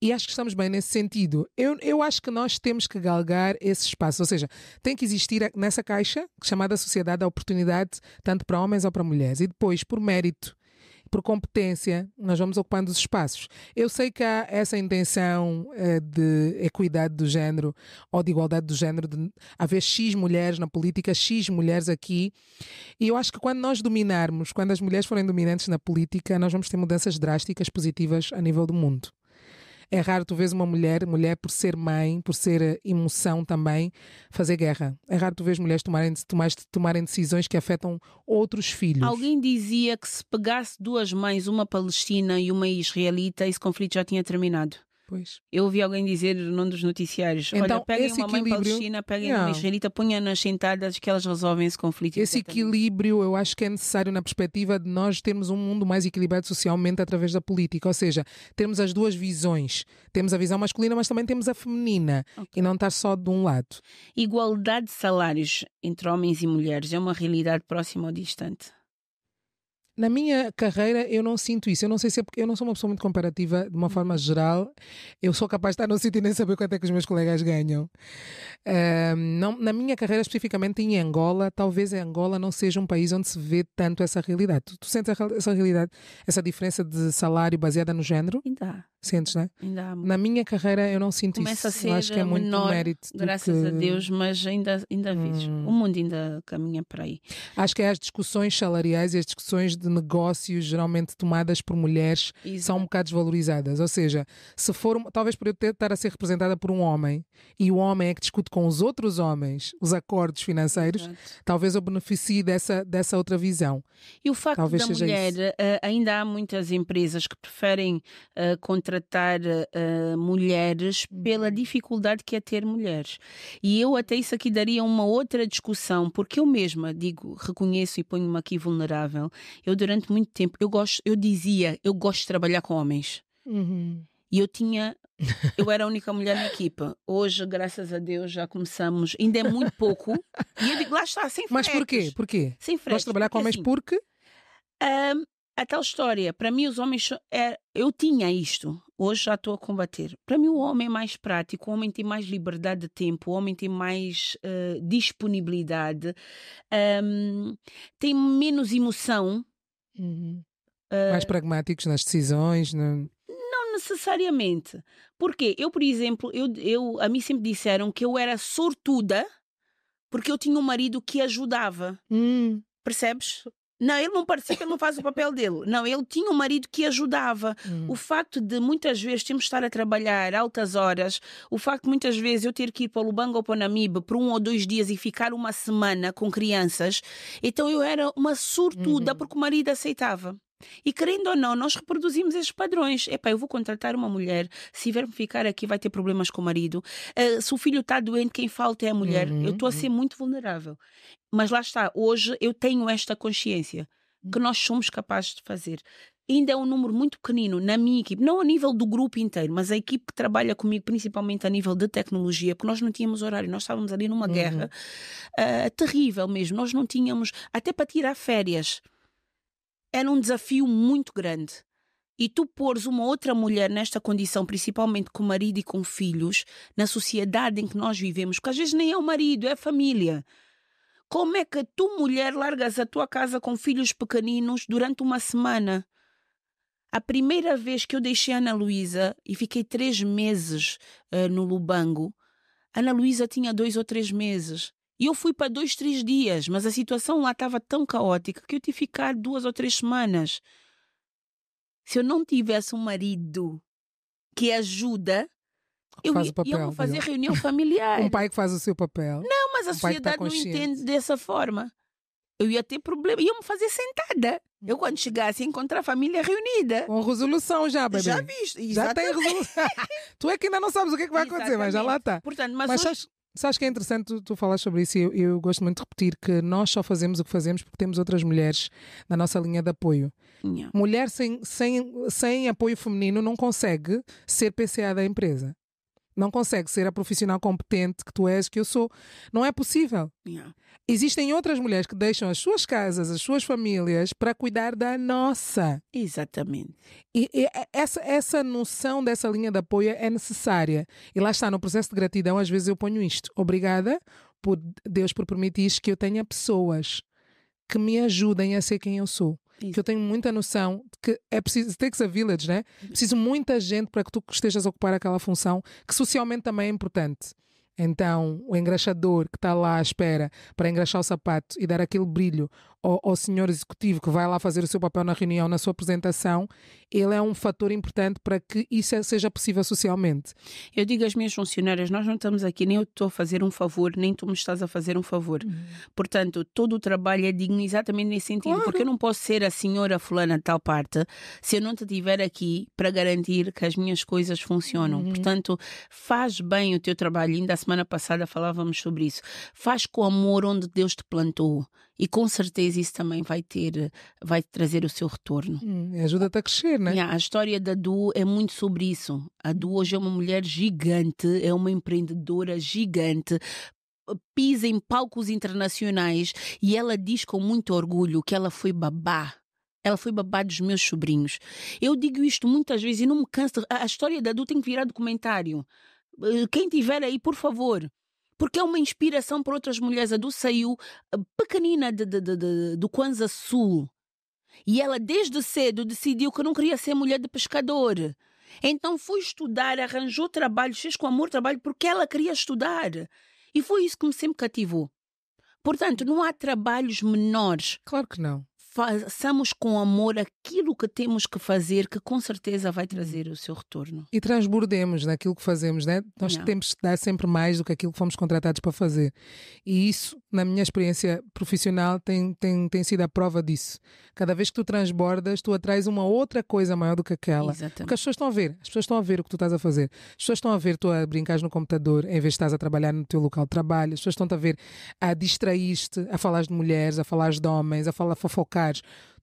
E acho que estamos bem nesse sentido. Eu, eu acho que nós temos que galgar esse espaço. Ou seja, tem que existir nessa caixa chamada Sociedade da Oportunidade, tanto para homens ou para mulheres. E depois, por mérito por competência, nós vamos ocupando os espaços. Eu sei que há essa intenção eh, de equidade do género ou de igualdade do género, de haver X mulheres na política, X mulheres aqui. E eu acho que quando nós dominarmos, quando as mulheres forem dominantes na política, nós vamos ter mudanças drásticas positivas a nível do mundo. É raro tu vês uma mulher, mulher por ser mãe, por ser eh, emoção também, fazer guerra. É raro tu vês mulheres tomarem, tomarem, tomarem decisões que afetam outros filhos. Alguém dizia que se pegasse duas mães, uma palestina e uma israelita, esse conflito já tinha terminado. Pois. Eu ouvi alguém dizer num dos noticiários: então, olha, peguem uma mãe palestina, peguem yeah. uma israelita, ponham-nas sentadas que elas resolvem esse conflito. Esse equilíbrio eu acho que é necessário na perspectiva de nós termos um mundo mais equilibrado socialmente através da política, ou seja, termos as duas visões. Temos a visão masculina, mas também temos a feminina okay. e não estar só de um lado. Igualdade de salários entre homens e mulheres é uma realidade próxima ou distante? na minha carreira eu não sinto isso. Eu não sei se é porque eu não sou uma pessoa muito comparativa de uma forma uhum. geral. Eu sou capaz de estar no sítio e nem saber quanto é que os meus colegas ganham. Uh, não, na minha carreira, especificamente em Angola, talvez Angola não seja um país onde se vê tanto essa realidade. Tu, tu sentes essa realidade, essa diferença de salário baseada no género? Ainda. Sentes, né? Ainda. Na minha carreira eu não sinto Começa isso. Começa a ser eu acho que é menor, muito mérito. Graças que... a Deus, mas ainda, ainda hum. vejo. O mundo ainda caminha para aí. Acho que é as discussões salariais e as discussões de de negócios, geralmente tomadas por mulheres, Exato. são um bocado desvalorizadas. Ou seja, se for, talvez por eu ter, estar a ser representada por um homem e o homem é que discute com os outros homens os acordos financeiros, Exato. talvez eu beneficie dessa, dessa outra visão. E o facto talvez da mulher, eh, ainda há muitas empresas que preferem uh, contratar uh, mulheres pela dificuldade que é ter mulheres. E eu até isso aqui daria uma outra discussão, porque eu mesma digo, reconheço e ponho-me aqui vulnerável. Eu durante muito tempo, eu, gosto, eu dizia, eu gosto de trabalhar com homens. Uhum. E eu tinha. Eu era a única mulher na equipa. Hoje, graças a Deus, já começamos. Ainda é muito pouco. E eu digo, lá está, sem fretes. Mas porquê? Porquê? Sem fretes. Gosto de trabalhar com homens assim, porque? Assim, um, a tal história. Para mim, os homens. é eu tinha isto. Hoje já estou a combater. Para mim, o homem é mais prático. O homem tem mais liberdade de tempo. O homem tem mais uh, disponibilidade. Um, tem menos emoção Uhum. Uh, Mais ah, pragmáticos nas decisões? Não, não necessariamente. Porque eu, por exemplo, eu, eu, a mim sempre disseram que eu era sortuda porque eu tinha um marido que ajudava. Hum. Percebes? Não, ele não participa, ele não faz o papel dele. Não, ele tinha um marido que ajudava. Hum. O facto de muitas vezes temos de estar a trabalhar altas horas, o facto de muitas vezes eu ter que ir para o Lubanga ou para o Namibe por um ou dois dias e ficar uma semana com crianças, então eu era uma surtuda hum. porque o marido aceitava. E querendo ou não, nós reproduzimos esses padrões. Epá, eu vou contratar uma mulher, se vier ficar aqui vai ter problemas com o marido. Uh, se o filho está doente, quem falta é a mulher. Uhum, eu estou a uhum. ser muito vulnerável. Mas lá está, hoje eu tenho esta consciência hum. que nós somos capazes de fazer. Ainda é um número muito pequenino na minha equipe, não a nível do grupo inteiro, mas a equipe que trabalha comigo, principalmente a nível de tecnologia, porque nós não tínhamos horário, nós estávamos ali numa uhum. guerra uh, terrível mesmo. Nós não tínhamos, até para tirar férias era um desafio muito grande. E tu pôres uma outra mulher nesta condição, principalmente com marido e com filhos, na sociedade em que nós vivemos, que às vezes nem é o marido, é a família. Como é que tu, mulher, largas a tua casa com filhos pequeninos durante uma semana? A primeira vez que eu deixei Ana Luísa e fiquei três meses uh, no Lubango, Ana Luísa tinha dois ou três meses. E eu fui para dois, três dias, mas a situação lá estava tão caótica que eu tive que ficar duas ou três semanas. Se eu não tivesse um marido que ajuda, que eu faz ia, papel, ia fazer viu? reunião familiar. um pai que faz o seu papel. Não, mas a um tá sociedade não entende dessa forma. Eu ia ter problema, ia me fazer sentada. Eu, uhum. quando chegasse, ia encontrar a família reunida. Com resolução já, bebê. Já viste. Já tem resolução. tu é que ainda não sabes o que, é que vai acontecer, Exatamente. mas já lá está. Portanto, mas, mas hoje, Sabes que é interessante tu, tu falar sobre isso e eu, eu, gosto muito de repetir que nós só fazemos o que fazemos porque temos outras mulheres na nossa linha de apoio. Yeah. Mulher sem, sem, sem apoio feminino não consegue ser PCA da empresa não consegue ser a profissional competente que tu és, que eu sou. Não é possível. Yeah. Existem outras mulheres que deixam as suas casas, as suas famílias, para cuidar da nossa. Exatamente. E, e, essa, essa noção dessa linha de apoio é necessária. E lá está, no processo de gratidão, às vezes eu ponho isto. Obrigada, por Deus por permitir que eu tenha pessoas que me ajudem a ser quem eu sou. Isso. que eu tenho muita noção de que é preciso, takes a village, né? Preciso muita gente para que tu estejas a ocupar aquela função que socialmente também é importante. Então, o engraxador que está lá à espera para engraxar o sapato e dar aquele brilho ao, ao senhor executivo que vai lá fazer o seu papel na reunião, na sua apresentação, ele é um fator importante para que isso é, seja possível socialmente. Eu digo às minhas funcionárias, nós não estamos aqui, nem eu estou a fazer um favor, nem tu me estás a fazer um favor. Uhum. Portanto, todo o trabalho é digno exatamente nesse sentido, claro. porque eu não posso ser a senhora fulana de tal parte se eu não te tiver aqui para garantir que as minhas coisas funcionam. Uhum. Portanto, faz bem o teu trabalho. Ainda a semana passada falávamos sobre isso. Faz com amor onde Deus te plantou e com certeza isso também vai ter, vai trazer o seu retorno. Hum, Ajuda-te a crescer, né? a história da Du é muito sobre isso. A Du hoje é uma mulher gigante, é uma empreendedora gigante, pisa em palcos internacionais e ela diz com muito orgulho que ela foi babá ela foi babá dos meus sobrinhos. Eu digo isto muitas vezes e não me canso. a história da Du tem que virar documentário. Eh, quem tiver aí, por favor, porque é uma inspiração para outras mulheres. A do saiu eh, pequenina de, de, de, do Kwanza Sul. E ela, desde cedo, decidiu que não queria ser mulher de pescador. Então foi estudar, arranjou trabalho, fez com amor trabalho, porque ela queria estudar. E foi isso que me sempre cativou. Portanto, não há trabalhos menores. Claro que não façamos com amor aquilo que temos que fazer, que com certeza vai trazer o seu retorno. E transbordemos naquilo que fazemos, né? Nós Não. temos que dar sempre mais do que aquilo que fomos contratados para fazer. E isso, na minha experiência profissional, tem, tem, tem sido a prova disso. Cada vez que tu transbordas, tu atrais uma outra coisa maior do que aquela. Exatamente. Porque as pessoas estão a ver, as pessoas estão a ver o que tu estás a fazer. As pessoas estão a ver tu a brincar no computador em vez de estás a trabalhar no teu local de trabalho. As pessoas estão a ver a distrair-te, a falar de mulheres, a falar de homens, a falar a fofocar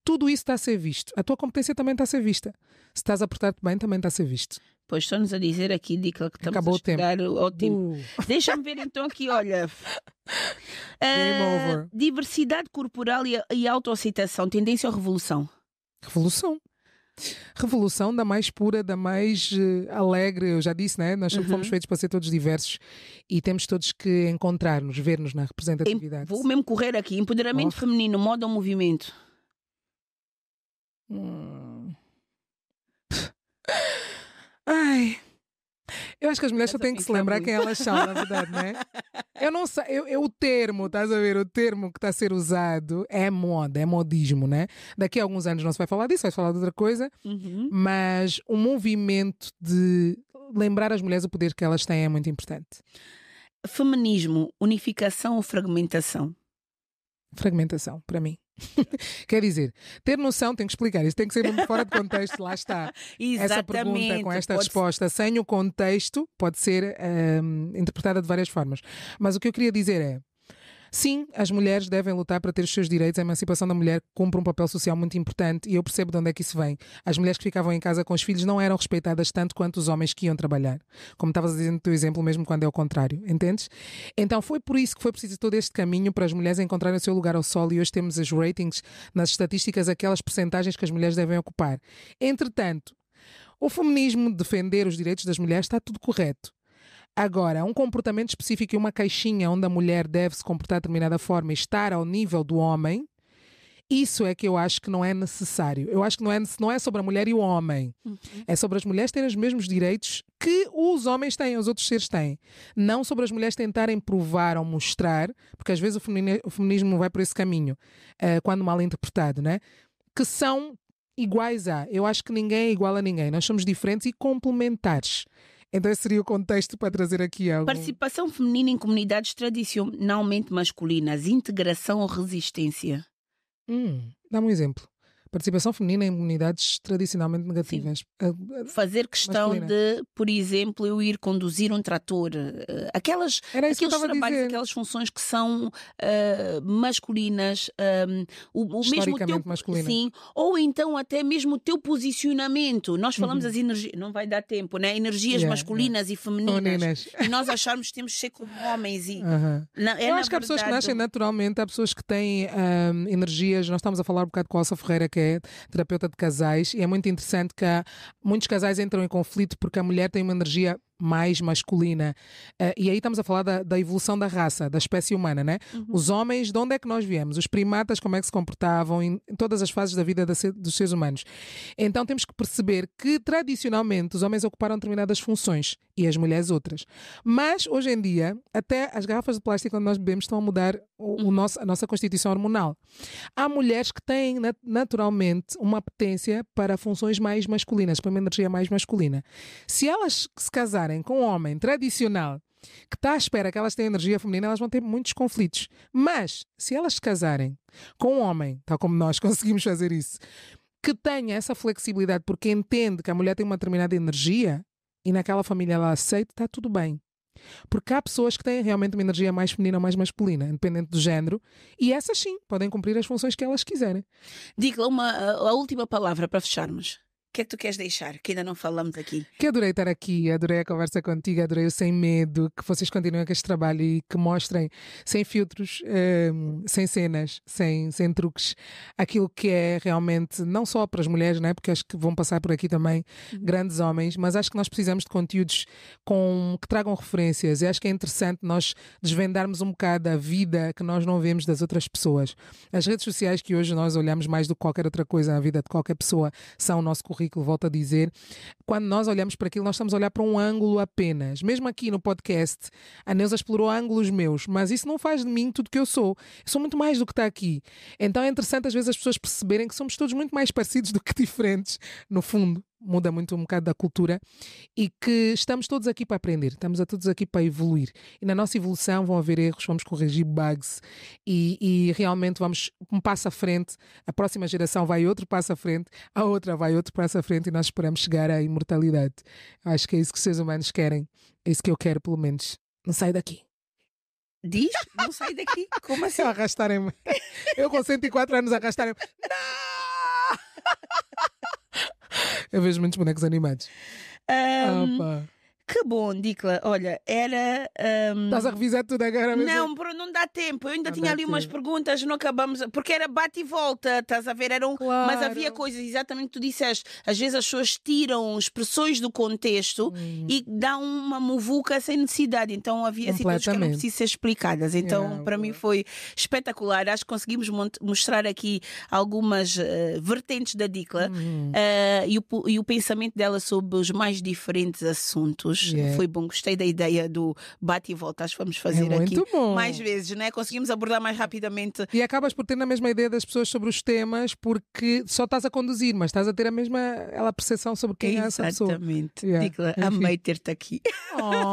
tudo isso está a ser visto. A tua competência também está a ser vista. Se estás a portar-te bem, também está a ser visto. Pois estão-nos a dizer aqui, Dica, que estamos Acabou a estudar o tempo. Uh. Deixa-me ver então aqui, olha. Uh, diversidade corporal e, e autoaceitação, tendência à revolução? Revolução. Revolução da mais pura, da mais uh, alegre, eu já disse, né? Nós uhum. fomos feitos para ser todos diversos e temos todos que encontrar-nos, ver-nos na representatividade. Em, vou mesmo correr aqui: empoderamento oh. feminino, Modo ou movimento? Hum. Ai. Eu acho que as mulheres Essa só têm que se é lembrar quem elas são, na verdade, né? Eu não sei, eu, eu, o termo, estás a ver? O termo que está a ser usado é moda, é modismo, né? Daqui a alguns anos não se vai falar disso, vai falar de outra coisa, uhum. mas o movimento de lembrar as mulheres o poder que elas têm é muito importante. Feminismo, unificação ou fragmentação? Fragmentação, para mim. Quer dizer, ter noção, tem que explicar, isso tem que ser mesmo fora de contexto, lá está. Exatamente. Essa pergunta com esta pode... resposta, sem o contexto, pode ser um, interpretada de várias formas. Mas o que eu queria dizer é, Sim, as mulheres devem lutar para ter os seus direitos. A emancipação da mulher cumpre um papel social muito importante e eu percebo de onde é que isso vem. As mulheres que ficavam em casa com os filhos não eram respeitadas tanto quanto os homens que iam trabalhar. Como estavas a dizer no teu exemplo, mesmo quando é o contrário, entendes? Então foi por isso que foi preciso todo este caminho para as mulheres encontrarem o seu lugar ao sol e hoje temos as ratings nas estatísticas, aquelas percentagens que as mulheres devem ocupar. Entretanto, o feminismo defender os direitos das mulheres está tudo correto. Agora, um comportamento específico e uma caixinha onde a mulher deve se comportar de determinada forma e estar ao nível do homem, isso é que eu acho que não é necessário. Eu acho que não é, não é sobre a mulher e o homem. Uhum. É sobre as mulheres terem os mesmos direitos que os homens têm, os outros seres têm. Não sobre as mulheres tentarem provar ou mostrar, porque às vezes o feminismo vai por esse caminho, uh, quando mal interpretado, né? Que são iguais a. Eu acho que ninguém é igual a ninguém. Nós somos diferentes e complementares. Então esse seria o contexto para trazer aqui algo. Participação feminina em comunidades tradicionalmente masculinas, integração ou resistência. Hum, dá-me um exemplo participação feminina em comunidades tradicionalmente negativas. Fazer questão masculina. de, por exemplo, eu ir conduzir um trator, eh, aquelas, aqueles trabalhos, aquelas funções que são uh, masculinas, um, ehm, o, o mesmo teu, masculina. sim, ou então até mesmo o teu posicionamento. Nós falamos uhum. as energias, não vai dar tempo, né? Energias yeah, masculinas yeah. e oh, femininas. e nós acharmos que temos que ser como homens e uhum. é eu acho que há pessoas que nascem naturalmente, há pessoas que têm um, ehm, energias. Nós estamos a falar um bocado com a Alça Ferreira que é é terapeuta de casais e é muito interessante que muitos casais entram em conflito porque a mulher tem uma energia mais masculina. Uh, e aí estamos a falar da, da, evolução da raça, da espécie humana, né? Uhum. Os homens, de onde é que nós viemos? Os primatas, como é que se comportavam em, em todas as fases da vida da, dos seres humanos? Então temos que perceber que tradicionalmente os homens ocuparam determinadas funções e as mulheres outras. Mas hoje em dia, até as garrafas de plástico onde nós bebemos estão a mudar o, o uhum. nosso, a nossa constituição hormonal. Há mulheres que têm naturalmente uma apetência para funções mais masculinas, para uma energia mais masculina. Se elas se casarem com um homem tradicional que está à espera que elas tenham energia feminina, elas vão ter muitos conflitos. Mas, se elas se casarem com um homem, tal como nós conseguimos fazer isso, que tenha essa flexibilidade, porque entende que a mulher tem uma determinada energia e naquela família ela aceita, está tudo bem. Porque há pessoas que têm realmente uma energia mais feminina ou mais masculina, independente do género, e essas sim podem cumprir as funções que elas quiserem. diga uma a última palavra para fecharmos que é que tu queres deixar? Que ainda não falamos aqui. Que adorei estar aqui, adorei a conversa contigo, adorei o Sem Medo, que vocês continuem com este trabalho e que mostrem, sem filtros, um, sem cenas, sem, sem truques, aquilo que é realmente, não só para as mulheres, né? porque acho que vão passar por aqui também uhum. grandes homens, mas acho que nós precisamos de conteúdos com, que tragam referências e acho que é interessante nós desvendarmos um bocado a vida que nós não vemos das outras pessoas. As redes sociais que hoje nós olhamos mais do que qualquer outra coisa, na vida de qualquer pessoa, são o nosso currículo currículo, volto a dizer, quando nós olhamos para aquilo, nós estamos a olhar para um ângulo apenas. Mesmo aqui no podcast, a Neuza explorou ângulos meus, mas isso não faz de mim tudo que eu sou. Eu sou muito mais do que está aqui. Então é interessante às vezes as pessoas perceberem que somos todos muito mais parecidos do que diferentes, no fundo muda muito um bocado da cultura e que estamos todos aqui para aprender, estamos a todos aqui para evoluir. E na nossa evolução vão haver erros, vamos corrigir bugs e, e realmente vamos um passo à frente. A próxima geração vai outro passo à frente, a outra vai outro passo à frente e nós esperamos chegar à imortalidade. Acho que é isso que os seres humanos querem, é isso que eu quero, pelo menos. Não sai daqui. Diz? Não sai daqui? Como assim? Eu arrastarem-me. Eu com 104 anos arrastarem-me. Não! Eu vejo muitos bonecos animados. Um, que bom, Dicla. Olha, era. Um... Estás a revisar tudo agora mesmo? Não, bro, não dá tempo. Eu ainda não tinha ali tempo. umas perguntas, não acabamos. Porque era bate e volta, estás a ver? Era um... Claro. Mas havia coisas, exatamente tu disseste. Às vezes as pessoas tiram expressões do contexto hum. e dá uma muvuca sem necessidade. Então havia situações que não precisam ser explicadas. Então, é, para boa. mim foi espetacular. Acho que conseguimos mostrar aqui algumas uh, vertentes da Dicla hum. uh, eh, e, o, e o pensamento dela sobre os mais diferentes assuntos. Yeah. Foi bom, gostei da ideia do bate e volta. Acho que vamos fazer é aqui bom. mais vezes, né? Conseguimos abordar mais rapidamente. E acabas por ter a mesma ideia das pessoas sobre os temas, porque só estás a conduzir, mas estás a ter a mesma ela, percepção sobre quem Exatamente. é essa pessoa. Exatamente. Yeah. Digo, amei ter-te aqui.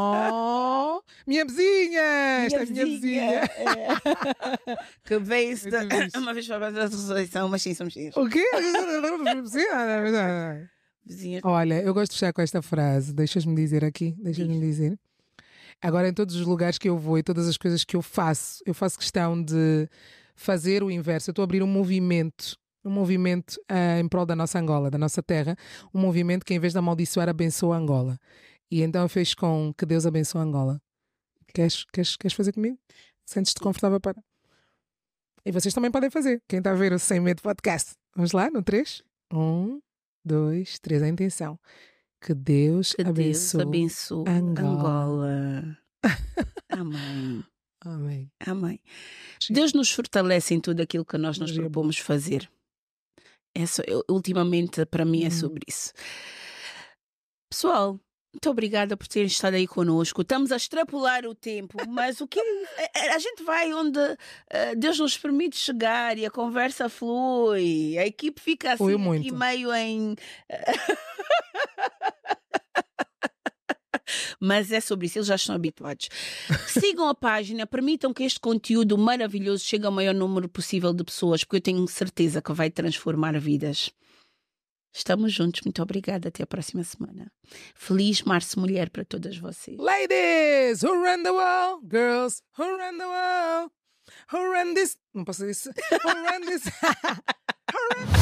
Oh, minha vizinha! Esta é minha vizinha! É. que veio uma vez para a resolução, mas sim, somos sim. O quê? Olha, eu gosto de fechar com esta frase. Deixas-me dizer aqui, deixas-me dizer. Agora, em todos os lugares que eu vou e todas as coisas que eu faço, eu faço questão de fazer o inverso. Eu estou a abrir um movimento um movimento uh, em prol da nossa Angola, da nossa terra, um movimento que em vez de amaldiçoar abençoa Angola. E então fez com que Deus abençoe Angola. Queres, queres, queres fazer comigo? Sentes-te confortável para? E vocês também podem fazer. Quem está a ver o Sem Medo Podcast. Vamos lá, no 3. 1, dois, três, a intenção. Que Deus, que abençoe, Deus abençoe Angola. Angola. Amém. Amém. Amém. Deus nos fortalece em tudo aquilo que nós nos é propomos fazer. É só, eu, ultimamente, para mim, é uhum. sobre isso. Pessoal, muito obrigada por terem estado aí conosco. Estamos a extrapolar o tempo, mas o que a gente vai onde eh, Deus nos permite chegar e a conversa flui. A equipe fica assim e meio em eh, mas é sobre isso, eles já estão habituados. Sigam a página, permitam que este conteúdo maravilhoso chegue ao maior número possível de pessoas, porque eu tenho certeza que vai transformar vidas. Estamos juntos, muito obrigada. Até a próxima semana. Feliz Março Mulher para todas vocês. Ladies, who run the world? Girls, who run the world? Who run this? Não posso dizer isso. Who run this? who run...